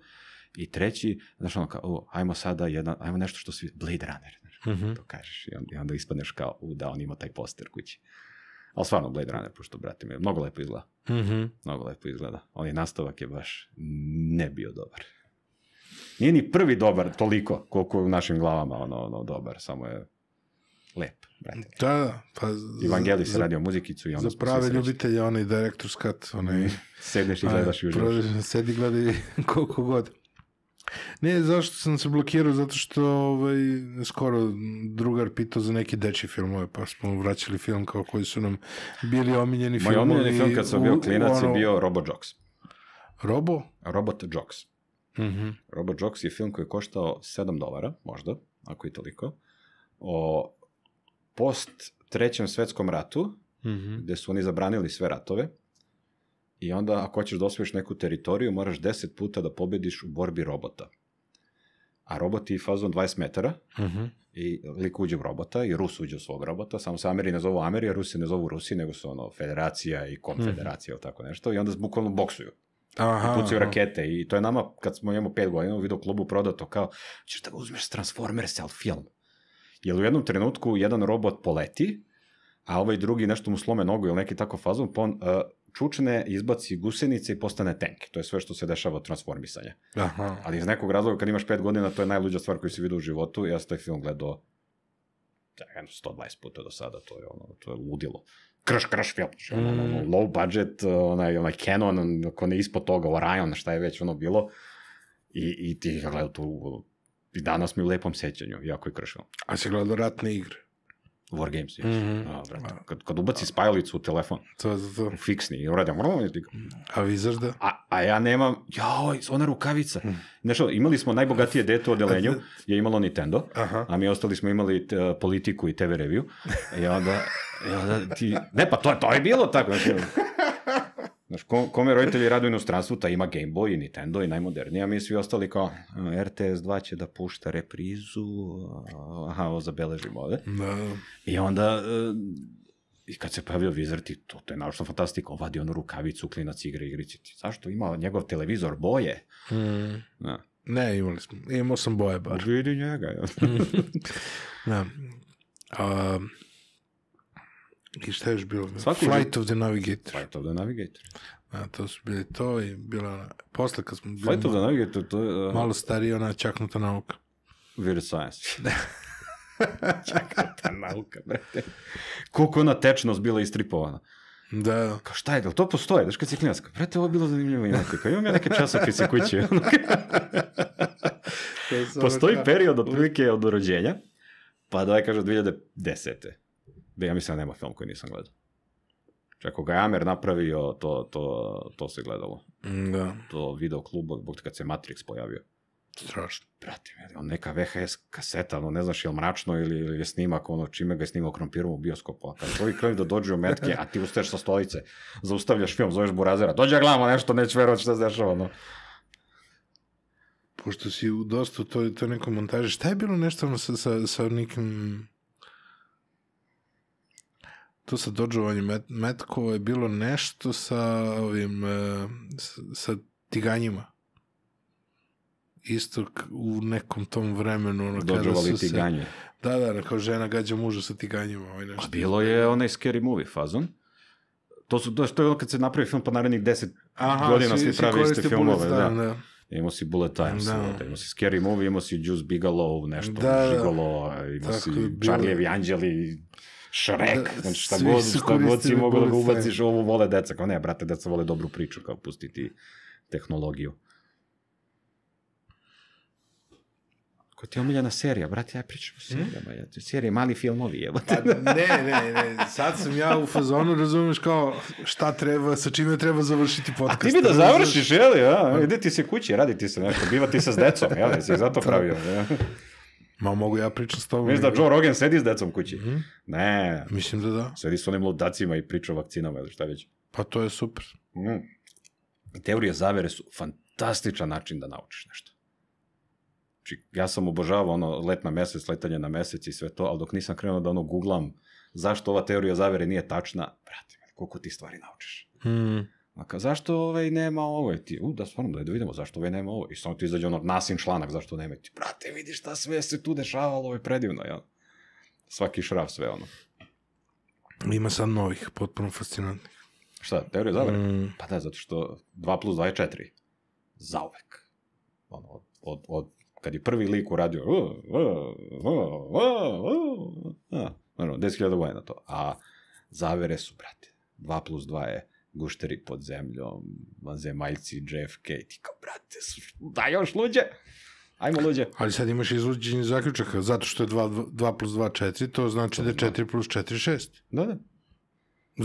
I treći, znaš ono kao, uh, ajmo sada jedan, ajmo nešto što svi, Blade Runner, znaš, mm -hmm. to kažeš. I onda, I onda ispaneš kao, da, on ima taj poster kući. Ali stvarno Blade Runner, pošto, brate, mi je mnogo lepo izgleda. Mm -hmm. Mnogo lepo izgleda. Ali nastavak je baš ne bio dobar. Nije ni prvi dobar toliko koliko je u našim glavama ono, ono dobar, samo je lep, brate. Da, da. Pa, Evangelij se radio muzikicu i ono Za prave ljubitelje, onaj direktor skat, onaj... Sedeš i gledaš i uživaš. Sedi, gledaj koliko god. Ne, zašto sam se blokirao? Zato što ovaj, skoro drugar pitao za neke deči filmove, pa smo vraćali film kao koji su nam bili omiljeni Moj filmovi. Moj omiljeni film kad sam bio klinac ono... je bio Robo Jocks. Robo? Robot Jocks. Mm -hmm. Robo Jocks je film koji je koštao 7 dolara, možda, ako i toliko, o post trećem svetskom ratu, mm -hmm. gde su oni zabranili sve ratove, I onda ako hoćeš da osvojiš neku teritoriju, moraš 10 puta da pobediš u borbi robota. A robot je fazon 20 metara uh mhm. -huh. i lik uđe u robota i Rus uđe u svog robota, samo se Ameri ne zovu Ameri, a Rusi ne zovu Rusi, nego su ono federacija i konfederacija uh -huh. ili tako nešto i onda bukvalno boksuju. Aha, I pucaju aha. rakete i to je nama, kad smo imamo pet godina u videoklubu prodato kao, ćeš da uzmeš Transformers, ali film. Jer u jednom trenutku jedan robot poleti, a ovaj drugi nešto mu slome nogu ili neki tako fazon, pa on uh, čučne, izbaci gusenice i postane tank. To je sve što se dešava od transformisanja. Aha. Ali iz nekog razloga kad imaš 5 godina, to je najluđa stvar koju si vidio u životu. Ja sam taj film gledao da, jedno 120 puta do sada, to je ono, to je ludilo. Krš, krš film, mm. ono, ono, mm. low budget, onaj, onaj Canon, ako ne ispod toga, Orion, šta je već ono bilo. I, i ti gledao tu, i danas mi u lepom sećanju, jako je krš A si gledao ratne igre? Wargames. Mm -hmm. brate. Kad, kad ubaci spajalicu u telefon, to, to, to. fiksni i uradim. A vizaš da? A, a ja nemam, joj, ona rukavica. Mm. Nešto, imali smo najbogatije dete u odelenju, da. je imalo Nintendo, Aha. a mi ostali smo imali t, politiku i TV review. I onda, i onda ti, ne pa to, to je bilo tako. Znači, Znaš, ko, kome roditelji rade u inostranstvu, ta ima Game Boy i Nintendo i najmodernija, mi svi ostali kao RTS 2 će da pušta reprizu, aha, ovo zabeležimo ove. Da. I onda, e, i kad se pojavio Wizard, i to, to je naočno fantastika, on ono rukavicu, klinac igra igrici ti. Zašto ima njegov televizor boje? Mm. Da. Ne, imali smo, imao sam boje bar. Vidi njega, ja. da. Um, I šta je još bilo? Svaku Flight of the Navigator. Flight of the Navigator. A, da, to su bili to i bila... Posle kad smo bili... Flight of the Navigator, to je... Uh, malo starija, ona čaknuta nauka. Weird science. Da. čaknuta nauka, brate. Koliko ona tečnost bila istripovana. Da. Kao šta je, to postoje? Znaš kad si klinac, kao, brate, ovo je bilo zanimljivo imate. Kao imam ja neke časopise kući. Postoji period od od, od rođenja, pa da je, kaže, 2010 da ja mislim da nema film koji nisam gledao. Čak ako ga je Amer napravio, to, to, to se gledalo. Mm, da. To video klub, kad se Matrix pojavio. Strašno. me, on neka VHS kaseta, ono, ne znaš je li mračno ili, ili je snimak, ono, čime ga je snimao krompirom u bioskopu, a kad ovi krvi da dođu u metke, a ti ustaješ sa stolice, zaustavljaš film, zoveš burazera, dođe glamo nešto, neću verovati šta se dešava, no. Pošto si u dosta to, to nekom montaže, šta je bilo nešto ono sa, sa, sa nekim tu sa dođovanjem met, metkova je bilo nešto sa ovim, e, sa tiganjima. Isto u nekom tom vremenu. Ono, Dođovali kada su tiganje. Se, da, da, da, kao žena gađa muža sa tiganjima. Ovaj nešto. A bilo je onaj scary movie fazon. To, su, to, to je ono kad se napravi film pa narednih deset Aha, godina svi pravi iste filmove. Da. da. da. Imao si Bullet Times, da. da. imao si Scary Movie, imao si Juice Bigalow, nešto, da, Žigolo, da. imao si Charlie Anđeli, Šrek, da, znači šta god, šta god si mogao da ga ubaciš, da. ovo vole deca, kao ne, brate, deca vole dobru priču, kao pustiti tehnologiju. Ko ti je omiljena serija, brate, ja pričam o hm? serijama, ja, ja, serije, mali filmovi, evo te. Pa, ne, ne, ne, sad sam ja u fazonu, razumeš kao šta treba, sa čime treba završiti podcast. Da a ti mi da završiš, jeli, a? Ide ti se kući, radi ti se nešto, biva ti se s decom, jeli, si zato pravio. Ja. Ma mogu ja pričam s tobom. Mislim da Joe Rogan sedi s decom kući. Mm -hmm. Ne. Mislim da da. Sedi s onim ludacima i priča o vakcinama ili šta već. Pa to je super. Mm. Teorije zavere su fantastičan način da naučiš nešto. Znači, ja sam obožavao ono let na mesec, letanje na mesec i sve to, ali dok nisam krenuo da ono googlam zašto ova teorija zavere nije tačna, brate, koliko ti stvari naučiš. Mm. A ka, zašto ovaj nema ovo? I ti, u, da stvarno, da, da vidimo zašto ovaj nema ovo. I samo ti izađe ono nasim članak, zašto nema. I ti, brate, vidi šta sve se tu dešavalo, ovo je predivno, jel? Svaki šraf sve, ono. Ima sad novih, potpuno fascinantnih. Šta, teorija zavere? Mm. Pa da, zato što 2 plus 2 je 4. Zauvek. Ono, od, od, od, kad je prvi lik uradio, uh, uh, uh, uh, uh, uh, uh, 10.000 vojena to. A zavere su, brate, 2 plus 2 je gušteri pod zemljom, vanzemaljci, JFK, ti kao, brate, daj još luđe. Ajmo luđe. Ali sad imaš izluđenje zaključaka, zato što je 2, 2 plus 2, 4, to znači to da je 4 plus 4, 6. Da, da.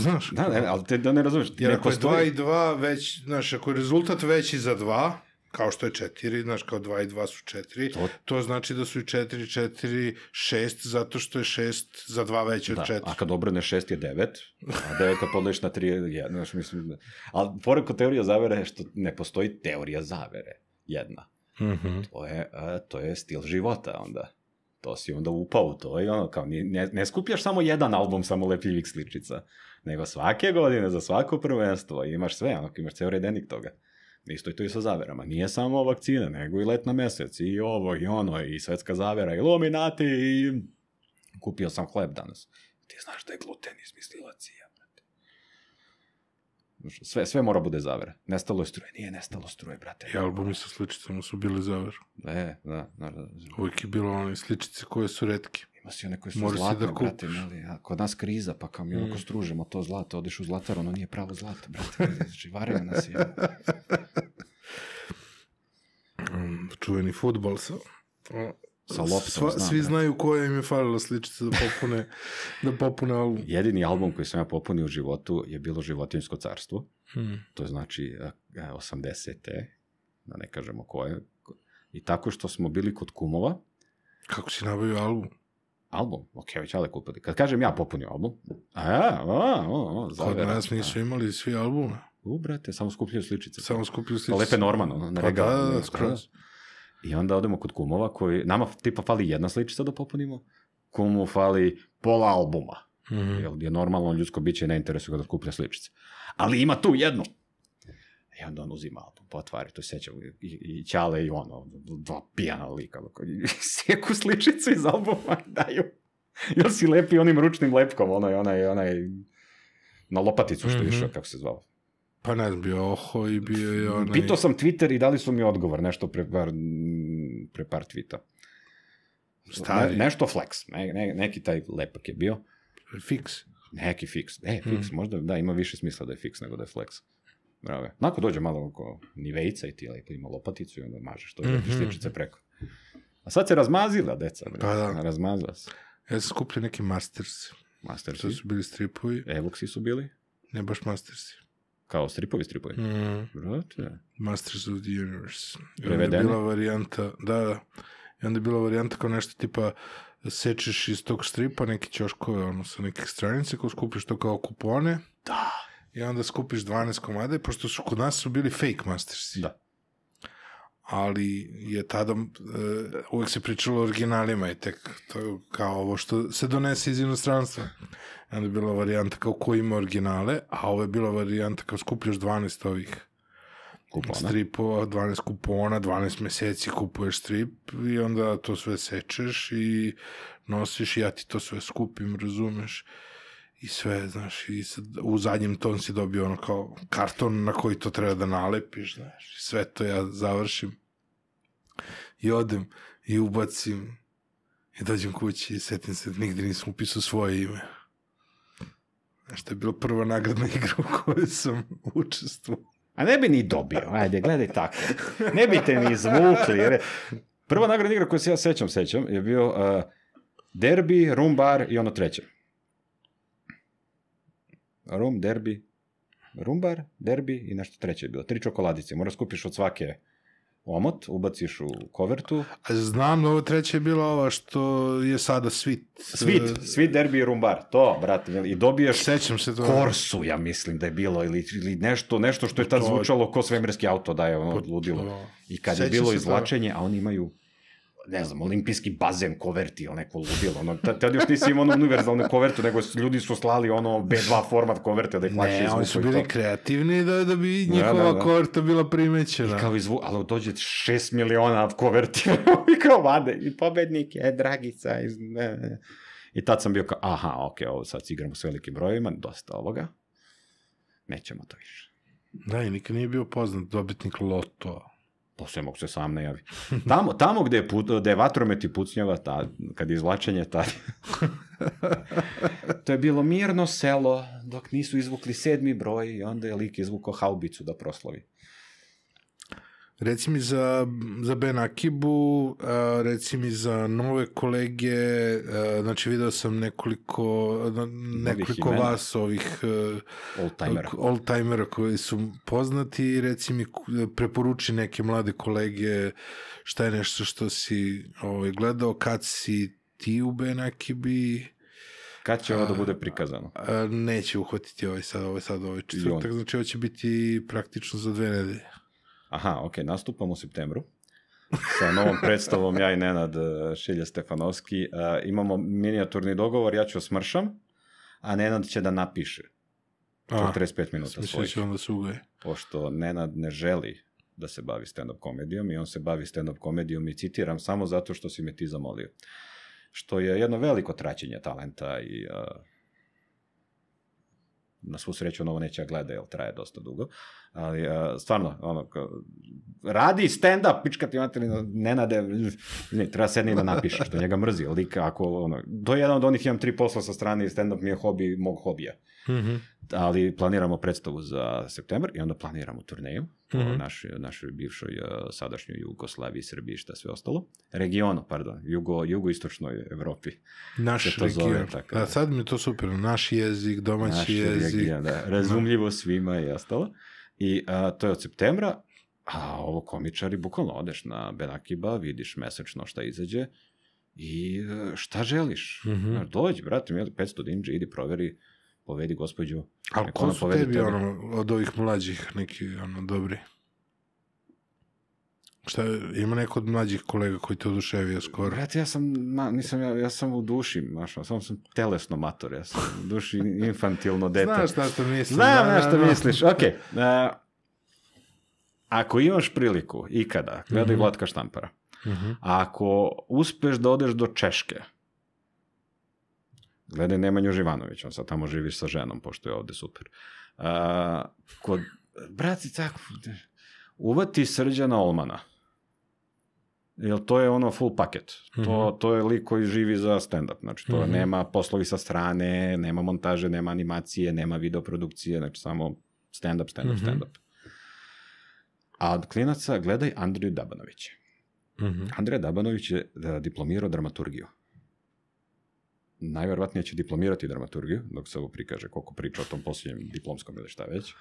Znaš? Da, da, ali te da ne razumeš. Jer ako je 2 i 2 već, znaš, ako je rezultat veći za 2, kao što je 4, znaš, kao 2 i 2 su 4, to, to znači da su i 4, 4, 6, zato što je 6 za 2 veće da, od 4. Da, a kad obrne 6 je 9, a 9 kad podeliš na 3 je 1, znaš, mislim, ali da. poreko teorija zavere je što ne postoji teorija zavere, jedna. Mm -hmm. to, je, a, e, to je stil života onda. To si onda upao u to i ono, kao, ne, ne skupljaš samo jedan album samo lepljivih sličica, nego svake godine za svako prvenstvo imaš sve, ono, imaš ceo redenik toga. Isto je to i sa zaverama. Nije samo vakcina, nego i let na mesec, i ovo, i ono, i svetska zavera, i luminati, i... Kupio sam hleb danas. Ti znaš da je gluten izmislila cija, Sve, sve mora bude zavera. Nestalo je struje. Nije nestalo struje, brate. I albumi sa sličicama su bili zavera. E, da, da, da. Uvijek je bilo one sličice koje su redke. Ima pa si one koje su Moraš zlata, da brate, mali, a kod nas kriza, pa kao mi mm. onako stružimo to zlato, odeš u zlatar, ono nije pravo zlato, brate, znači varaju nas je. um, čuveni futbol sa... Sa loptom, Sva, znam, Svi znaju koja im je falila sličica da popune, da popune album. Jedini album koji sam ja popunio u životu je bilo Životinjsko carstvo. Hmm. To je znači 80-te, e, e, da ne kažemo koje. I tako što smo bili kod kumova. Kako si nabavio album? album, ok, već ali da kupili. Kad kažem ja popunio album, a, a, a, a, Kod nas nisu da. imali svi albume. U, brate, samo skupljaju sličice. Samo skupljaju sličice. Lepe normalno, na pa da, da, da, skroz. I onda odemo kod kumova koji, nama tipa fali jedna sličica da popunimo, kumu fali pola albuma. Mm -hmm. Jer je normalno ljudsko biće ne interesuje kada skuplja sličice. Ali ima tu jednu I e onda on uzima album, pa otvari, to sećam, i, i Ćale i ono, dva pijana lika, seku sličicu iz albuma daju. Još si lepi onim ručnim lepkom, onaj, onaj, onaj, na lopaticu što mm -hmm. išao, kako se zvao. Pa ne znam, bio Oho i bio je onaj... Pitao sam Twitter i dali su mi odgovor, nešto pre par, pre par tvita. Stari. Ne, nešto flex, ne, ne, neki taj lepak je bio. Fix. Neki fix, e, fix, mm. možda, da, ima više smisla da je fix nego da je flex brave. Nako dođe malo oko nivejca i ti lepo ima lopaticu i onda mažeš to mm -hmm. preko. A sad se razmazila deca, bre. Pa da. Razmazila se. Ja sam skupio neki masters. Mastersi? To su bili stripovi. E, Evoksi su bili? Ne, baš mastersi. Kao stripovi, stripovi? Mm. Brate. Masters of the Universe. I Prevedeni? je bila varijanta, da, da. I onda je bila varijanta kao nešto tipa sečeš iz tog stripa neke ćoškove, ono, sa nekih stranice, kao skupiš to kao kupone. Da i onda skupiš 12 komada i pošto su kod nas su bili fake mastersi. Da. Ali je tada uh, uvek se pričalo o originalima i tek to kao ovo što se donese iz inostranstva. I onda je bila varijanta kao ko ima originale, a ovo je bila varijanta kao skupljaš 12 ovih kupona. stripova, 12 kupona, 12 meseci kupuješ strip i onda to sve sečeš i nosiš i ja ti to sve skupim, razumeš? Uh, i sve, znaš, i sad u zadnjem ton si dobio ono kao karton na koji to treba da nalepiš, znaš, i sve to ja završim i odem i ubacim i dođem kući i setim se da nigde nisam upisao svoje ime. Znaš, to je bila prva nagradna igra u kojoj sam učestvovao. A ne bi ni dobio, ajde, gledaj tako. Ne bi te ni izvukli. Jer... Prva nagradna igra koju se ja sećam, sećam, je bio uh, derbi, rumbar i ono treće rum, derbi, rumbar, derbi i nešto treće je bilo. Tri čokoladice. Moraš da kupiš od svake omot, ubaciš u kovertu. A znam, da ovo treće je bilo ova što je sada svit. Svit, eh, svit derbi i rumbar, to, brate, i dobiješ Sećam se to. korsu, ja mislim da je bilo, ili, ili nešto, nešto što je tad zvučalo ko svemirski auto da je ono ludilo. I kad je bilo izvlačenje, izlačenje, a oni imaju ne znam, olimpijski bazen koverti ili neko ludilo. Ono, tad još nisi imao ono univerzalne koverte, nego ljudi su slali ono B2 format koverte da ih lakše izvuku. Ne, oni su bili to. kreativni da, da bi da, njihova da, da, da. koverta bila primećena. I kao izvu, ali dođe 6 miliona koverti i kao vade i pobednik je e, Dragica iz... Ne, ne. I tad sam bio kao, aha, ok, ovo sad igramo s velikim brojevima, dosta ovoga. Nećemo to više. Da, i nikad nije bio poznat dobitnik Lotoa posle mogu se sam najavi. Tamo, tamo gde je, put, gde je vatromet i pucnjava, ta, kad je izvlačenje, ta... to je bilo mirno selo, dok nisu izvukli sedmi broj i onda je lik izvukao haubicu da proslovi. Reci mi za, za Ben Akibu, a, reci mi za nove kolege, a, znači video sam nekoliko, nekoliko ovih vas ovih all-timera e, koji su poznati, reci mi, preporuči neke mlade kolege šta je nešto što si ovaj, gledao, kad si ti u Ben Akibi... Kad će ovo da bude prikazano? A, neće uhvatiti ovaj sad, ovaj sad, ovaj četvrtak, znači ovo će biti praktično za dve nedelje. Aha, ok, nastupam u septembru. sa novom predstavom ja i Nenad e, Šilje Stefanovski. Uh, imamo minijaturni dogovor, ja ću osmršam, a Nenad će da napiše. 45 minuta svojih. će da se ugaje. Pošto Nenad ne želi da se bavi stand-up komedijom i on se bavi stand-up komedijom i citiram samo zato što si me ti zamolio. Što je jedno veliko traćenje talenta i uh, na svu sreću ono neće da gleda, jer traje dosta dugo. Ali, a, stvarno, ono, ka, radi stand-up, pička ti materina, nenade, ne, treba sedni da napiše, što njega mrzi, ali ako, ono, to je jedan od onih, imam tri posla sa strane stand-up mi je hobi mog hobija. Uh, Mm -hmm. Ali planiramo predstavu za septembar i onda planiramo turneju po mm -hmm. našoj, našoj bivšoj e, sadašnjoj Jugoslaviji, Srbiji šta sve ostalo. Regionu, pardon, jugo, jugoistočnoj Evropi. Naš region. Zove, tako, da, sad mi to super, naš jezik, domaći naš jezik. Region, da, da. razumljivo svima i ostalo. I a, e, to je od septembra, a ovo komičari, bukvalno odeš na Benakiba, vidiš mesečno šta izađe i e, šta želiš. Mm -hmm. Dođi, brate, 500 dinđe, idi proveri povedi gospođu. Ali ko su tebi, tebi, ono, od ovih mlađih neki, ono, dobri? Šta, ima neko od mlađih kolega koji te oduševio skoro? Brate, ja sam, ma, nisam, ja, ja sam u duši, znaš, samo sam telesno mator, ja sam u duši infantilno dete. znaš šta što misliš. Znam, znaš šta misliš, okej. Da, da, da. Okay. Uh, ako imaš priliku, ikada, gledaj mm -hmm. Vlatka Štampara, mm -hmm. ako uspeš da odeš do Češke, gledaj Nemanju Živanović, on sad tamo živi sa ženom, pošto je ovde super. A, kod, braci, tako, uvati Srđana Olmana. Jer to je ono full paket. To, mm -hmm. to je lik koji živi za stand-up. Znači, to mm -hmm. nema poslovi sa strane, nema montaže, nema animacije, nema videoprodukcije, znači samo stand-up, stand-up, mm -hmm. stand-up. A od klinaca gledaj Andriju Dabanovića. Mm -hmm. Andrija Dabanović je e, diplomirao dramaturgiju najverovatnije će diplomirati dramaturgiju, dok se ovo prikaže, koliko priča o tom posljednjem diplomskom ili šta već.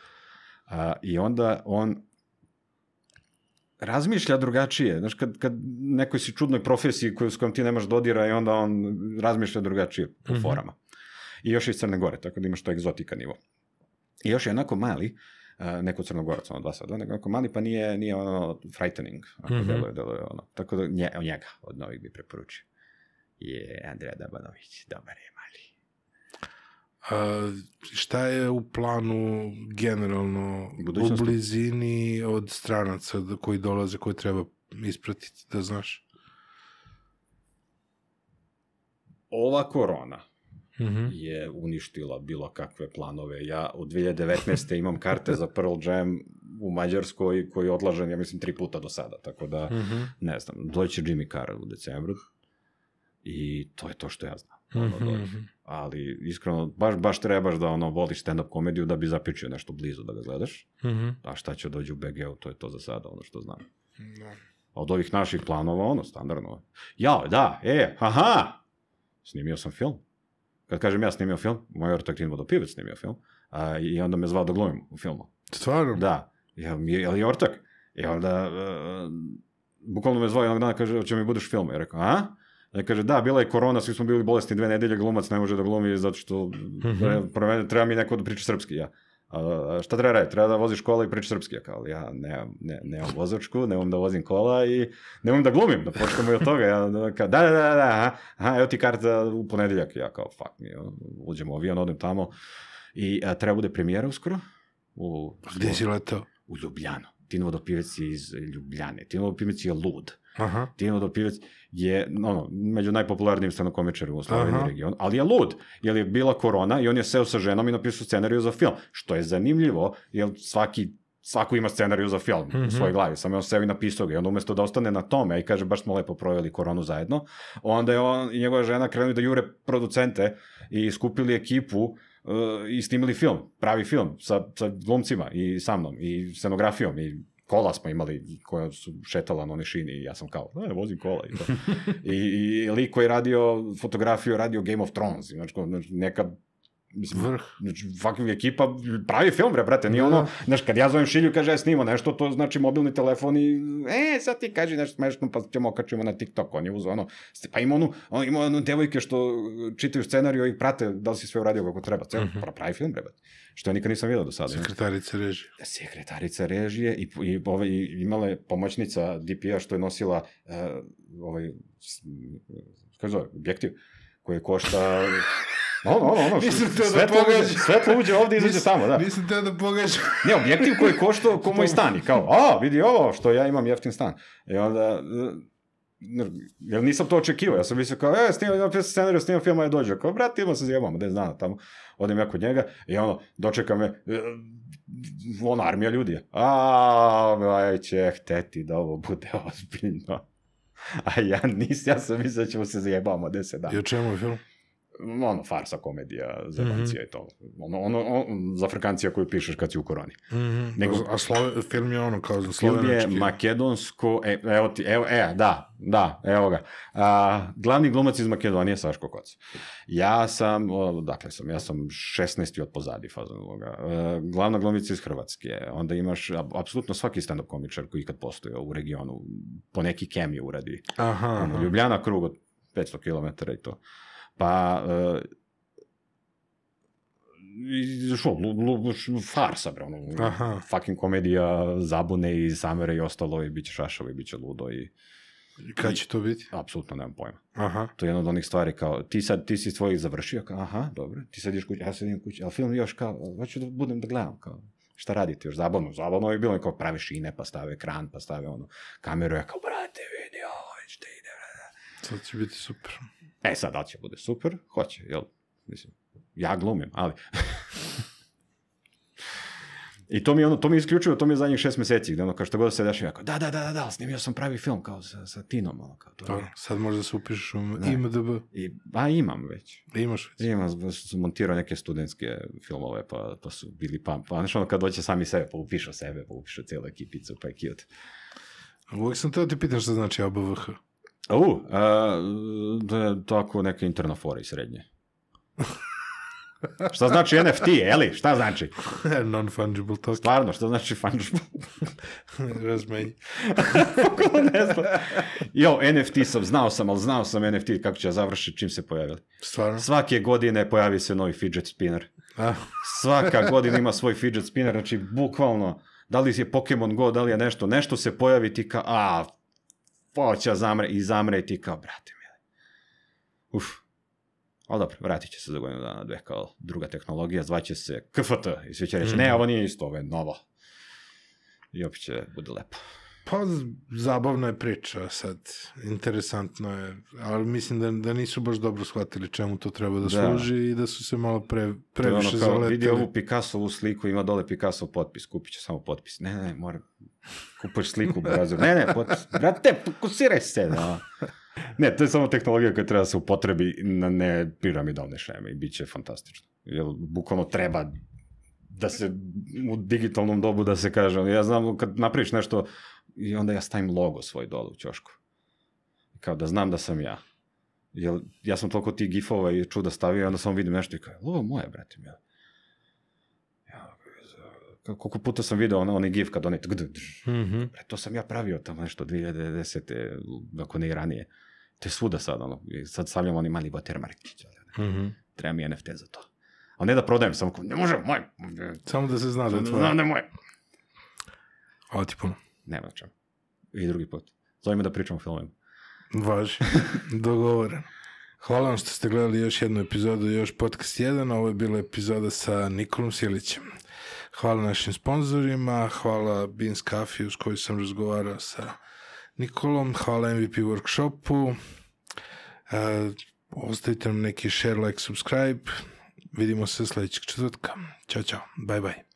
A, I onda on razmišlja drugačije. Znaš, kad, kad nekoj si čudnoj profesiji koju, s kojom ti nemaš dodira da i onda on razmišlja drugačije po mm -hmm. forama. I još iz Crne Gore, tako da imaš to egzotika nivo. I još je onako mali, neko crnogorac, ono, dva sada, nego onako mali, pa nije, nije ono frightening, ako mm -hmm. deluje, deluje ono. Tako da nje, njega od novih bi preporučio je Andrej Dabanović. Dobar je mali. A, šta je u planu generalno Budućnost. u blizini od stranaca da, koji dolaze, koje treba ispratiti, da znaš? Ova korona mm -hmm. je uništila bilo kakve planove. Ja od 2019. imam karte za Pearl Jam u Mađarskoj koji je odlažen, ja mislim, tri puta do sada. Tako da, mm -hmm. ne znam, doći Jimmy Carr u decembru, I to je to što ja znam. Ono, mm -hmm. Ali, iskreno, baš, baš trebaš da ono, voliš stand-up komediju da bi zapičio nešto blizu da ga gledaš. Mm -hmm. A šta će dođe u BG-u, to je to za sada, ono što znam. Da. A od ovih naših planova, ono, standardno. Ja, da, e, aha! Snimio sam film. Kad kažem ja snimio film, moj ortak Tim Vodopivac snimio film, a, i onda me zvao da glumim u filmu. Stvarno? Da. Ja, je li ortak? I e, onda, uh, bukvalno me zvao jednog dana, kaže, oće mi budeš film. Ja rekao, a? Ja da kaže, da, bila je korona, svi smo bili bolesni dve nedelje, glumac ne može da glumi zato što mhm. treba, treba mi neko da priča srpski, ja. A, šta treba raditi? Treba da voziš kola i priča srpski, ja kao, ja ne, ne, nemam vozačku, nemam da vozim kola i nemam da glumim, da počnemo i od toga. Ja, da, kao, da, da, da, da, aha, aha, evo ti karta u ponedeljak, ja kao, fuck mi, uđem u avion, odem tamo i a, treba bude premijera uskoro. U, Gde si letao? U Ljubljano. Tin Vodopivec je iz Ljubljane. Tin Vodopivec je lud. Aha. Dino Dopivac je ono, među najpopularnijim stanokomičara u Sloveniji regionu, ali je lud, jer je bila korona i on je seo sa ženom i napisao scenariju za film, što je zanimljivo, jer svaki svako ima scenariju za film mm -hmm. u mhm. svojoj glavi, samo je on sebi napisao ga i onda umesto da ostane na tome i kaže baš smo lepo proveli koronu zajedno, onda je on i njegova žena krenuli da jure producente i skupili ekipu uh, i snimili film, pravi film sa, sa glumcima i sa mnom i scenografijom i kola smo imali koja su šetala na onoj šini i ja sam kao, ne, vozim kola i to. I, i lik koji je radio fotografiju, radio Game of Thrones, znači, neka mislim, vrh. Znači, fucking ekipa pravi film, bre, brate, nije da. ono, znaš, kad ja zovem Šilju, kaže, ja snima nešto, to znači mobilni telefon i, e, sad ti kaži nešto smešno, pa ćemo okačimo na TikTok, on je ono, pa ima onu, on, ima onu devojke što čitaju scenariju i prate da li si sve uradio kako treba, ceo, uh mhm. -huh. pravi film, bre, brate, što ja nikad nisam vidio do sada. Sekretarica režije. Sekretarica režije i, i, ove, ovaj, i imala je pomoćnica DP-a što je nosila uh, ovaj, kako zove, objektiv, koji košta Ono, ono, ono. Nisam teo da pogađa. Svetlo uđe ovde i izađe tamo, da. Nisam teo da pogađa. ne, objektiv koji košta ko moj stan i kao, a, vidi ovo, što ja imam jeftin stan. I onda, e, jer nisam to očekivao, ja sam mislio kao, e, snimam, imam scenariju, snimam filma, ja dođe, kao, brat, imam se zjebamo, ne znam, tamo, odem ja kod njega i ono, dočeka me, e, on armija ljudi, a, aj, će hteti da ovo bude ozbiljno. A ja nisam, ja sam mislio da ćemo se zjebamo, gde se da. I o čemu je film? ono, farsa, komedija, zemancija mhm. mm -hmm. i to. Ono, ono, ono, za frekancija koju pišeš kad si u koroni. Mm -hmm. Nego, a slove, film je ono kao za slovenački. Film je makedonsko, e, evo ti, evo, e, da, da, evo ga. A, glavni glumac iz Makedonije, Saško Koc. Ja sam, o, dakle sam, ja sam 16. od pozadi fazan e, glavna glumica iz Hrvatske. Onda imaš, a, apsolutno svaki stand-up komičar koji kad postoje u regionu, po neki kemiju uradi. Aha, aha. Ljubljana krug od 500 km i to. Pa, uh, e, šo, farsa, bre, ono, Aha. fucking komedija, zabune i samere i ostalo, i bit će šašavo i bit će ludo i... Kad će to biti? Apsolutno nemam pojma. Aha. To je jedna od onih stvari kao, ti sad, ti si svojih završio, kao, aha, dobro, ti sad ješ kući, ja sad idem kući, ali film još kao, hoću da budem da gledam, kao, šta radite još, zabavno, zabavno je bilo, kao prave šine, pa stave ekran, pa stave ono, kameru, ja kao, brate, vidi, ovo, ovaj, šta ide, brate. To će biti super. E sad, da će bude super? Hoće, jel? Mislim, ja glumim, ali... I to mi, ono, to mi je to mi je zadnjih šest meseci, gde ono, kao što god da se dešava, jako, da, da, da, da, da, snimio sam pravi film, kao sa, sa Tinom, ono, kao, to Dobro, je. sad možda se upišeš u da. IMDB. I, a, imam već. Da imaš već. Imam, baš sam montirao neke studentske filmove, pa, pa su bili, pa, pa, nešto, ono, kad doće sami sebe, pa upišu sebe, pa upišu cijelu ekipicu, pa je cute. Uvijek sam teo da ti pitan šta znači ABVH. U, uh, da je tako neka interna fora i srednje. šta znači NFT, Eli? Šta znači? Non-fungible token. Stvarno, šta znači fungible? Razmenji. Pokolo ne znam. Jo, NFT sam, znao sam, ali znao sam NFT kako će da završiti čim se pojavili. Stvarno? Svake godine pojavi se novi fidget spinner. Svaka godina ima svoj fidget spinner, znači bukvalno da li je Pokemon Go, da li je nešto, nešto se pojavi ti ka, a, pa zamre, i zamre ti kao, brate mi. Uf. Ali dobro, vratit će se za godinu dana, dve, kao druga tehnologija, zvaće se KFT i svi će reći, mm. ne, mhm. ovo nije isto, ovo je novo. I opet će, bude lepo. Pa, zabavna je priča sad, interesantno je, ali mislim da, da nisu baš dobro shvatili čemu to treba da, da. služi i da su se malo pre, previše ono kao, zaletili. Vidi ovu Picassovu sliku, ima dole Picasso potpis, kupit ću samo potpis. Ne, ne, moram, kupaš sliku, brazo. Ne, ne, potpis. Brate, fokusiraj se, da. Ne, to je samo tehnologija koja treba da se upotrebi na ne piramidalne šeme i bit će fantastično. Jer bukvalno treba da se u digitalnom dobu da se kaže, ja znam kad napraviš nešto i onda ja stavim logo svoj dole u ćošku. Kao da znam da sam ja. Jel, ja sam toliko tih gifova i čuda stavio i onda samo vidim nešto i kao, ovo je moje, brate, Ja, koliko puta sam video on, onaj gif kad onaj tgd, mm -hmm. to sam ja pravio tamo nešto 2010. ako ne i ranije. To je svuda sad, ono, sad stavljam oni mali watermark. Mm -hmm. Treba mi NFT za to. A ne da prodajem, samo kao, ne može, moj. Samo da se zna da je tvoje. Znam da je moje. Hvala ti puno ne vraćam. I drugi put. Zove da pričamo o filmima. Važi. Dogovoren. Hvala vam što ste gledali još jednu epizodu, još podcast 1. Ovo je bila epizoda sa Nikolom Silićem. Hvala našim sponzorima, hvala Beans Coffee uz koju sam razgovarao sa Nikolom, hvala MVP workshopu. Uh, ostavite nam neki share, like, subscribe. Vidimo se sledećeg četvrtka. Ćao, čao. Bye, bye.